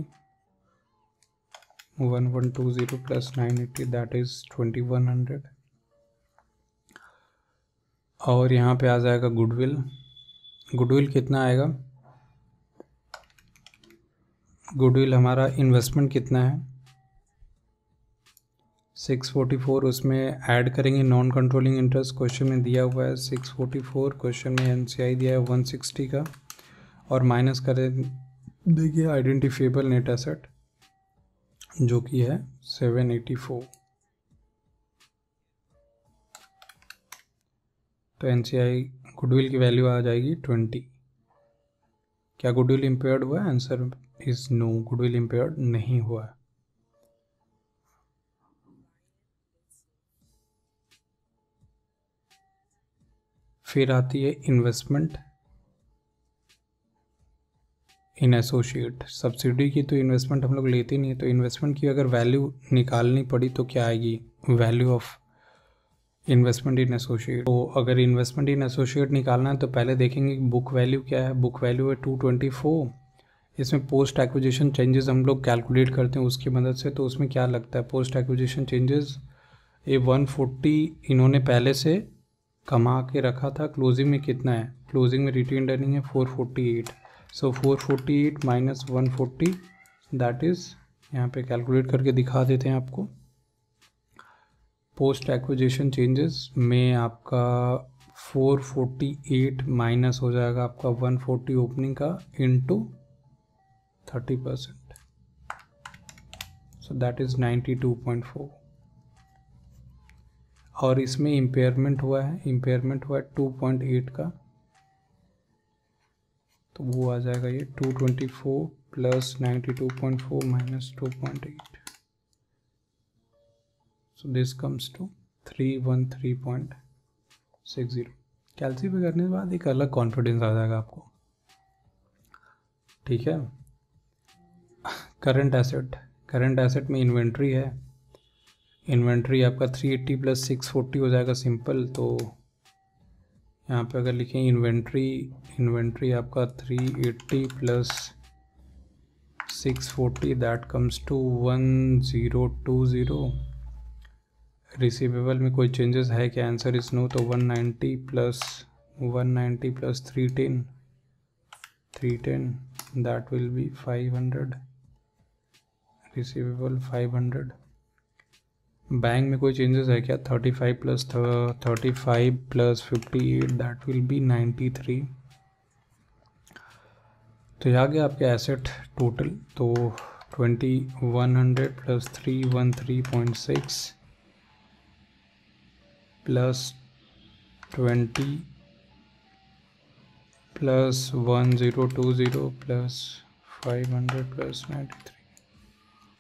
one one two zero plus nine eighty that is twenty one hundred और यहाँ पे आ जाएगा गुडविल गुडविल कितना आएगा गुडविल हमारा इन्वेस्टमेंट कितना है सिक्स फोर्टी फोर उसमें ऐड करेंगे नॉन कंट्रोलिंग इंटरेस्ट क्वेश्चन में दिया हुआ है सिक्स फोर्टी फोर क्वेश्चन में एन दिया है वन सिक्सटी का और माइनस करें देखिए आइडेंटिफिएबल नेट एसेट जो कि है सेवन एटी फोर तो एन गुडविल की वैल्यू आ जाएगी ट्वेंटी क्या गुडविल इम्पेयर्ड हुआ है answer is no goodwill impaired नहीं हुआ है फिर आती है इन्वेस्टमेंट इन एसोशिएट सब्सिडी की तो इन्वेस्टमेंट हम लोग लेते नहीं है तो इन्वेस्टमेंट की अगर वैल्यू निकालनी पड़ी तो क्या आएगी value of investment in associate तो अगर इन्वेस्टमेंट इन एसोशिएट निकालना है तो पहले देखेंगे बुक वैल्यू क्या है बुक वैल्यू है टू ट्वेंटी फोर इसमें पोस्ट एक्विजिशन चेंजेस हम लोग कैलकुलेट करते हैं उसकी मदद से तो उसमें क्या लगता है पोस्ट एक्विजिशन चेंजेस ये वन फोर्टी इन्होंने पहले से कमा के रखा था क्लोजिंग में कितना है क्लोजिंग में रिटेन अर्निंग है four forty eight so four forty eight minus one forty that is यहाँ पे कैलकुलेट करके दिखा देते हैं आपको पोस्ट एक्विजिशन चेंजेस में आपका 448 माइनस हो जाएगा आपका 140 ओपनिंग का into 30 percent so that is 92.4 और इसमें इम्पेयरमेंट हुआ है इम्पेयरमेंट हुआ है टू पॉइंट एट का तो वो आ जाएगा ये two twenty four plus ninety two point four minus two point eight so this comes to three one three point six zero कैलसी पे करने के बाद एक अलग कॉन्फिडेंस आ जाएगा आपको ठीक है करंट एसेट करंट एसेट में इन्वेंट्री है इन्वेंट्री आपका three eighty plus six forty हो जाएगा सिंपल तो यहाँ पे अगर लिखें इन्वेंट्री इन्वेंट्री आपका three eighty plus six forty that comes to one zero two zero receivable में कोई चेंजेस है क्या आंसर इज़ नो तो one ninety plus one ninety plus three ten three ten that will be five hundred receivable five hundred bank में कोई चेंजेस है क्या thirty five plus thirty five plus fifty eight that will be ninety three तो यह आ गया आपके एसेट टोटल तो twenty one hundred plus three one three point six plus twenty plus one zero two zero plus five hundred plus ninety three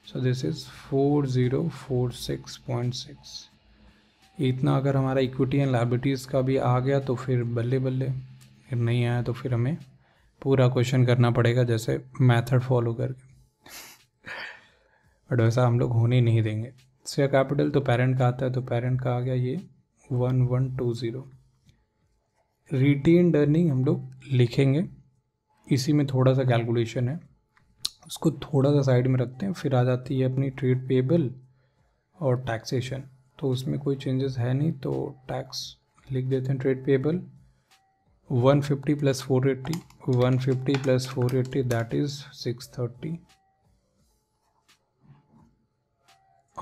so this is four zero four six point six इतना अगर हमारा इक्विटी एंड लाइबिलिटीज़ का भी आ गया तो फिर बल्ले बल्ले फिर नहीं आया तो फिर हमें पूरा क्वेश्चन करना पड़ेगा जैसे मेथड फॉलो करके बट वैसा हम लोग होने नहीं देंगे शेयर कैपिटल तो पेरेंट का आता है तो पेरेंट का आ गया ये one one two zero retain earning हम लोग लिखेंगे इसी में थोड़ा सा कैलकुलेशन है उसको थोड़ा सा साइड में रखते हैं फिर आ जाती है अपनी ट्रेड पेबल और टैक्सेशन तो उसमें कोई चेंजेस है नहीं तो टैक्स लिख देते हैं trade payable 150 plus 480 150 plus 480 that is six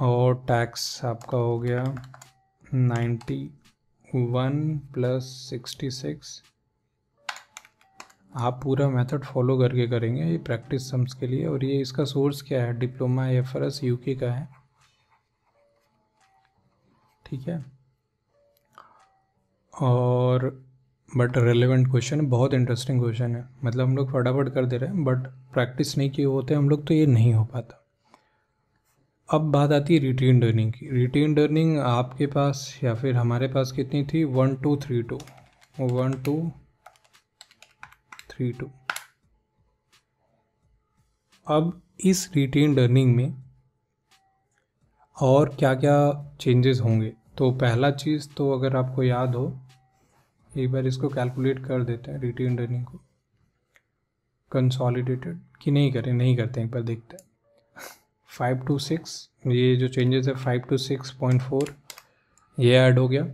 और टैक्स आपका हो गया 91 प्लस सिक्सटी आप पूरा मेथड फॉलो करके करेंगे ये प्रैक्टिस सम्स के लिए और ये इसका सोर्स क्या है diploma F R S U K का है ठीक है और बट रेलिवेंट क्वेश्चन बहुत इंटरेस्टिंग क्वेश्चन है मतलब हम लोग फटाफट कर दे रहे हैं बट प्रैक्टिस नहीं किए होते हम लोग तो ये नहीं हो पाता अब बात आती है रिटेन अर्निंग की रिटेन अर्निंग आपके पास या फिर हमारे पास कितनी थी one two three two one two three two अब इस रिटेन अर्निंग में और क्या क्या चेंजेस होंगे तो पहला चीज़ तो अगर आपको याद हो एक बार इसको कैलकुलेट कर देते हैं रिटेन अर्निंग को कंसोलिडेटेड कि नहीं करें नहीं करते हैं एक बार देखते हैं फाइव टू सिक्स ये जो चेंजेस है five two six point four ये ऐड हो गया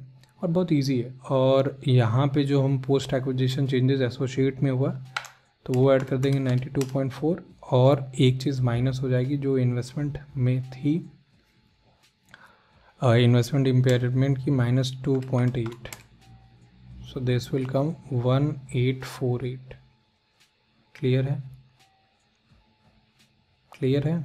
और बहुत इजी है और यहाँ पे जो हम पोस्ट एक्विजिशन चेंजेस एसोशिएट में हुआ तो वो ऐड कर देंगे 92.4 और एक चीज़ माइनस हो जाएगी जो इन्वेस्टमेंट में थी इन्वेस्टमेंट uh, इम्पेयरमेंट की minus two point eight so this will come one eight four eight clear है क्लियर है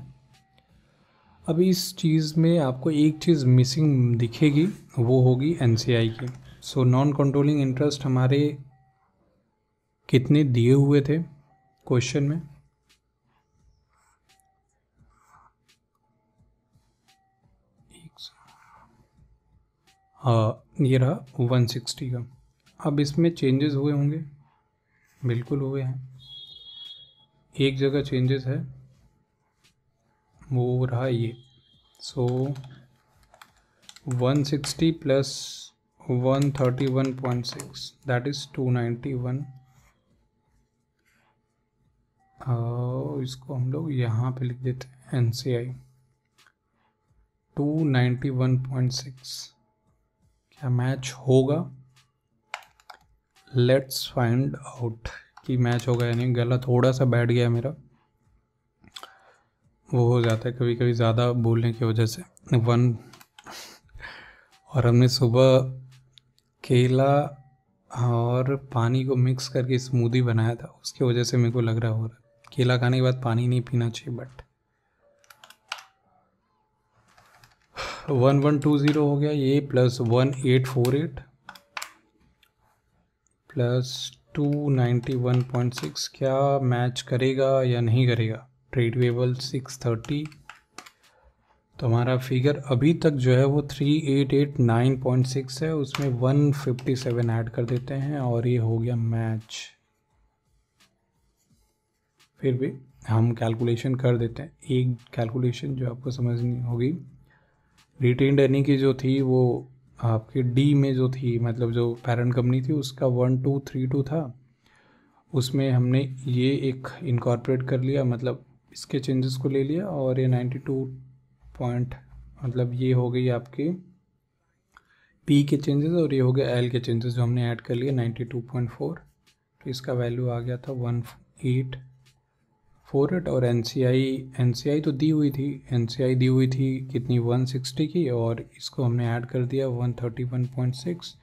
अब इस चीज़ में आपको एक चीज़ मिसिंग दिखेगी वो होगी एन की सो नॉन कंट्रोलिंग इंटरेस्ट हमारे कितने दिए हुए थे क्वेश्चन में ये रहा 160 का अब इसमें चेंजेस हुए होंगे बिल्कुल हुए हैं एक जगह चेंजेस है वो रहा ये so one sixty plus one thirty one point six that is two ninety one इसको हम लोग यहाँ पे लिख देते हैं N C I two ninety one point six क्या मैच होगा लेट्स फाइंड आउट कि मैच होगा यानी गला थोड़ा सा बैठ गया मेरा वो हो जाता है कभी कभी ज़्यादा बोलने की वजह से वन और हमने सुबह केला और पानी को मिक्स करके स्मूदी बनाया था उसकी वजह से मेरे को लग रहा हो रहा है केला खाने के बाद पानी नहीं पीना चाहिए but one one two zero हो गया ये plus one eight four eight plus two ninety one point six क्या मैच करेगा या नहीं करेगा ट्रेड वेबल सिक्स थर्टी तो हमारा फिगर अभी तक जो है वो three eight eight nine point six है उसमें वन फिफ्टी सेवन ऐड कर देते हैं और ये हो गया मैच फिर भी हम कैलकुलेशन कर देते हैं एक कैलकुलेशन जो आपको समझनी होगी रिटेन अर्निंग की जो थी वो आपके डी में जो थी मतलब जो पेरेंट कंपनी थी उसका वन टू थ्री टू था उसमें हमने ये एक इनकॉर्पोरेट कर लिया मतलब इसके चेंजेस को ले लिया और ये नाइन्टी टू पॉइंट मतलब ये हो गई आपकी पी के चेंजेस और ये हो गया एल के चेंजेस जो हमने ऐड कर लिए नाइन्टी टू पॉइंट फोर तो इसका वैल्यू आ गया था वन एट फोर एट और N C I N C I तो दी हुई थी एन सी आई दी हुई थी कितनी वन सिक्सटी की और इसको हमने ऐड कर दिया one one thirty point six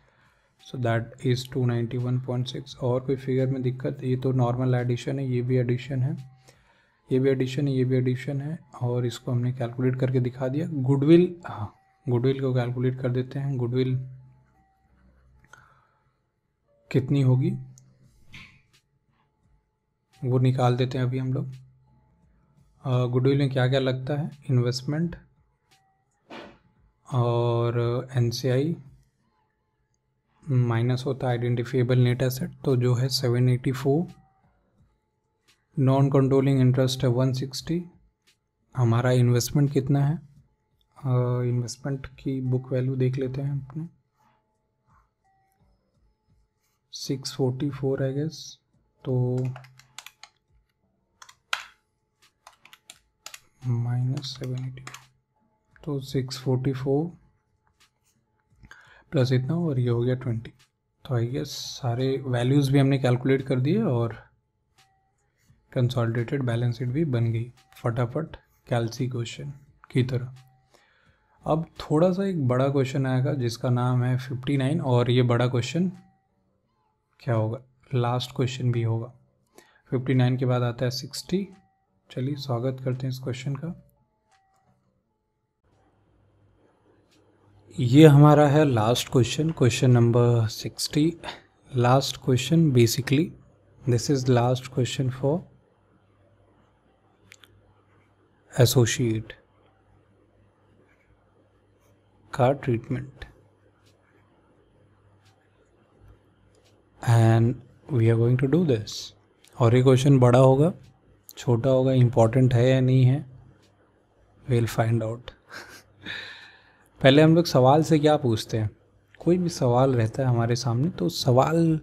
so that is two ninety one point six और कोई फिगर में दिक्कत ये तो नॉर्मल एडिशन है ये भी एडिशन है ये भी एडिशन है ये भी एडिशन है और इसको हमने कैलकुलेट करके दिखा दिया गुडविल हाँ गुडविल को कैलकुलेट कर देते हैं गुडविल कितनी होगी वो निकाल देते हैं अभी हम लोग गुडविल में क्या क्या लगता है इन्वेस्टमेंट और एन सी आई माइनस होता है आइडेंटिफिएबल नेट एसेट तो जो है seven eighty four non controlling interest है 160 हमारा इन्वेस्टमेंट कितना है इन्वेस्टमेंट uh, की बुक वैल्यू देख लेते हैं अपने 644 आई गेस तो माइनस सेवन एटी तो सिक्स फोर्टी फोर प्लस इतना और ये हो गया ट्वेंटी तो आई गेस सारे वैल्यूज़ भी हमने कैलकुलेट कर दिए और कंसोलिडेटेड बैलेंस शीट भी बन गई फटाफट कैलसी क्वेश्चन की तरह अब थोड़ा सा एक बड़ा क्वेश्चन आएगा जिसका नाम है फिफ्टी नाइन और ये बड़ा क्वेश्चन क्या होगा लास्ट क्वेश्चन भी होगा फिफ्टी नाइन के बाद आता है सिक्सटी चलिए स्वागत करते हैं इस क्वेश्चन का ये हमारा है last question question number sixty last question basically this is last question for associate का treatment and we are going to do this और ये क्वेश्चन बड़ा होगा छोटा होगा इम्पॉर्टेंट है या नहीं है विल फाइंड आउट पहले हम लोग सवाल से क्या पूछते हैं कोई भी सवाल रहता है हमारे सामने तो सवाल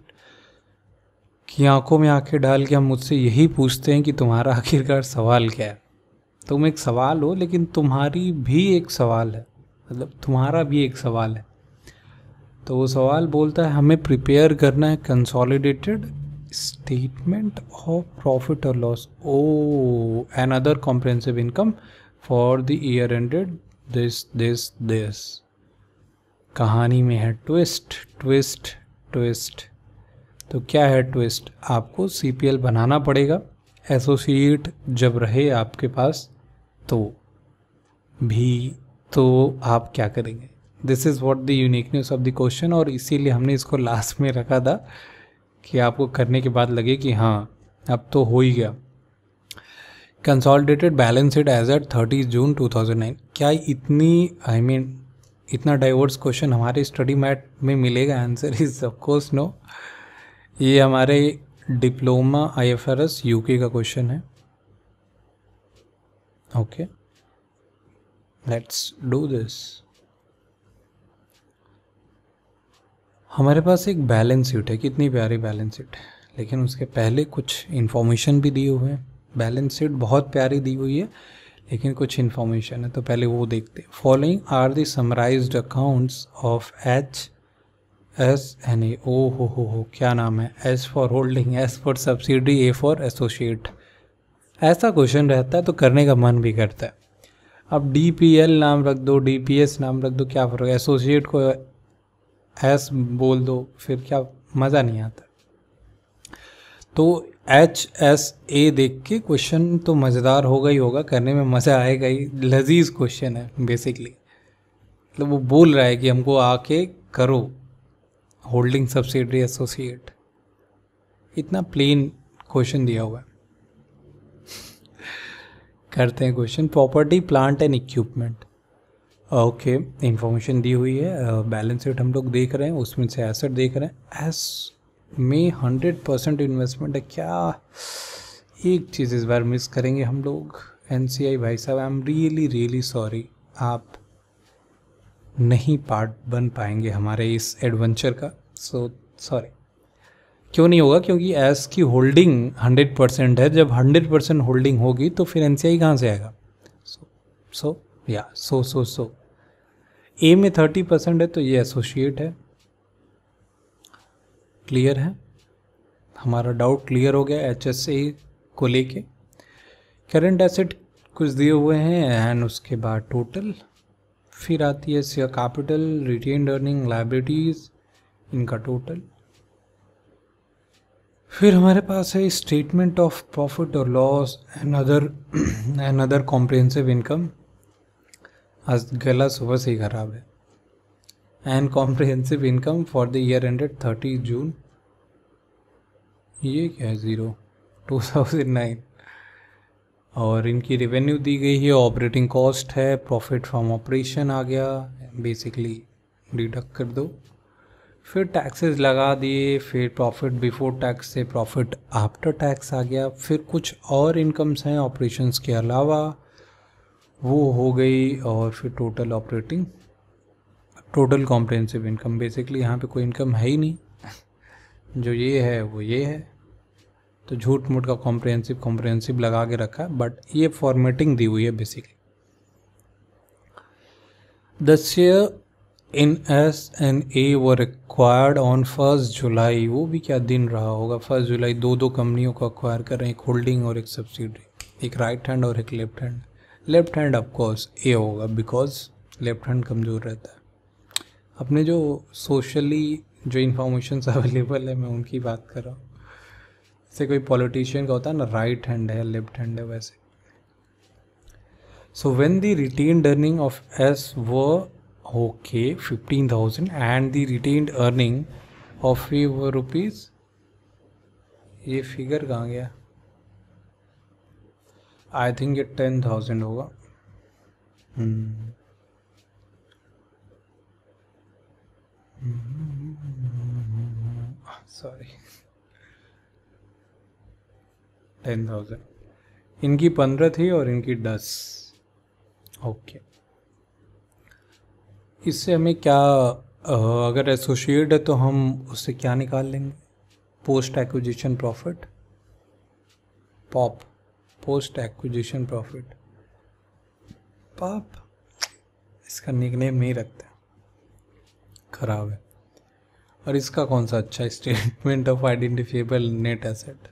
की आंखों में आंखें डाल के हम मुझसे यही पूछते हैं कि तुम्हारा आखिरकार सवाल क्या है तुम एक सवाल हो लेकिन तुम्हारी भी एक सवाल है मतलब तुम्हारा भी एक सवाल है तो वो सवाल बोलता है हमें प्रिपेयर करना है कंसोलिडेटेड स्टेटमेंट ऑफ प्रॉफिट और लॉस ओ एन other comprehensive income for the year ended this this this कहानी में है ट्विस्ट ट्विस्ट ट्विस्ट तो क्या है ट्विस्ट आपको सी बनाना पड़ेगा एसोसिएट जब रहे आपके पास तो भी तो आप क्या करेंगे this is what the uniqueness of the question और इसीलिए हमने इसको लास्ट में रखा था कि आपको करने के बाद लगे कि हाँ अब तो हो ही गया consolidated balance it as at thirty June two thousand nine क्या इतनी आई I मीन mean, इतना डाइवर्स क्वेश्चन हमारे स्टडी मैट में मिलेगा answer is of course no ये हमारे डिप्लोमा आईएफआरएस यूके का क्वेश्चन है ओके लेट्स डू दिस हमारे पास एक बैलेंस शीट है कितनी प्यारी बैलेंस शीट है लेकिन उसके पहले कुछ इन्फॉर्मेशन भी दिए हुए हैं बैलेंस शीट बहुत प्यारी दी हुई है लेकिन कुछ इन्फॉर्मेशन है तो पहले वो देखते हैं following are the summarized accounts of H S and A oh हो हो हो क्या नाम है S for holding S for subsidy A for associate ऐसा क्वेश्चन रहता है तो करने का मन भी करता है अब डी पी एल नाम रख दो डी पी एस नाम रख दो क्या फ़र्क है एसोसिएट को एस बोल दो फिर क्या मज़ा नहीं आता तो एच एस ए देख के क्वेश्चन तो मज़ेदार होगा ही होगा करने में मज़ा आएगा ही लजीज क्वेश्चन है बेसिकली मतलब तो वो बोल रहा है कि हमको आके करो होल्डिंग सब्सिडरी एसोसिएट इतना प्लेन क्वेश्चन दिया हुआ है करते हैं question property plant and equipment okay information दी हुई है बैलेंस शीट हम लोग देख रहे हैं उसमें से एसेट देख रहे हैं एस में हंड्रेड परसेंट इन्वेस्टमेंट है क्या एक चीज़ इस बार मिस करेंगे हम लोग एन भाई साहब I am really really sorry आप नहीं पार्ट बन पाएंगे हमारे इस एडवेंचर का सो so, सॉरी क्यों नहीं होगा क्योंकि एस की होल्डिंग 100 परसेंट है जब 100 परसेंट होल्डिंग होगी तो फिर एन सी कहाँ से आएगा सो सो या सो सो सो ए में 30 परसेंट है तो ये एसोशिएट है क्लियर है हमारा डाउट क्लियर हो गया एच एस को लेके करंट एसेट कुछ दिए हुए हैं एंड उसके बाद टोटल फिर आती है share capital retained earning liabilities इनका टोटल फिर हमारे पास है स्टेटमेंट ऑफ प्रॉफिट और loss and other and other comprehensive income आज गला सुबह से ही खराब है and comprehensive income for the year ended thirty June ये क्या है ज़ीरो टू थाउजेंड नाइन और इनकी रेवेन्यू दी गई है ऑपरेटिंग कॉस्ट है प्रॉफिट फ्रॉम ऑपरेशन आ गया बेसिकली डिडक्ट कर दो फिर टैक्सेस लगा दिए फिर प्रॉफिट बिफोर टैक्स से प्रॉफिट आफ्टर टैक्स आ गया फिर कुछ और इनकम्स हैं ऑपरेशंस के अलावा वो हो गई और फिर total operating total comprehensive income basically यहाँ पे कोई इनकम है ही नहीं जो ये है वो ये है तो झूठ मूठ का कॉम्प्रिहेंसिव कॉम्प्रिहेंसिव लगा के रखा है बट ये फॉर्मेटिंग दी हुई है basically the share in S and A व एक्वायर्ड ऑन फर्स्ट जुलाई वो भी क्या दिन रहा होगा फर्स्ट जुलाई दो दो कंपनियों को अक्वायर कर रहे हैं एक होल्डिंग और एक सब्सिडी एक राइट हैंड और एक left hand left hand of course A होगा बिकॉज लेफ्ट हैंड कमज़ोर रहता है अपने जो सोशली जो इन्फॉर्मेशन अवेलेबल है मैं उनकी बात कर रहा हूँ से कोई पॉलिटिशियन का होता है ना राइट हैंड है लेफ्ट हैंड है वैसे so when the retained earning of S वो okay fifteen thousand and the retained earning of A वो रुपीज़ ये फिगर कहाँ गया आई थिंक ये टेन थाउजेंड होगा सॉरी टेन थाउजेंड इनकी पंद्रह थी और इनकी दस ओके इससे हमें क्या अगर एसोशिएट है तो हम उससे क्या निकाल लेंगे post acquisition profit pop post acquisition profit pop इसका नेम नहीं रखते खराब है और इसका कौन सा अच्छा statement of identifiable net asset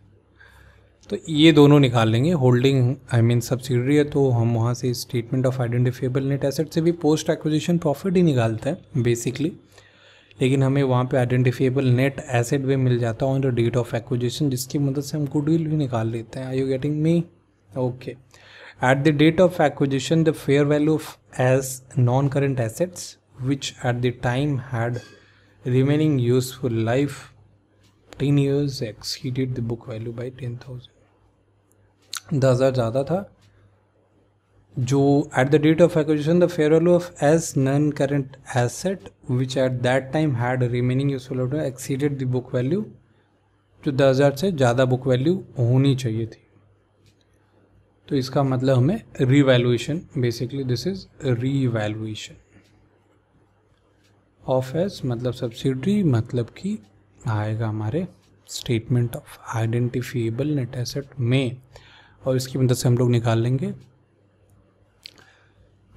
तो ये दोनों निकाल लेंगे होल्डिंग आई मीन सब्सिडरी है तो हम वहाँ से statement of identifiable net asset से भी पोस्ट एक्विजिशन प्रॉफिट ही निकालते हैं बेसिकली लेकिन हमें वहाँ पे आइडेंटिफिएबल नेट एसेट भी मिल जाता है on the date of acquisition जिसकी मदद से हम गुडविल भी निकाल लेते हैं I you getting me okay at the date of acquisition the fair value of S's non current assets which at the time had remaining useful life ten years exceeded the book value by ten thousand दस हज़ार ज़्यादा था जो at the date of acquisition the fair value of S's non current asset which at that time had remaining useful exceeded the book value जो दस हज़ार से ज़्यादा बुक वैल्यू होनी चाहिए थी तो इसका मतलब हमें revaluation basically this is revaluation of S मतलब सब्सिडरी मतलब कि आएगा हमारे statement of identifiable net asset में और इसकी मदद से हम लोग निकाल लेंगे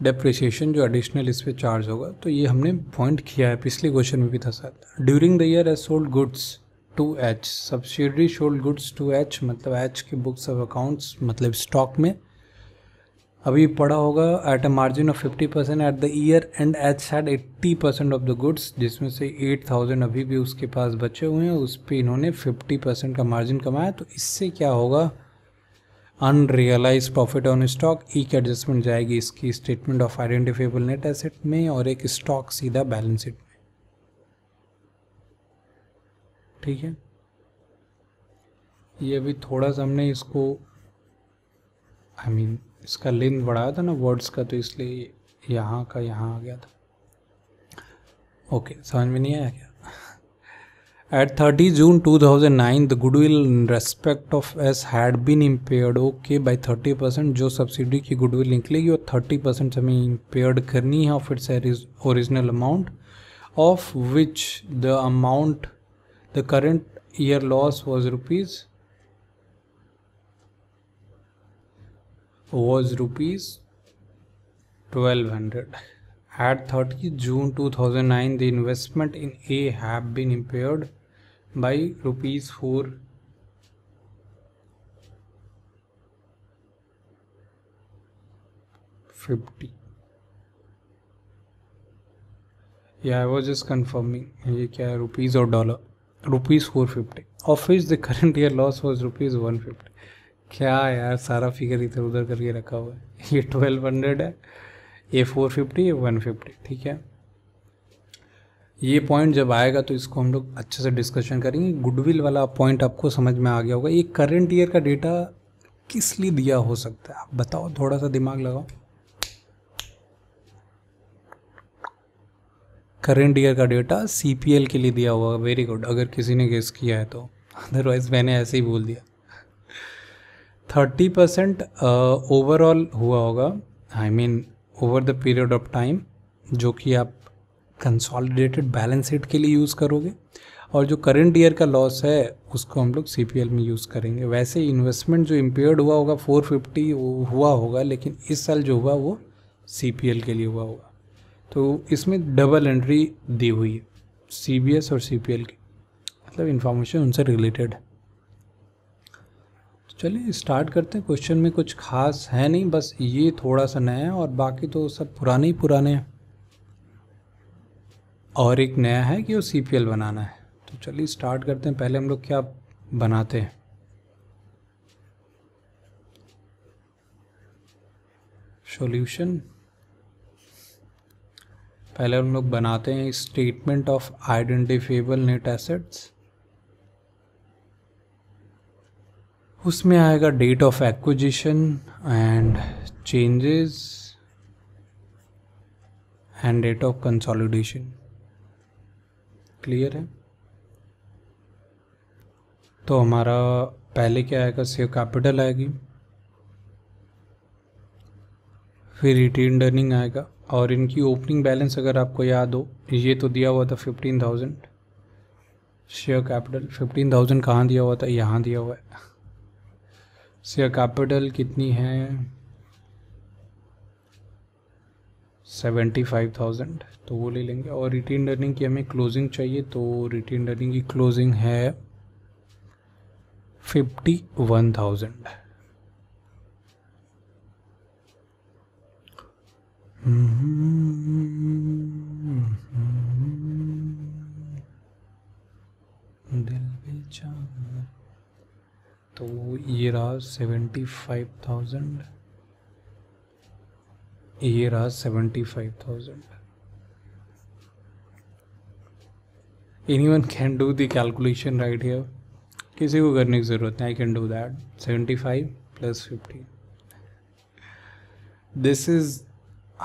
डेप्रिसिएशन जो एडिशनल इस पर चार्ज होगा तो ये हमने पॉइंट किया है पिछले क्वेश्चन में भी था sir during the year S sold goods to H subsidiary sold goods to H मतलब एच के बुक्स ऑफ अकाउंट्स मतलब स्टॉक में अभी पड़ा होगा at a margin of fifty percent at the year end H had eighty percent of the goods जिसमें से एट थाउजेंड अभी भी उसके पास बचे हुए हैं उस पर इन्होंने फिफ्टी परसेंट का मार्जिन कमाया तो इससे क्या होगा अनरियलाइज प्रॉफिट ऑन स्टॉक ई एडजस्टमेंट जाएगी इसकी statement of identifiable net asset में और एक स्टॉक सीधा बैलेंस शीट में ठीक है ये अभी थोड़ा सा हमने इसको आई I मीन mean, इसका लेंथ बढ़ाया था ना वर्ड्स का तो इसलिए यहाँ का यहाँ आ गया था ओके समझ में नहीं आया क्या At 30 June 2009, the goodwill in respect of S had been impaired okay by 30 percent जो सब्सिडी की गुडविल निकलेगी वो 30 परसेंट हमें impaired करनी है of its original amount of which the amount the current year loss was rupees was rupees 1200 at 30 june 2009 the investment in a have been impaired by rupees four fifty या आई वॉज जस्ट कन्फर्मिंग ये क्या है रुपीज़ और dollar rupees four fifty of is the current year loss was rupees one fifty क्या यार सारा फिगर इधर उधर करके रखा हुआ है ये ट्वेल्व हंड्रेड है ये फोर फिफ्टी ये वन फिफ्टी ठीक है ये पॉइंट जब आएगा तो इसको हम लोग अच्छे से डिस्कशन करेंगे गुडविल वाला पॉइंट आपको समझ में आ गया होगा ये करंट ईयर का डेटा किस लिए दिया हो सकता है आप बताओ थोड़ा सा दिमाग लगाओ करंट ईयर का डेटा सी के लिए दिया हुआ वेरी गुड अगर किसी ने गेस किया है तो अदरवाइज मैंने ऐसे ही बोल दिया थर्टी परसेंट ओवरऑल हुआ होगा I mean over the period of time जो कि आप कंसॉलिडेटेड बैलेंस शीट के लिए यूज़ करोगे और जो करंट ईयर का लॉस है उसको हम लोग सी में यूज़ करेंगे वैसे इन्वेस्टमेंट जो इम्पेयर्ड हुआ होगा 450 हुआ होगा लेकिन इस साल जो हुआ वो सी के लिए हुआ होगा तो इसमें डबल एंट्री दी हुई है सी और सी की मतलब इन्फॉर्मेशन उनसे रिलेटेड है चलिए स्टार्ट करते हैं क्वेश्चन में कुछ खास है नहीं बस ये थोड़ा सा नया है और बाकी तो सब पुराने ही पुराने हैं और एक नया है कि वो सी पी एल बनाना है तो चलिए स्टार्ट करते हैं पहले हम लोग क्या बनाते हैं सॉल्यूशन पहले हम लोग बनाते हैं statement of identifiable net assets उसमें आएगा date of acquisition and changes and date of consolidation clear है तो हमारा पहले क्या आएगा सेव कैपिटल आएगी फिर रिटेन अर्निंग आएगा और इनकी ओपनिंग बैलेंस अगर आपको याद हो ये तो दिया हुआ था fifteen thousand share capital fifteen thousand कहाँ दिया हुआ था यहाँ दिया हुआ है शेयर कैपिटल कितनी है सेवेंटी फाइव थाउजेंड तो वो ले लेंगे और रिटेन अर्निंग की हमें क्लोजिंग चाहिए तो रिटेन अर्निंग की क्लोजिंग है फिफ्टी वन थाउजेंड हम्म। दिल तो ये रहा सेवेंटी फाइव थाउजेंड ये रहा seventy five thousand any one can do the calculation right here किसी को करने की ज़रूरत नहीं I can do that seventy five plus fifty this is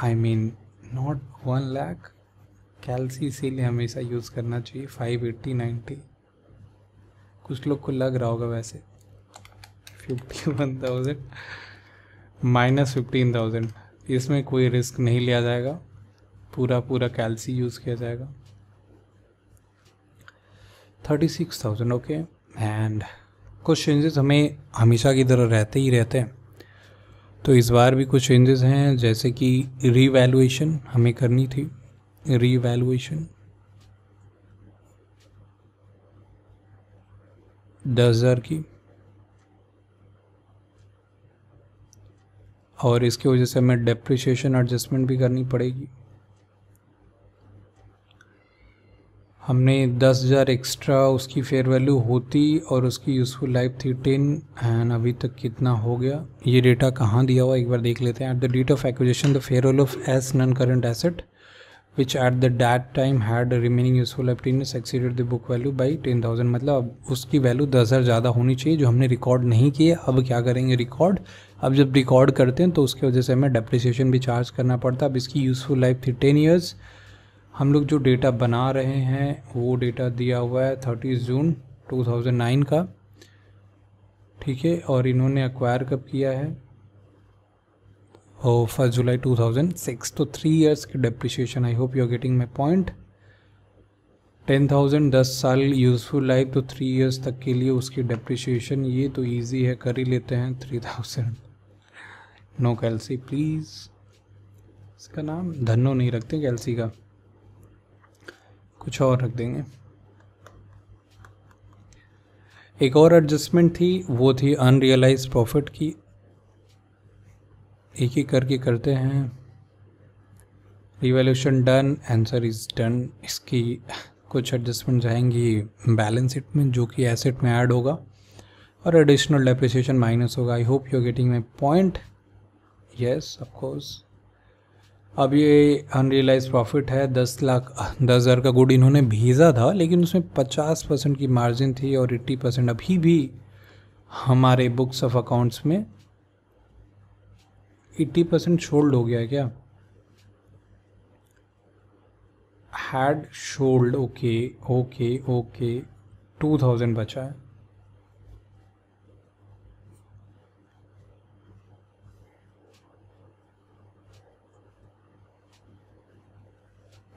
I mean not one lakh calci इसीलिए हमेशा यूज़ करना चाहिए फाइव एट्टी नाइन्टी कुछ लोग को लग रहा होगा वैसे fifty one thousand minus fifteen thousand इसमें कोई रिस्क नहीं लिया जाएगा पूरा पूरा कैलसी यूज़ किया जाएगा thirty six thousand okay and कुछ चेंजेस हमें हमेशा की तरह रहते ही रहते हैं तो इस बार भी कुछ चेंजेस हैं जैसे कि रीवैल्यूएशन हमें करनी थी रीवैल्यूएशन दस हज़ार की और इसकी वजह से हमें डेप्रिशिएशन एडजस्टमेंट भी करनी पड़ेगी हमने दस हज़ार एक्स्ट्रा उसकी फेयर वैल्यू होती और उसकी यूज़फुल लाइफ थी टेन एंड अभी तक कितना हो गया ये डेटा कहाँ दिया हुआ एक बार देख लेते हैं at the date of acquisition the fair value of S non current asset which at the date time had remaining useful life ten exceeded the book value by ten thousand मतलब अब उसकी वैल्यू दस हज़ार ज़्यादा होनी चाहिए जो हमने रिकॉर्ड नहीं किए अब क्या करेंगे रिकॉर्ड अब जब रिकॉर्ड करते हैं तो उसके वजह से हमें डेप्रिसिएशन भी चार्ज करना पड़ता है अब इसकी यूज़फुल लाइफ थी टेन ईयर्स हम लोग जो डेटा बना रहे हैं वो डेटा दिया हुआ है थर्टी जून टू का ठीक है और इन्होंने एक्वायर कब किया है और फर्स्ट जुलाई 2006 तो थ्री इयर्स की depreciation I hope you are getting my point ten thousand दस साल यूज़फुल लाइफ तो थ्री इयर्स तक के लिए उसकी डेप्रिशिएशन ये तो इजी है कर ही लेते हैं three thousand no calci please इसका नाम धनो नहीं रखते कैलसी का कुछ और रख देंगे एक और एडजस्टमेंट थी वो थी अनरियलाइज प्रॉफिट की एक ही करके करते हैं revaluation done answer is done इसकी कुछ एडजस्टमेंट जाएंगी बैलेंस शीट में जो कि एसेट में ऐड होगा और एडिशनल डेप्रिसिएशन माइनस होगा I hope you are getting my point yes of course अब ये अनरियलाइज प्रॉफिट है दस लाख दस हज़ार का गुड इन्होंने भेजा था लेकिन उसमें पचास परसेंट की मार्जिन थी और एट्टी परसेंट अभी भी हमारे बुक्स ऑफ अकाउंट्स में एट्टी परसेंट शोल्ड हो गया है क्या had sold okay okay okay two thousand बचा है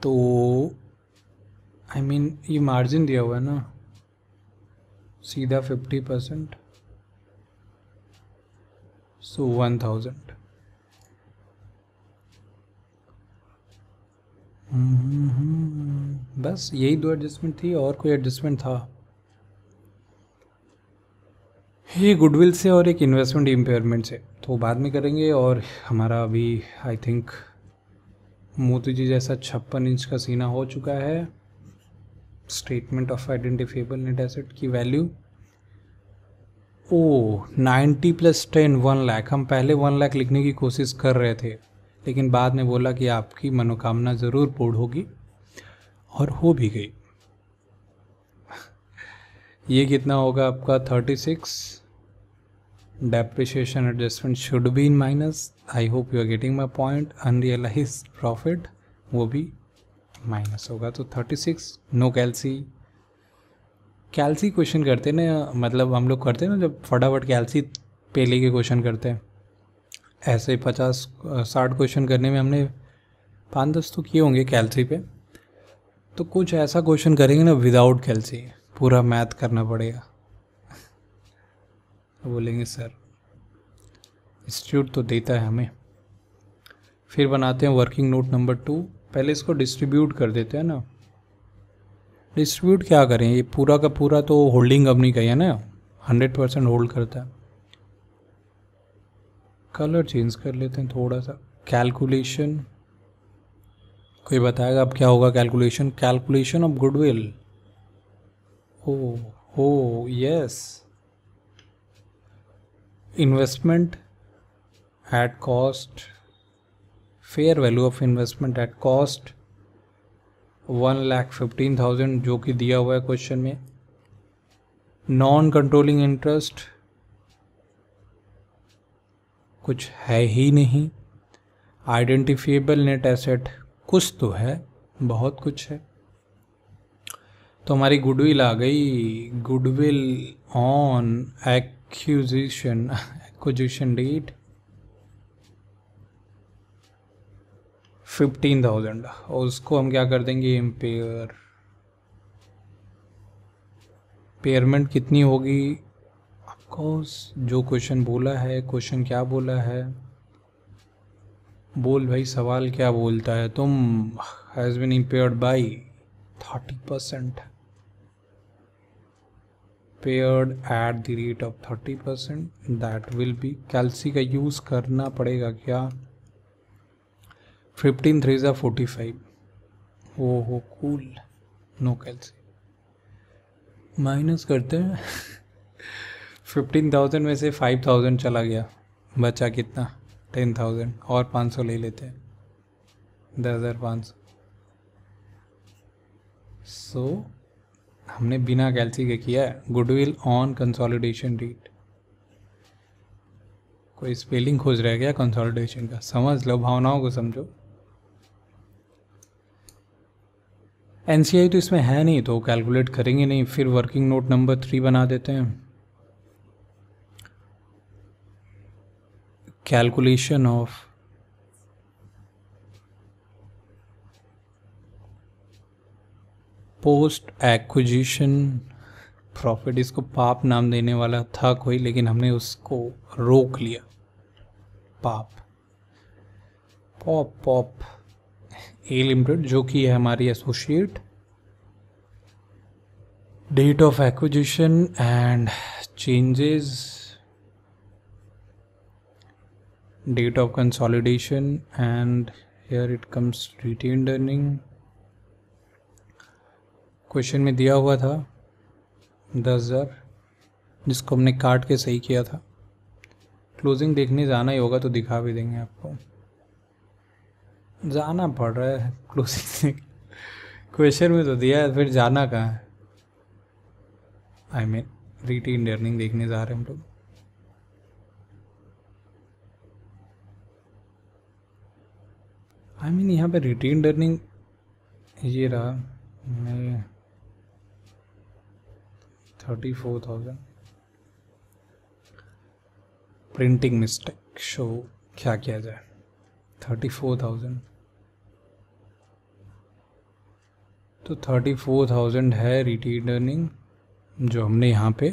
तो आई I मीन mean, ये मार्जिन दिया हुआ है ना सीधा fifty percent so one thousand बस यही दो एडजस्टमेंट थी और कोई एडजस्टमेंट था ये गुडविल से और एक इन्वेस्टमेंट इम्पेयरमेंट से तो बाद में करेंगे और हमारा अभी आई थिंक मोती जी जैसा छप्पन इंच का सीना हो चुका है statement of identifiable net asset की value oh ninety plus ten one lakh हम पहले वन लाख लिखने की कोशिश कर रहे थे लेकिन बाद में बोला कि आपकी मनोकामना ज़रूर पूर्ण होगी और हो भी गई ये कितना होगा आपका thirty six depreciation adjustment should be in minus I hope you are getting my point unrealised profit वो भी माइनस होगा तो thirty six no calci calci question करते ना मतलब हम लोग करते हैं ना जब फटाफट कैलसी पे के क्वेश्चन करते हैं ऐसे पचास साठ क्वेश्चन करने में हमने पाँच दस तो किए होंगे कैलसी पे तो कुछ ऐसा क्वेश्चन करेंगे ना विदाउट कैलसी पूरा मैथ करना पड़ेगा बोलेंगे सर इंस्टीट्यूट तो देता है हमें फिर बनाते हैं वर्किंग नोट नंबर टू पहले इसको डिस्ट्रीब्यूट कर देते हैं ना डिस्ट्रीब्यूट क्या करें ये पूरा का पूरा तो होल्डिंग कंपनी का ही है ना हंड्रेड परसेंट होल्ड करता है कलर चेंज कर लेते हैं थोड़ा सा कैलकुलेशन कोई बताएगा अब क्या होगा calculation calculation of goodwill oh हो yes investment at cost fair value of investment at cost one lakh fifteen thousand जो कि दिया हुआ है क्वेश्चन में नॉन कंट्रोलिंग इंटरेस्ट कुछ है ही नहीं आइडेंटिफिएबल नेट एसेट कुछ तो है बहुत कुछ है तो हमारी गुडविल आ गई goodwill on acquisition acquisition date fifteen thousand और उसको हम क्या कर देंगे एम्पेयर पेयरमेंट कितनी होगी ऑफकोर्स जो क्वेश्चन बोला है क्वेश्चन क्या बोला है बोल भाई सवाल क्या बोलता है तुम has been impaired by thirty percent paired at the rate of thirty percent that will be calci का यूज़ करना पड़ेगा क्या फिफ्टीन थ्री ज़ा फोर्टी फाइव वो हो कूल नो कैलसी माइनस करते हैं फिफ्टीन थाउजेंड में से फाइव थाउजेंड चला गया बचा कितना टेन थाउजेंड और पाँच सौ ले लेते हैं दस हज़ार पाँच सौ सो हमने बिना कैलसी के किया है गुडविल ऑन कंसोलिडेशन रेट कोई स्पेलिंग खोज रह गया कंसोलिडेशन का समझ लो भावनाओं को समझो एन तो इसमें है नहीं तो कैलकुलेट करेंगे नहीं फिर वर्किंग नोट नंबर थ्री बना देते हैं calculation of post acquisition profit इसको पाप नाम देने वाला था कोई लेकिन हमने उसको रोक लिया पाप पॉप पॉप ए लिमिटेड जो कि है हमारी associate date of acquisition and changes date of consolidation and here it comes retained earning question में दिया हुआ था दस हज़ार जिसको हमने काट के सही किया था क्लोजिंग देखने जाना ही होगा तो दिखा भी देंगे आपको जाना पड़ रहा है क्लोजिंग से क्वेश्चन में तो दिया है फिर जाना कहाँ है आई मीन रिटीन लर्निंग देखने जा रहे हैं हम लोग आई मीन यहाँ पे रिटीन लर्निंग ये रहा मैं thirty four thousand printing mistake show क्या किया जाए थर्टी फोर थाउजेंड तो थर्टी फोर थाउजेंड है अर्निंग जो हमने यहाँ पे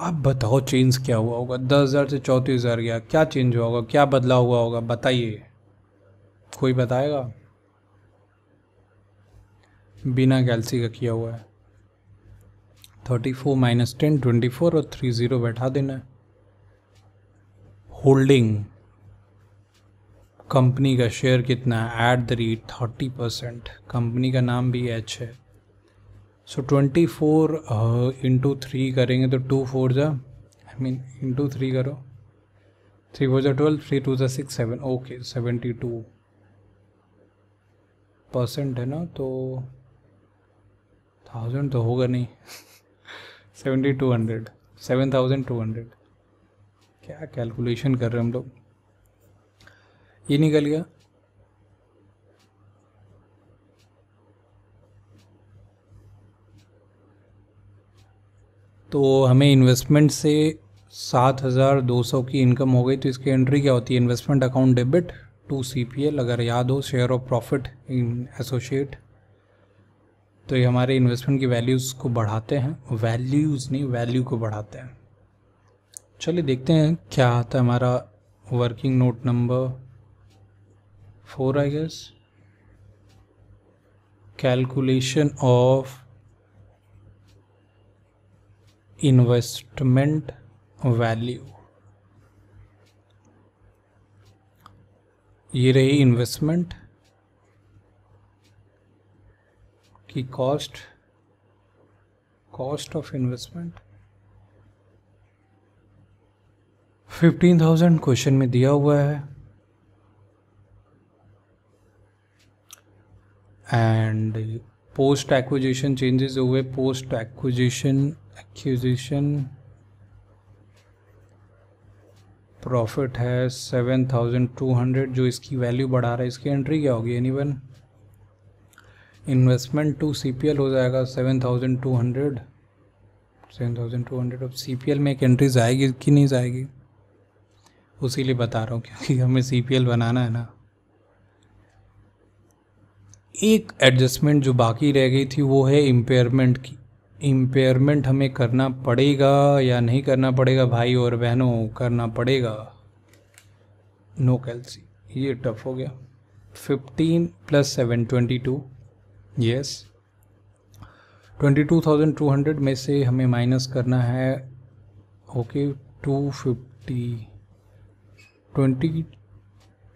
आप बताओ चेंज क्या हुआ होगा दस हज़ार से चौंतीस हज़ार गया क्या चेंज हुआ होगा क्या बदला हुआ होगा बताइए कोई बताएगा बिना गैलसी का किया हुआ है thirty four minus ten twenty four और थ्री ज़ीरो बैठा देना होल्डिंग कंपनी का शेयर कितना है at the rate thirty percent company का नाम भी एच है so twenty four into three करेंगे तो टू फोर जा आई मीन इंटू थ्री करो थ्री फोर जा ट्वेल्व थ्री टू जा six seven okay seventy two percent है ना तो थाउजेंड तो होगा नहीं seventy two hundred seven thousand two hundred क्या कैलकुलेशन कर रहे हैं हम लोग ये निकल गया तो हमें इन्वेस्टमेंट से सात हज़ार दो सौ की इनकम हो गई तो इसकी एंट्री क्या होती है investment account debit to C P L अगर याद हो share of profit in associate तो ये हमारे इन्वेस्टमेंट की वैल्यूज़ को बढ़ाते हैं वैल्यूज़ नहीं वैल्यू को बढ़ाते हैं चलिए देखते हैं क्या आता है हमारा working note number four I guess calculation of investment value ये रही इन्वेस्टमेंट की cost cost of investment fifteen thousand question में दिया हुआ है एंड पोस्ट acquisition changes हुए पोस्ट एक्विजिशन एक्विजिशन प्रॉफिट है सेवन थाउजेंड टू हंड्रेड जो इसकी वैल्यू बढ़ा रहा है इसकी एंट्री क्या होगी any one investment to C P L हो जाएगा seven thousand two hundred seven thousand two hundred अब सी पी एल में एक एंट्री जाएगी कि नहीं जाएगी उसी लिए बता रहा हूँ क्योंकि हमें सी पी एल बनाना है ना एक एडजस्टमेंट जो बाकी रह गई थी वो है इम्पेयरमेंट की इम्पेयरमेंट हमें करना पड़ेगा या नहीं करना पड़ेगा भाई और बहनों करना पड़ेगा नो कैलसी ये टफ हो गया fifteen plus seven twenty two yes twenty two thousand two hundred में से हमें माइनस करना है okay two fifty twenty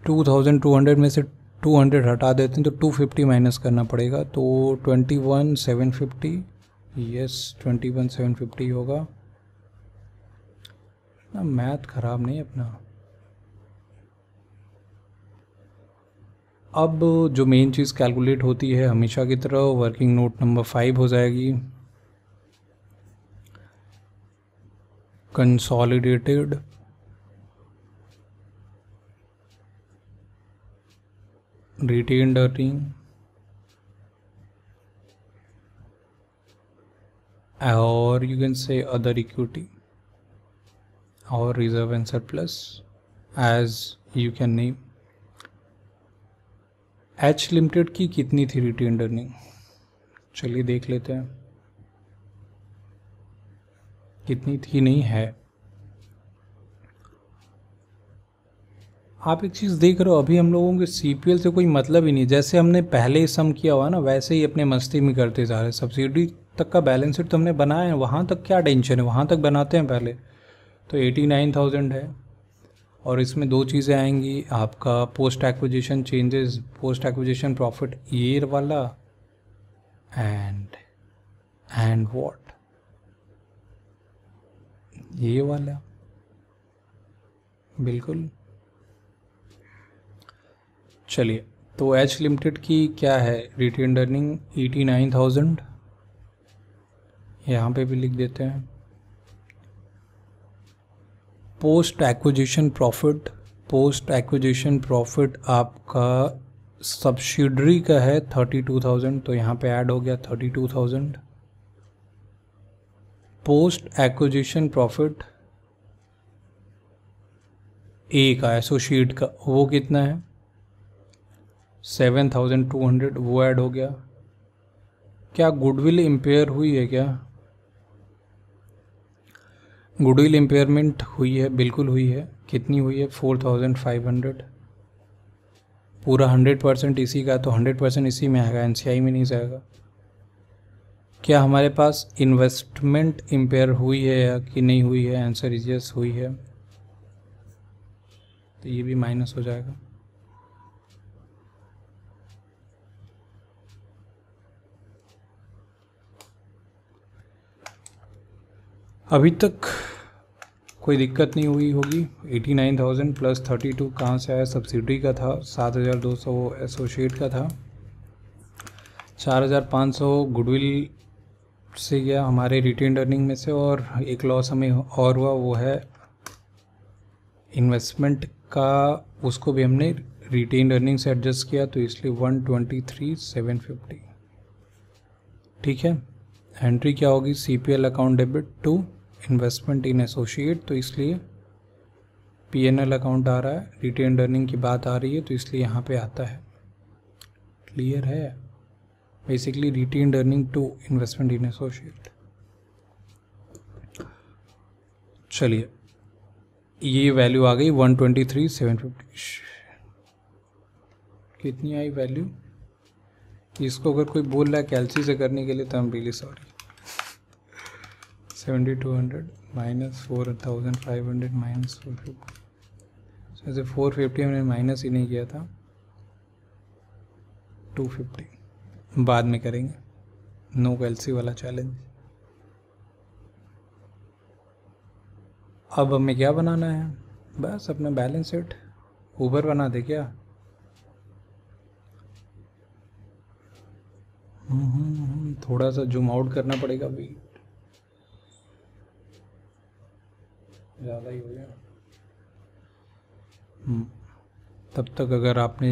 two thousand two hundred में से 200 हटा देते हैं तो 250 माइनस करना पड़ेगा तो 21,750 यस 21,750 होगा ना मैथ ख़राब नहीं अपना अब जो मेन चीज़ कैलकुलेट होती है हमेशा की तरह वर्किंग नोट नंबर फाइव हो जाएगी consolidated retain the team or you can say other equity or reserve and surplus as you can name H limited की कितनी थी रिटेन अर्निंग चलिए देख लेते हैं कितनी थी नहीं है आप एक चीज़ देख रहे हो अभी हम लोगों के सी से कोई मतलब ही नहीं जैसे हमने पहले ही सम किया हुआ ना वैसे ही अपने मस्ती में करते जा रहे हैं सब्सिडी तक का बैलेंस शीट तो हमने बनाया है वहाँ तक क्या टेंशन है वहाँ तक बनाते हैं पहले तो एटी नाइन थाउजेंड है और इसमें दो चीज़ें आएंगी आपका post acquisition changes post acquisition profit year वाला एंड एंड वॉट ये वाला बिल्कुल चलिए तो एच लिमिटेड की क्या है retain earning eighty nine thousand यहाँ पे भी लिख देते हैं post acquisition profit post acquisition profit आपका सब्सिडरी का है थर्टी टू थाउजेंड तो यहाँ पे ऐड हो गया thirty two thousand post acquisition profit A का एसोशिएट का वो कितना है सेवन थाउजेंड टू हंड्रेड वो ऐड हो गया क्या गुडविल इम्पेयर हुई है क्या गुडविल इम्पेयरमेंट हुई है बिल्कुल हुई है कितनी हुई है फोर थाउजेंड फाइव हंड्रेड पूरा हंड्रेड परसेंट इसी का तो हंड्रेड परसेंट इसी में आएगा एन में नहीं जाएगा क्या हमारे पास इन्वेस्टमेंट इम्पेयर हुई है या कि नहीं हुई है आंसर इज यस हुई है तो ये भी माइनस हो जाएगा अभी तक कोई दिक्कत नहीं हुई होगी eighty nine thousand plus thirty two कहाँ से आया सब्सिडी का था सात हज़ार दो सौ एसोशिएट का था चार हज़ार पाँच सौ गुडविल से गया हमारे रिटेन अर्निंग में से और एक लॉस हमें और हुआ वो है इन्वेस्टमेंट का उसको भी हमने रिटेन अर्निंग से एडजस्ट किया तो इसलिए one twenty three seven fifty ठीक है एंट्री क्या होगी C P L account debit to investment in associate तो इसलिए पी एन एल अकाउंट आ रहा है रिटेन अर्निंग की बात आ रही है तो इसलिए यहाँ पे आता है क्लियर है basically retain earning to investment in associate चलिए ये वैल्यू आ गई one twenty three seven fifty कितनी आई वैल्यू इसको अगर कोई बोल रहा है कैलसी से करने के लिए तो हम really sorry seventy two hundred minus four thousand five hundred minus four fifty जैसे फोर फिफ्टी हमने माइनस ही नहीं किया था टू फिफ्टी बाद में करेंगे नो कैलसी वाला चैलेंज अब हमें क्या बनाना है बस अपना बैलेंस शीट ऊबर बना दे क्या हम्म, हम्म, हम्म, थोड़ा सा जूम आउट करना पड़ेगा अभी ज़्यादा ही हो गया हम्म। तब तक अगर आपने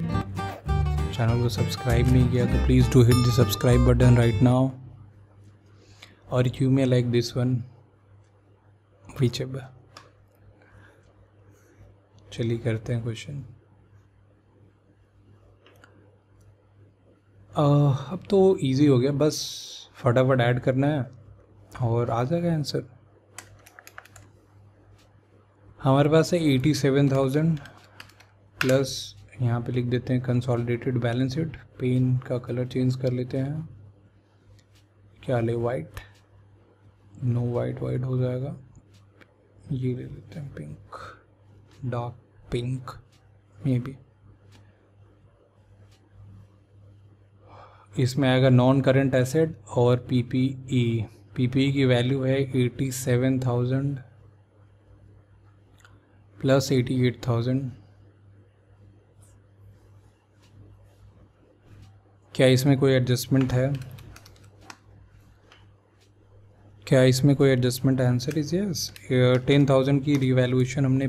चैनल को सब्सक्राइब नहीं किया तो please do hit the subscribe button right now और you may like this one which चलिए करते हैं क्वेश्चन अब तो इजी हो गया बस फटाफट ऐड करना है और आ जाएगा आंसर हमारे पास है एटी सेवन थाउजेंड प्लस यहाँ पे लिख देते हैं कंसोलिडेटेड बैलेंस शीट पेन का कलर चेंज कर लेते हैं क्या ले वाइट नो वाइट वाइट हो जाएगा ये ले लेते हैं pink dark pink maybe इसमें आएगा नॉन करेंट एसेट और पीपीई पीपीई e। e की वैल्यू है eighty seven thousand plus eighty eight thousand क्या इसमें कोई एडजस्टमेंट है क्या इसमें कोई adjustment answer is yes ten thousand की रिवैल्यूएशन हमने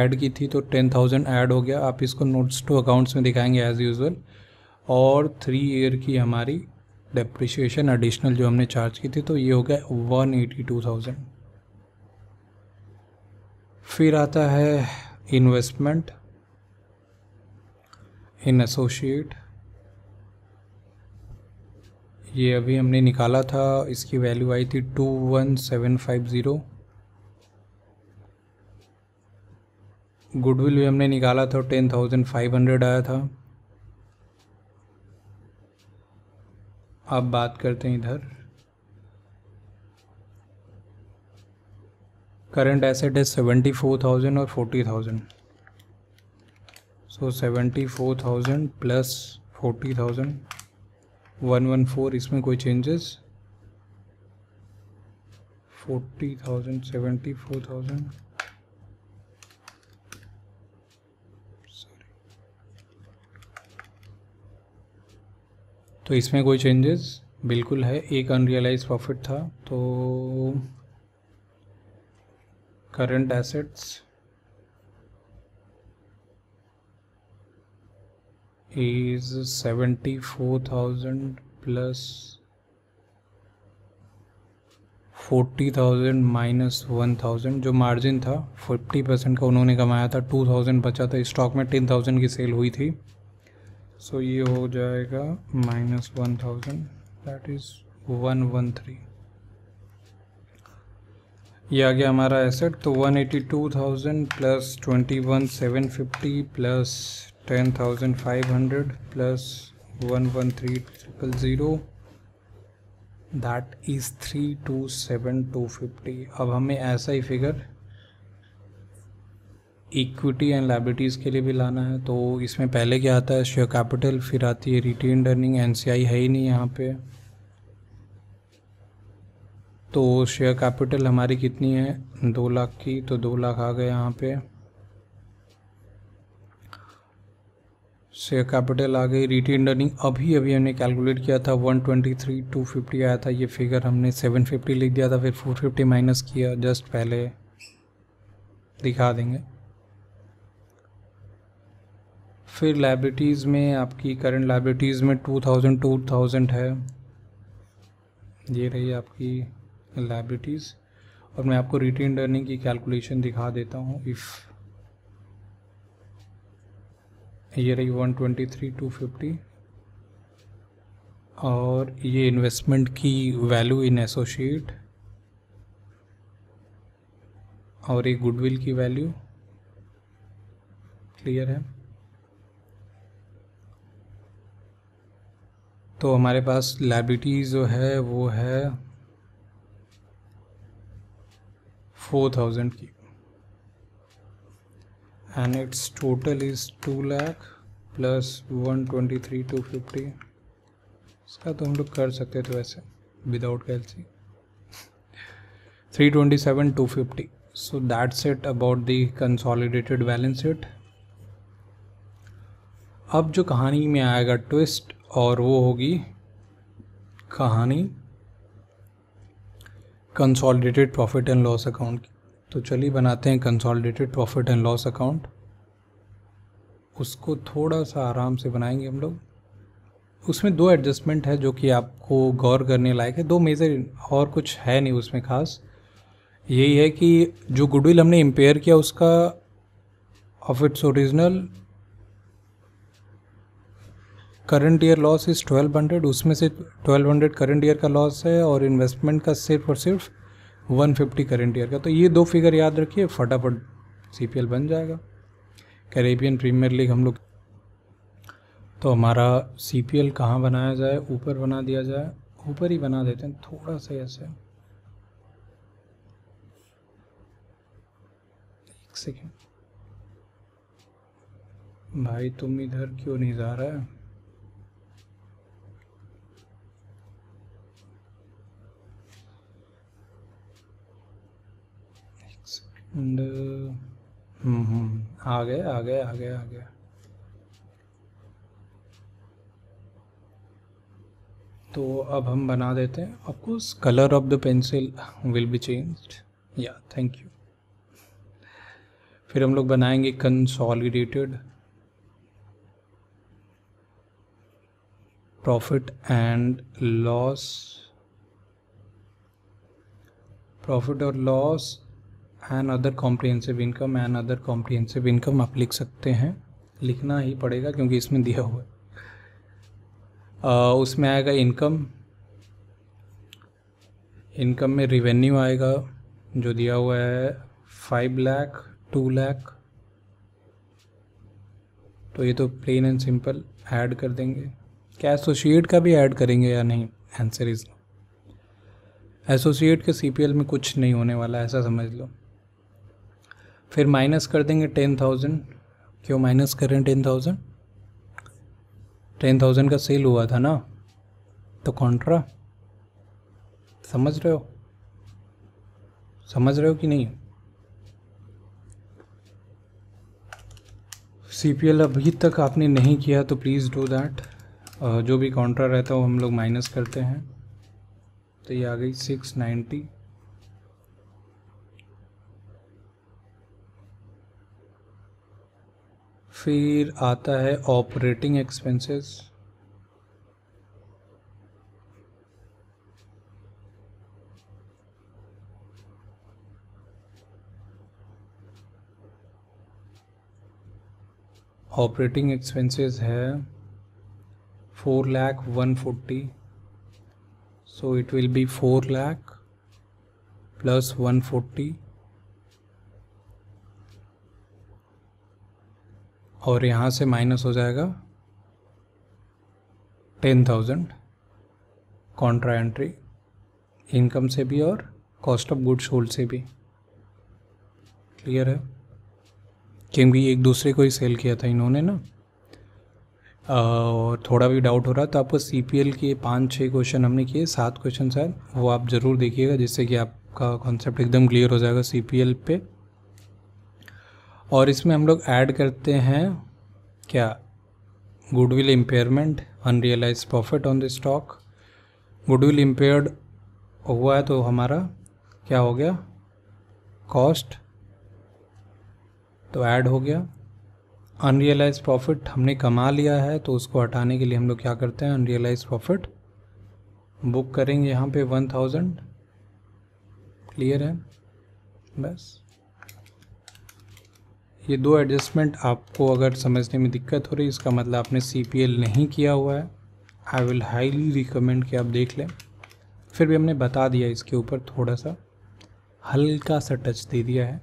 ऐड की थी तो टेन थाउजेंड ऐड हो गया आप इसको नोट्स टू अकाउंट्स में दिखाएंगे एज़ यूजल और थ्री ईयर की हमारी डेप्रिशिएशन एडिशनल जो हमने चार्ज की थी तो ये हो गया वन एटी टू थाउजेंड फिर आता है इन्वेस्टमेंट इन एसोशिएट ये अभी हमने निकाला था इसकी वैल्यू आई थी two one seven five zero goodwill भी हमने निकाला था टेन थाउजेंड फाइव हंड्रेड आया था अब बात करते हैं इधर करेंट एसेट है सेवेंटी फोर थाउजेंड और forty thousand so seventy four thousand plus forty thousand one one four इसमें कोई changes forty thousand seventy four thousand sorry तो इसमें कोई चेंजेस बिल्कुल है एक अनरियलाइज प्रॉफिट था तो current assets is 74000 plus 40,000 minus 1,000 जो मार्जिन था 50 परसेंट का उन्होंने कमाया था 2,000 बचा था स्टॉक में 10,000 की सेल हुई थी सो so ये हो जाएगा minus 1,000 that is one one three ये आ गया हमारा एसेट तो 182,000 plus 21,750 plus 10,500 plus 113,000 that is 327,250 अब हमें ऐसा ही फिगर इक्विटी एंड लाइबिलिटीज़ के लिए भी लाना है तो इसमें पहले क्या आता है शेयर कैपिटल फिर आती है रिटेन अर्निंग एन है ही नहीं यहाँ पे तो शेयर कैपिटल हमारी कितनी है दो लाख की तो दो लाख आ गए यहाँ पे शेयर कैपिटल आ गई रिटेन अर्निंग अभी अभी हमने कैलकुलेट किया था 123 250 आया था ये फिगर हमने 750 लिख दिया था फिर 450 माइनस किया जस्ट पहले दिखा देंगे फिर लाइब्रिटीज़ में आपकी करंट लाइब्रिटीज़ में 2000 2000 है ये रही आपकी लाइबिलिटीज़ और मैं आपको रिटेन अर्निंग की कैलकुलेशन दिखा देता हूँ इफ़ ये रही one twenty three two fifty और ये इन्वेस्टमेंट की वैल्यू इन एसोशिएट और ये गुडविल की वैल्यू क्लियर है तो हमारे पास लाइबिलिटी जो है वो है फोर थाउजेंड की and it's total is two lakh plus one twenty three two fifty इसका तो हम लोग कर सकते थे वैसे without calci three twenty seven two fifty so that's it about the consolidated balance sheet अब जो कहानी में आएगा ट्विस्ट और वो होगी कहानी consolidated profit and loss account तो चलिए बनाते हैं consolidated profit and loss account उसको थोड़ा सा आराम से बनाएंगे हम लोग उसमें दो एडजस्टमेंट है जो कि आपको गौर करने लायक है दो मेजर और कुछ है नहीं उसमें ख़ास यही है कि जो गुडविल हमने इम्पेयर किया उसका of its original current year loss is twelve hundred उसमें से ट्वेल्व हंड्रेड करंट ईयर का लॉस है और इन्वेस्टमेंट का सिर्फ और सिर्फ वन फिफ्टी करंट ईयर का तो ये दो फिगर याद रखिए फटाफट सी पी एल बन जाएगा कैरेबियन प्रीमियर लीग हम लोग तो हमारा सी पी एल कहाँ बनाया जाए ऊपर बना दिया जाए ऊपर ही बना देते हैं थोड़ा सा ऐसे एक सेकेंड भाई तुम इधर क्यों नहीं जा रहे है एंड आ गए आ गए आ गए आ गए तो अब हम बना देते हैं of course colour of the pencil will be changed या थैंक यू फिर हम लोग बनाएंगे consolidated profit and loss profit और loss and other comprehensive income and other comprehensive income आप लिख सकते हैं लिखना ही पड़ेगा क्योंकि इसमें दिया हुआ है uh, उसमें आएगा इनकम इनकम में रिवेन्यू आएगा जो दिया हुआ है फाइव लाख टू लाख तो ये तो प्लेन एंड सिंपल ऐड कर देंगे क्या एसोसिएट का भी ऐड करेंगे या नहीं आंसर इज एसोसिएट के सीपीएल में कुछ नहीं होने वाला ऐसा समझ लो फिर माइनस कर देंगे टेन थाउजेंड क्यों माइनस करें टेन थाउजेंड टेन थाउजेंड का सेल हुआ था ना तो कॉन्ट्रा समझ रहे हो समझ रहे हो कि नहीं सी पी एल अभी तक आपने नहीं किया तो प्लीज़ डू दैट जो भी कॉन्ट्रा रहता है वो हम लोग माइनस करते हैं तो ये आ गई सिक्स नाइन्टी फिर आता है ऑपरेटिंग एक्सपेंसेस ऑपरेटिंग एक्सपेंसेस है four lakh one forty so it will be four lakh plus one forty और यहाँ से माइनस हो जाएगा ten thousand contra entry income से भी और कॉस्ट ऑफ गुड्स होल्ड से भी क्लियर है क्योंकि एक दूसरे को ही सेल किया था इन्होंने ना और थोड़ा भी डाउट हो रहा तो आपको सी पी एल के पाँच छः क्वेश्चन हमने किए सात क्वेश्चन शायद वो आप ज़रूर देखिएगा जिससे कि आपका कॉन्सेप्ट एकदम क्लियर हो जाएगा सी पी एल पर और इसमें हम लोग ऐड करते हैं क्या goodwill impairment unrealise profit on the stock goodwill impaired हुआ है तो हमारा क्या हो गया कॉस्ट तो ऐड हो गया अनरियलाइज प्रॉफिट हमने कमा लिया है तो उसको हटाने के लिए हम लोग क्या करते हैं अनरियलाइज प्रॉफिट बुक करेंगे यहाँ पे वन थाउजेंड क्लियर है बस ये दो एडजस्टमेंट आपको अगर समझने में दिक्कत हो रही है इसका मतलब आपने सी नहीं किया हुआ है आई विल हाईली रिकमेंड कि आप देख लें फिर भी हमने बता दिया इसके ऊपर थोड़ा सा हल्का सा टच दे दिया है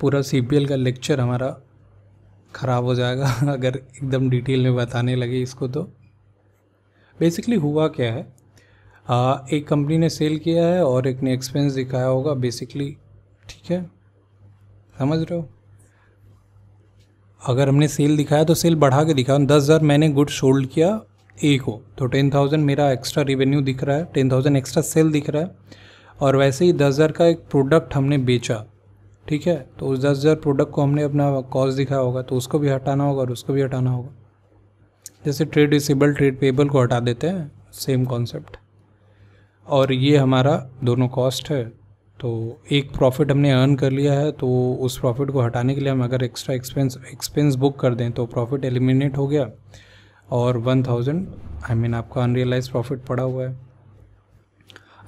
पूरा सी का लेक्चर हमारा ख़राब हो जाएगा अगर एकदम डिटेल में बताने लगे इसको तो बेसिकली हुआ क्या है आ, एक कंपनी ने सेल किया है और एक ने एक्सपेंस दिखाया होगा बेसिकली ठीक है समझ रहे हो अगर हमने सेल दिखाया तो सेल बढ़ा के दिखाया दस हज़ार मैंने गुड सोल्ड किया ए को तो टेन थाउजेंड मेरा एक्स्ट्रा रेवेन्यू दिख रहा है टेन थाउजेंड एक्स्ट्रा सेल दिख रहा है और वैसे ही दस हज़ार का एक प्रोडक्ट हमने बेचा ठीक है तो उस दस हज़ार प्रोडक्ट को हमने अपना कॉस्ट दिखाया होगा तो उसको भी हटाना होगा और उसको भी हटाना होगा जैसे ट्रेड रिसेबल ट्रेड पेबल को हटा देते हैं सेम कॉन्सेप्ट और ये हमारा दोनों कॉस्ट है तो एक प्रॉफिट हमने अर्न कर लिया है तो उस प्रॉफिट को हटाने के लिए हम अगर एक्स्ट्रा एक्सपेंस एक्सपेंस बुक कर दें तो प्रॉफिट एलिमिनेट हो गया और वन थाउजेंड आई मीन आपका अनरियलाइज प्रॉफिट पड़ा हुआ है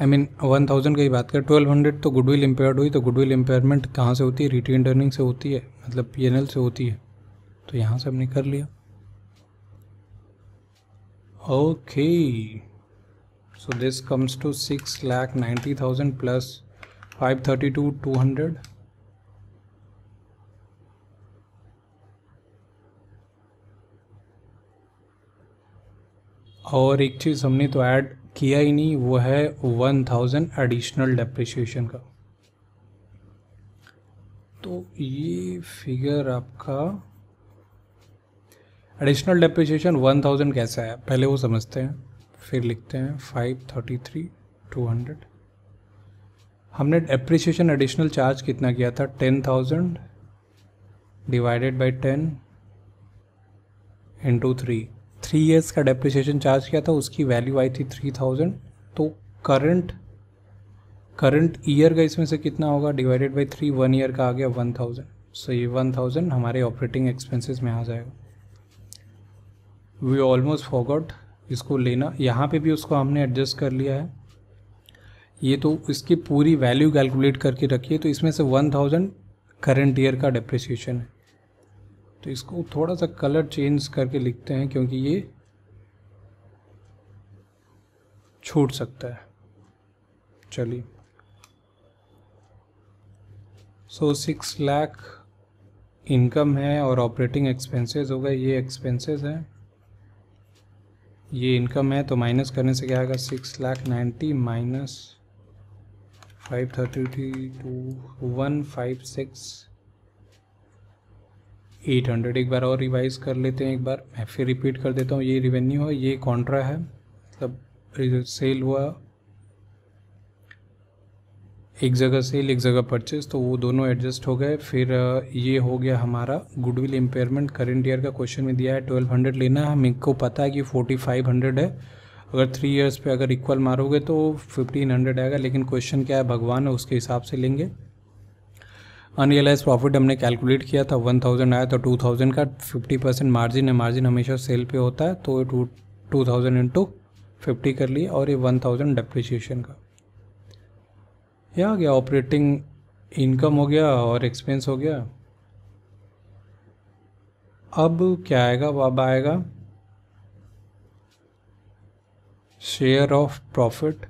आई मीन वन थाउजेंड की बात करें ट्वेल्व हंड्रेड तो गुडविल इम्पेयर्ड हुई तो गुडविल इम्पेयरमेंट कहाँ से होती है रिटेन अर्निंग से होती है मतलब पी से होती है तो यहाँ से हमने कर लिया okay so this comes to six lakh ninety thousand plus five thirty two two hundred और एक चीज़ हमने तो ऐड किया ही नहीं वो है वन थाउजेंड एडिशनल डेप्रिशिएशन का तो ये फिगर आपका एडिशनल डेप्रिशिएशन वन थाउजेंड कैसा है पहले वो समझते हैं फिर लिखते हैं five thirty three two hundred हमने एप्रिसिएशन एडिशनल चार्ज कितना किया था ten thousand divided by ten into three three years का डेप्रिसिएशन चार्ज किया था उसकी वैल्यू आई थी थ्री थाउजेंड तो करंट करंट ईयर का इसमें से कितना होगा divided by three one year का आ गया वन थाउजेंड सो ये वन थाउजेंड हमारे ऑपरेटिंग एक्सपेंसेस में आ जाएगा वी ऑलमोस्ट फॉगॉट इसको लेना यहाँ पे भी उसको हमने एडजस्ट कर लिया है ये तो इसकी पूरी वैल्यू कैलकुलेट करके रखिए तो इसमें से वन थाउजेंड करेंट ईयर का डिप्रिसिएशन है तो इसको थोड़ा सा कलर चेंज करके लिखते हैं क्योंकि ये छूट सकता है चलिए सो सिक्स लाख इनकम है और ऑपरेटिंग एक्सपेंसेस हो गए ये एक्सपेंसेस हैं ये इनकम है तो माइनस करने से क्या आएगा six lakh ninety minus five thirty three two one five six eight hundred एक बार और रिवाइज कर लेते हैं एक बार मैं फिर रिपीट कर देता हूँ ये रिवेन्यू है ये कॉन्ट्रा है मतलब सेल हुआ एक जगह सेल एक जगह परचेज तो वो दोनों एडजस्ट हो गए फिर ये हो गया हमारा गुडविल इम्पेयरमेंट करेंट ईयर का क्वेश्चन में दिया है ट्वेल्व हंड्रेड लेना है मेरे को पता है कि फोर्टी फाइव हंड्रेड है अगर थ्री इयर्स पे अगर इक्वल मारोगे तो फिफ्टीन हंड्रेड आएगा लेकिन क्वेश्चन क्या है भगवान है उसके हिसाब से लेंगे अनरियलाइज प्रॉफिट हमने कैलकुलेट किया था वन थाउजेंड आया तो टू थाउजेंड का फिफ्टी परसेंट मार्जिन है मार्जिन हमेशा सेल पे होता है तो two two thousand into fifty कर लिए और ये वन थाउजेंड डेप्रिसिएशन का यह आ गया ऑपरेटिंग इनकम हो गया और एक्सपेंस हो गया अब क्या आएगा अब आएगा share of profit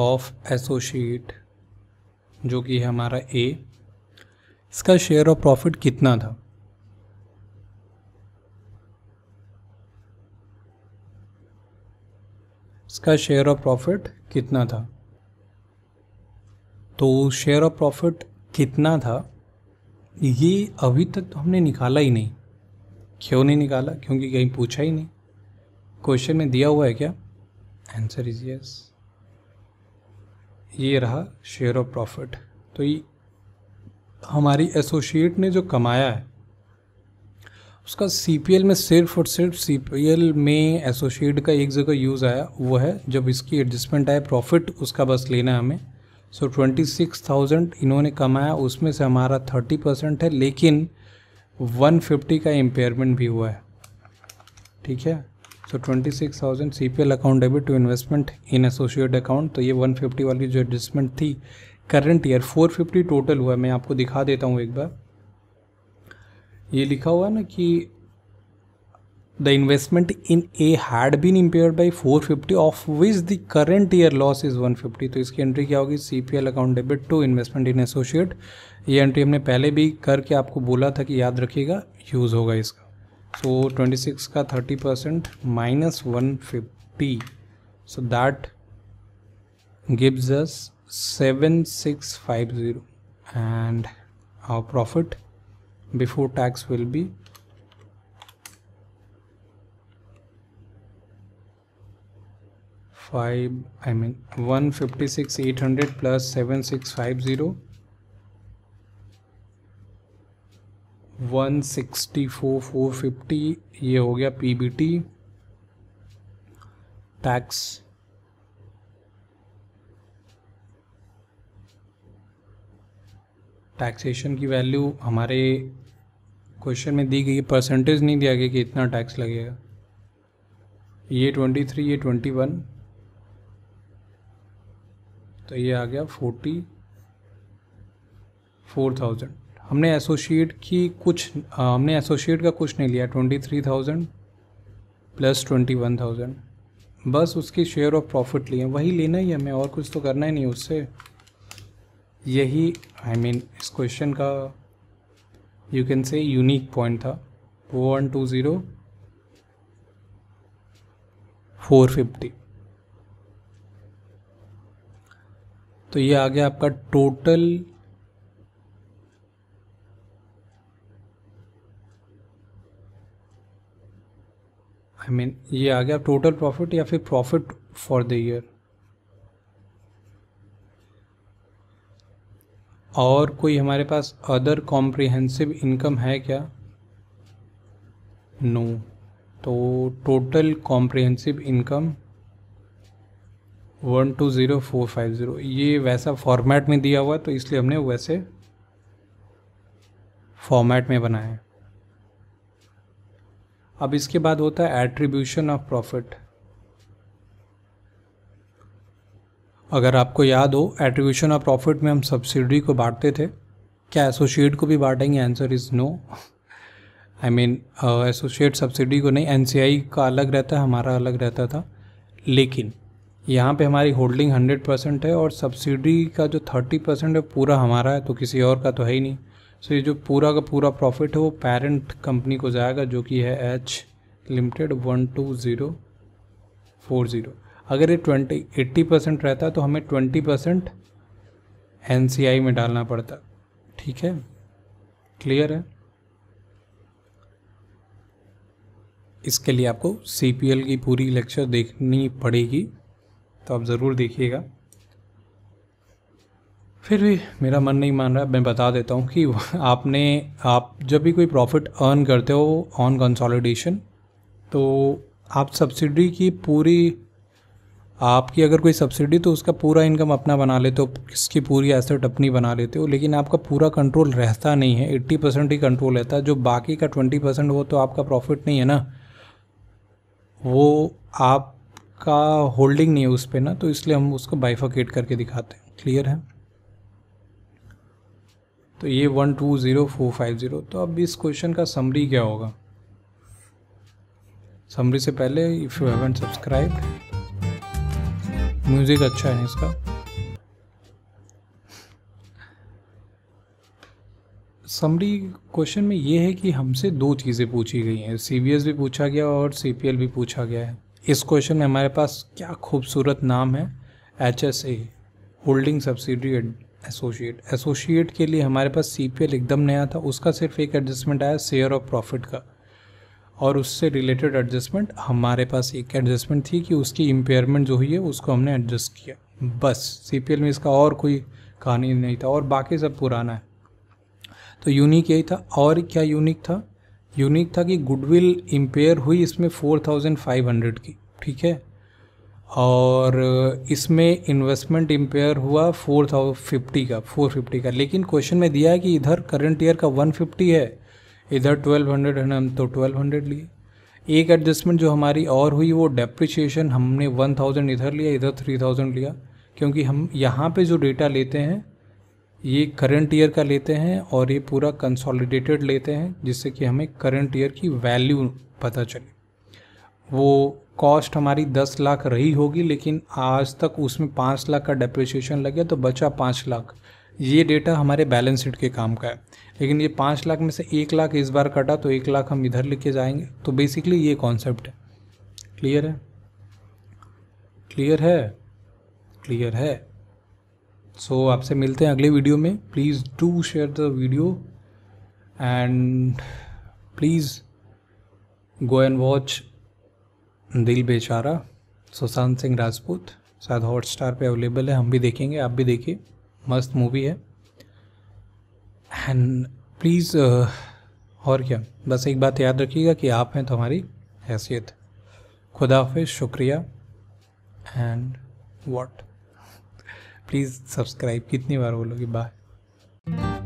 of associate जो कि है हमारा ए इसका शेयर ऑफ प्रॉफिट कितना था इसका शेयर ऑफ प्रॉफिट कितना था तो शेयर ऑफ प्रॉफिट कितना था ये अभी तक तो हमने निकाला ही नहीं क्यों नहीं निकाला क्योंकि कहीं पूछा ही नहीं क्वेश्चन में दिया हुआ है क्या आंसर इज यस ये रहा शेयर ऑफ प्रॉफिट तो ये हमारी एसोसिएट ने जो कमाया है उसका सी में सिर्फ और सिर्फ सी में एसोसिएट का एक जगह यूज़ आया वो है जब इसकी एडजस्टमेंट आए प्रॉफिट उसका बस लेना है हमें सो ट्वेंटी सिक्स थाउजेंड इन्होंने कमाया उसमें से हमारा थर्टी परसेंट है लेकिन वन फिफ्टी का इम्पेयरमेंट भी हुआ है ठीक है so twenty six thousand C P L account debit to investment in associate account तो ये वन फिफ्टी वाली जो एडजस्टमेंट थी current year four fifty total हुआ है मैं आपको दिखा देता हूँ एक बार ये लिखा हुआ है ना कि the investment The investment in A had been impaired by 450 of which the year loss is one fifty तो इसकी एंट्री क्या होगी C P L account debit to investment in associate ये एंट्री हमने पहले भी करके आपको बोला था कि याद रखिएगा यूज़ होगा इसका सो ट्वेंटी सिक्स का thirty percent minus one fifty so that gives us seven six five zero and our profit before tax will be five I mean one fifty six eight hundred plus seven six five zero one sixty four four fifty ये हो गया P B T tax taxation की वैल्यू हमारे क्वेश्चन में दी गई परसेंटेज नहीं दिया गया कि इतना टैक्स लगेगा ये ट्वेंटी थ्री ये ट्वेंटी वन तो ये आ गया फोर्टी फोर थाउजेंड हमने एसोशिएट की कुछ आ, हमने एसोशिएट का कुछ नहीं लिया twenty three thousand plus twenty one thousand बस उसकी शेयर ऑफ प्रॉफिट लिए वही लेना ही हमें और कुछ तो करना ही नहीं उससे यही आई I मीन mean, इस क्वेश्चन का you can say unique point था one two zero four fifty तो ये आ गया आपका टोटल आई मीन ये आ गया टोटल प्रॉफिट या फिर प्रॉफिट फॉर द ईयर और कोई हमारे पास अदर कॉम्प्रिहेंसिव इनकम है क्या नो no. तो total comprehensive income one two zero four five zero ये वैसा फॉर्मेट में दिया हुआ है तो इसलिए हमने वैसे फॉर्मेट में बनाया है अब इसके बाद होता है एट्रीब्यूशन ऑफ प्रॉफिट अगर आपको याद हो एट्रीब्यूशन ऑफ प्रॉफिट में हम सब्सिडी को बांटते थे क्या एसोशिएट को भी बांटेंगे answer is no I mean associate subsidy को नहीं एनसीआई का अलग रहता है हमारा अलग रहता था लेकिन यहाँ पे हमारी होल्डिंग हंड्रेड परसेंट है और सब्सिडी का जो थर्टी परसेंट है पूरा हमारा है तो किसी और का तो है ही नहीं सो ये जो पूरा का पूरा प्रॉफिट है वो पेरेंट कंपनी को जाएगा जो कि है H limited one two zero four zero अगर ये ट्वेंटी एट्टी परसेंट रहता है तो हमें ट्वेंटी परसेंट एन में डालना पड़ता ठीक है क्लियर है इसके लिए आपको सी की पूरी लेक्चर देखनी पड़ेगी तो आप ज़रूर देखिएगा फिर भी मेरा मन नहीं मान रहा मैं बता देता हूँ कि आपने आप जब भी कोई प्रॉफिट अर्न करते हो ऑन कंसोलिडेशन तो आप सब्सिडी की पूरी आपकी अगर कोई सब्सिडी तो उसका पूरा इनकम अपना बना लेते हो किसकी पूरी एसेट अपनी बना लेते हो लेकिन आपका पूरा कंट्रोल रहता नहीं है एट्टी परसेंट ही कंट्रोल रहता है जो बाकी का ट्वेंटी परसेंट हो तो आपका प्रॉफिट नहीं है ना वो आप का होल्डिंग नहीं है उस पर ना तो इसलिए हम उसको बाइफोकेट करके दिखाते हैं क्लियर है तो ये one two zero four five zero तो अब इस क्वेश्चन का समरी क्या होगा समरी से पहले if you haven't subscribe music अच्छा है इसका समरी क्वेश्चन में ये है कि हमसे दो चीज़ें पूछी गई हैं सी भी पूछा गया और सी भी पूछा गया है इस क्वेश्चन में हमारे पास क्या खूबसूरत नाम है H S A holding subsidy associate associate के लिए हमारे पास सी पी एल एकदम नया था उसका सिर्फ एक एडजस्टमेंट आया शेयर ऑफ प्रॉफिट का और उससे रिलेटेड एडजस्टमेंट हमारे पास एक एडजस्टमेंट थी कि उसकी इम्पेयरमेंट जो हुई है उसको हमने एडजस्ट किया बस सी पी एल में इसका और कोई कहानी नहीं था और बाकी सब पुराना है तो यूनिक यही था और क्या यूनिक था यूनिक था कि गुडविल इम्पेयर हुई इसमें फ़ोर थाउजेंड फाइव हंड्रेड की ठीक है और इसमें इन्वेस्टमेंट इम्पेयर हुआ फोर थाउजेंड फिफ्टी का फोर फिफ्टी का लेकिन क्वेश्चन में दिया है कि इधर करंट ईयर का वन फिफ्टी है इधर ट्वेल्व हंड्रेड है हम तो ट्वेल्व हंड्रेड लिए एक एडजस्टमेंट जो हमारी और हुई वो डेप्रिशिएशन हमने वन थाउजेंड इधर लिया इधर थ्री थाउजेंड लिया क्योंकि हम यहाँ पे जो डेटा लेते हैं ये करंट ईयर का लेते हैं और ये पूरा कंसोलिडेटेड लेते हैं जिससे कि हमें करंट ईयर की वैल्यू पता चले वो कॉस्ट हमारी दस लाख रही होगी लेकिन आज तक उसमें पाँच लाख का डेप्रिसिएशन लगे तो बचा पाँच लाख ये डेटा हमारे बैलेंस शीट के काम का है लेकिन ये पाँच लाख में से एक लाख इस बार कटा तो एक लाख हम इधर लेके जाएंगे तो बेसिकली ये कॉन्सेप्ट है क्लियर है क्लियर है क्लियर है सो so, आपसे मिलते हैं अगले वीडियो में please do share the video and please go and watch Dil Bechara Sushant Singh Rajput शायद स्टार पर अवेलेबल है हम भी देखेंगे आप भी देखिए मस्त मूवी है एंड प्लीज़ और क्या बस एक बात याद रखिएगा कि आप हैं तो हमारी हैसियत खुदाफ़ शुक्रिया एंड वॉट प्लीज़ सब्सक्राइब कितनी बार बोलोगे बाय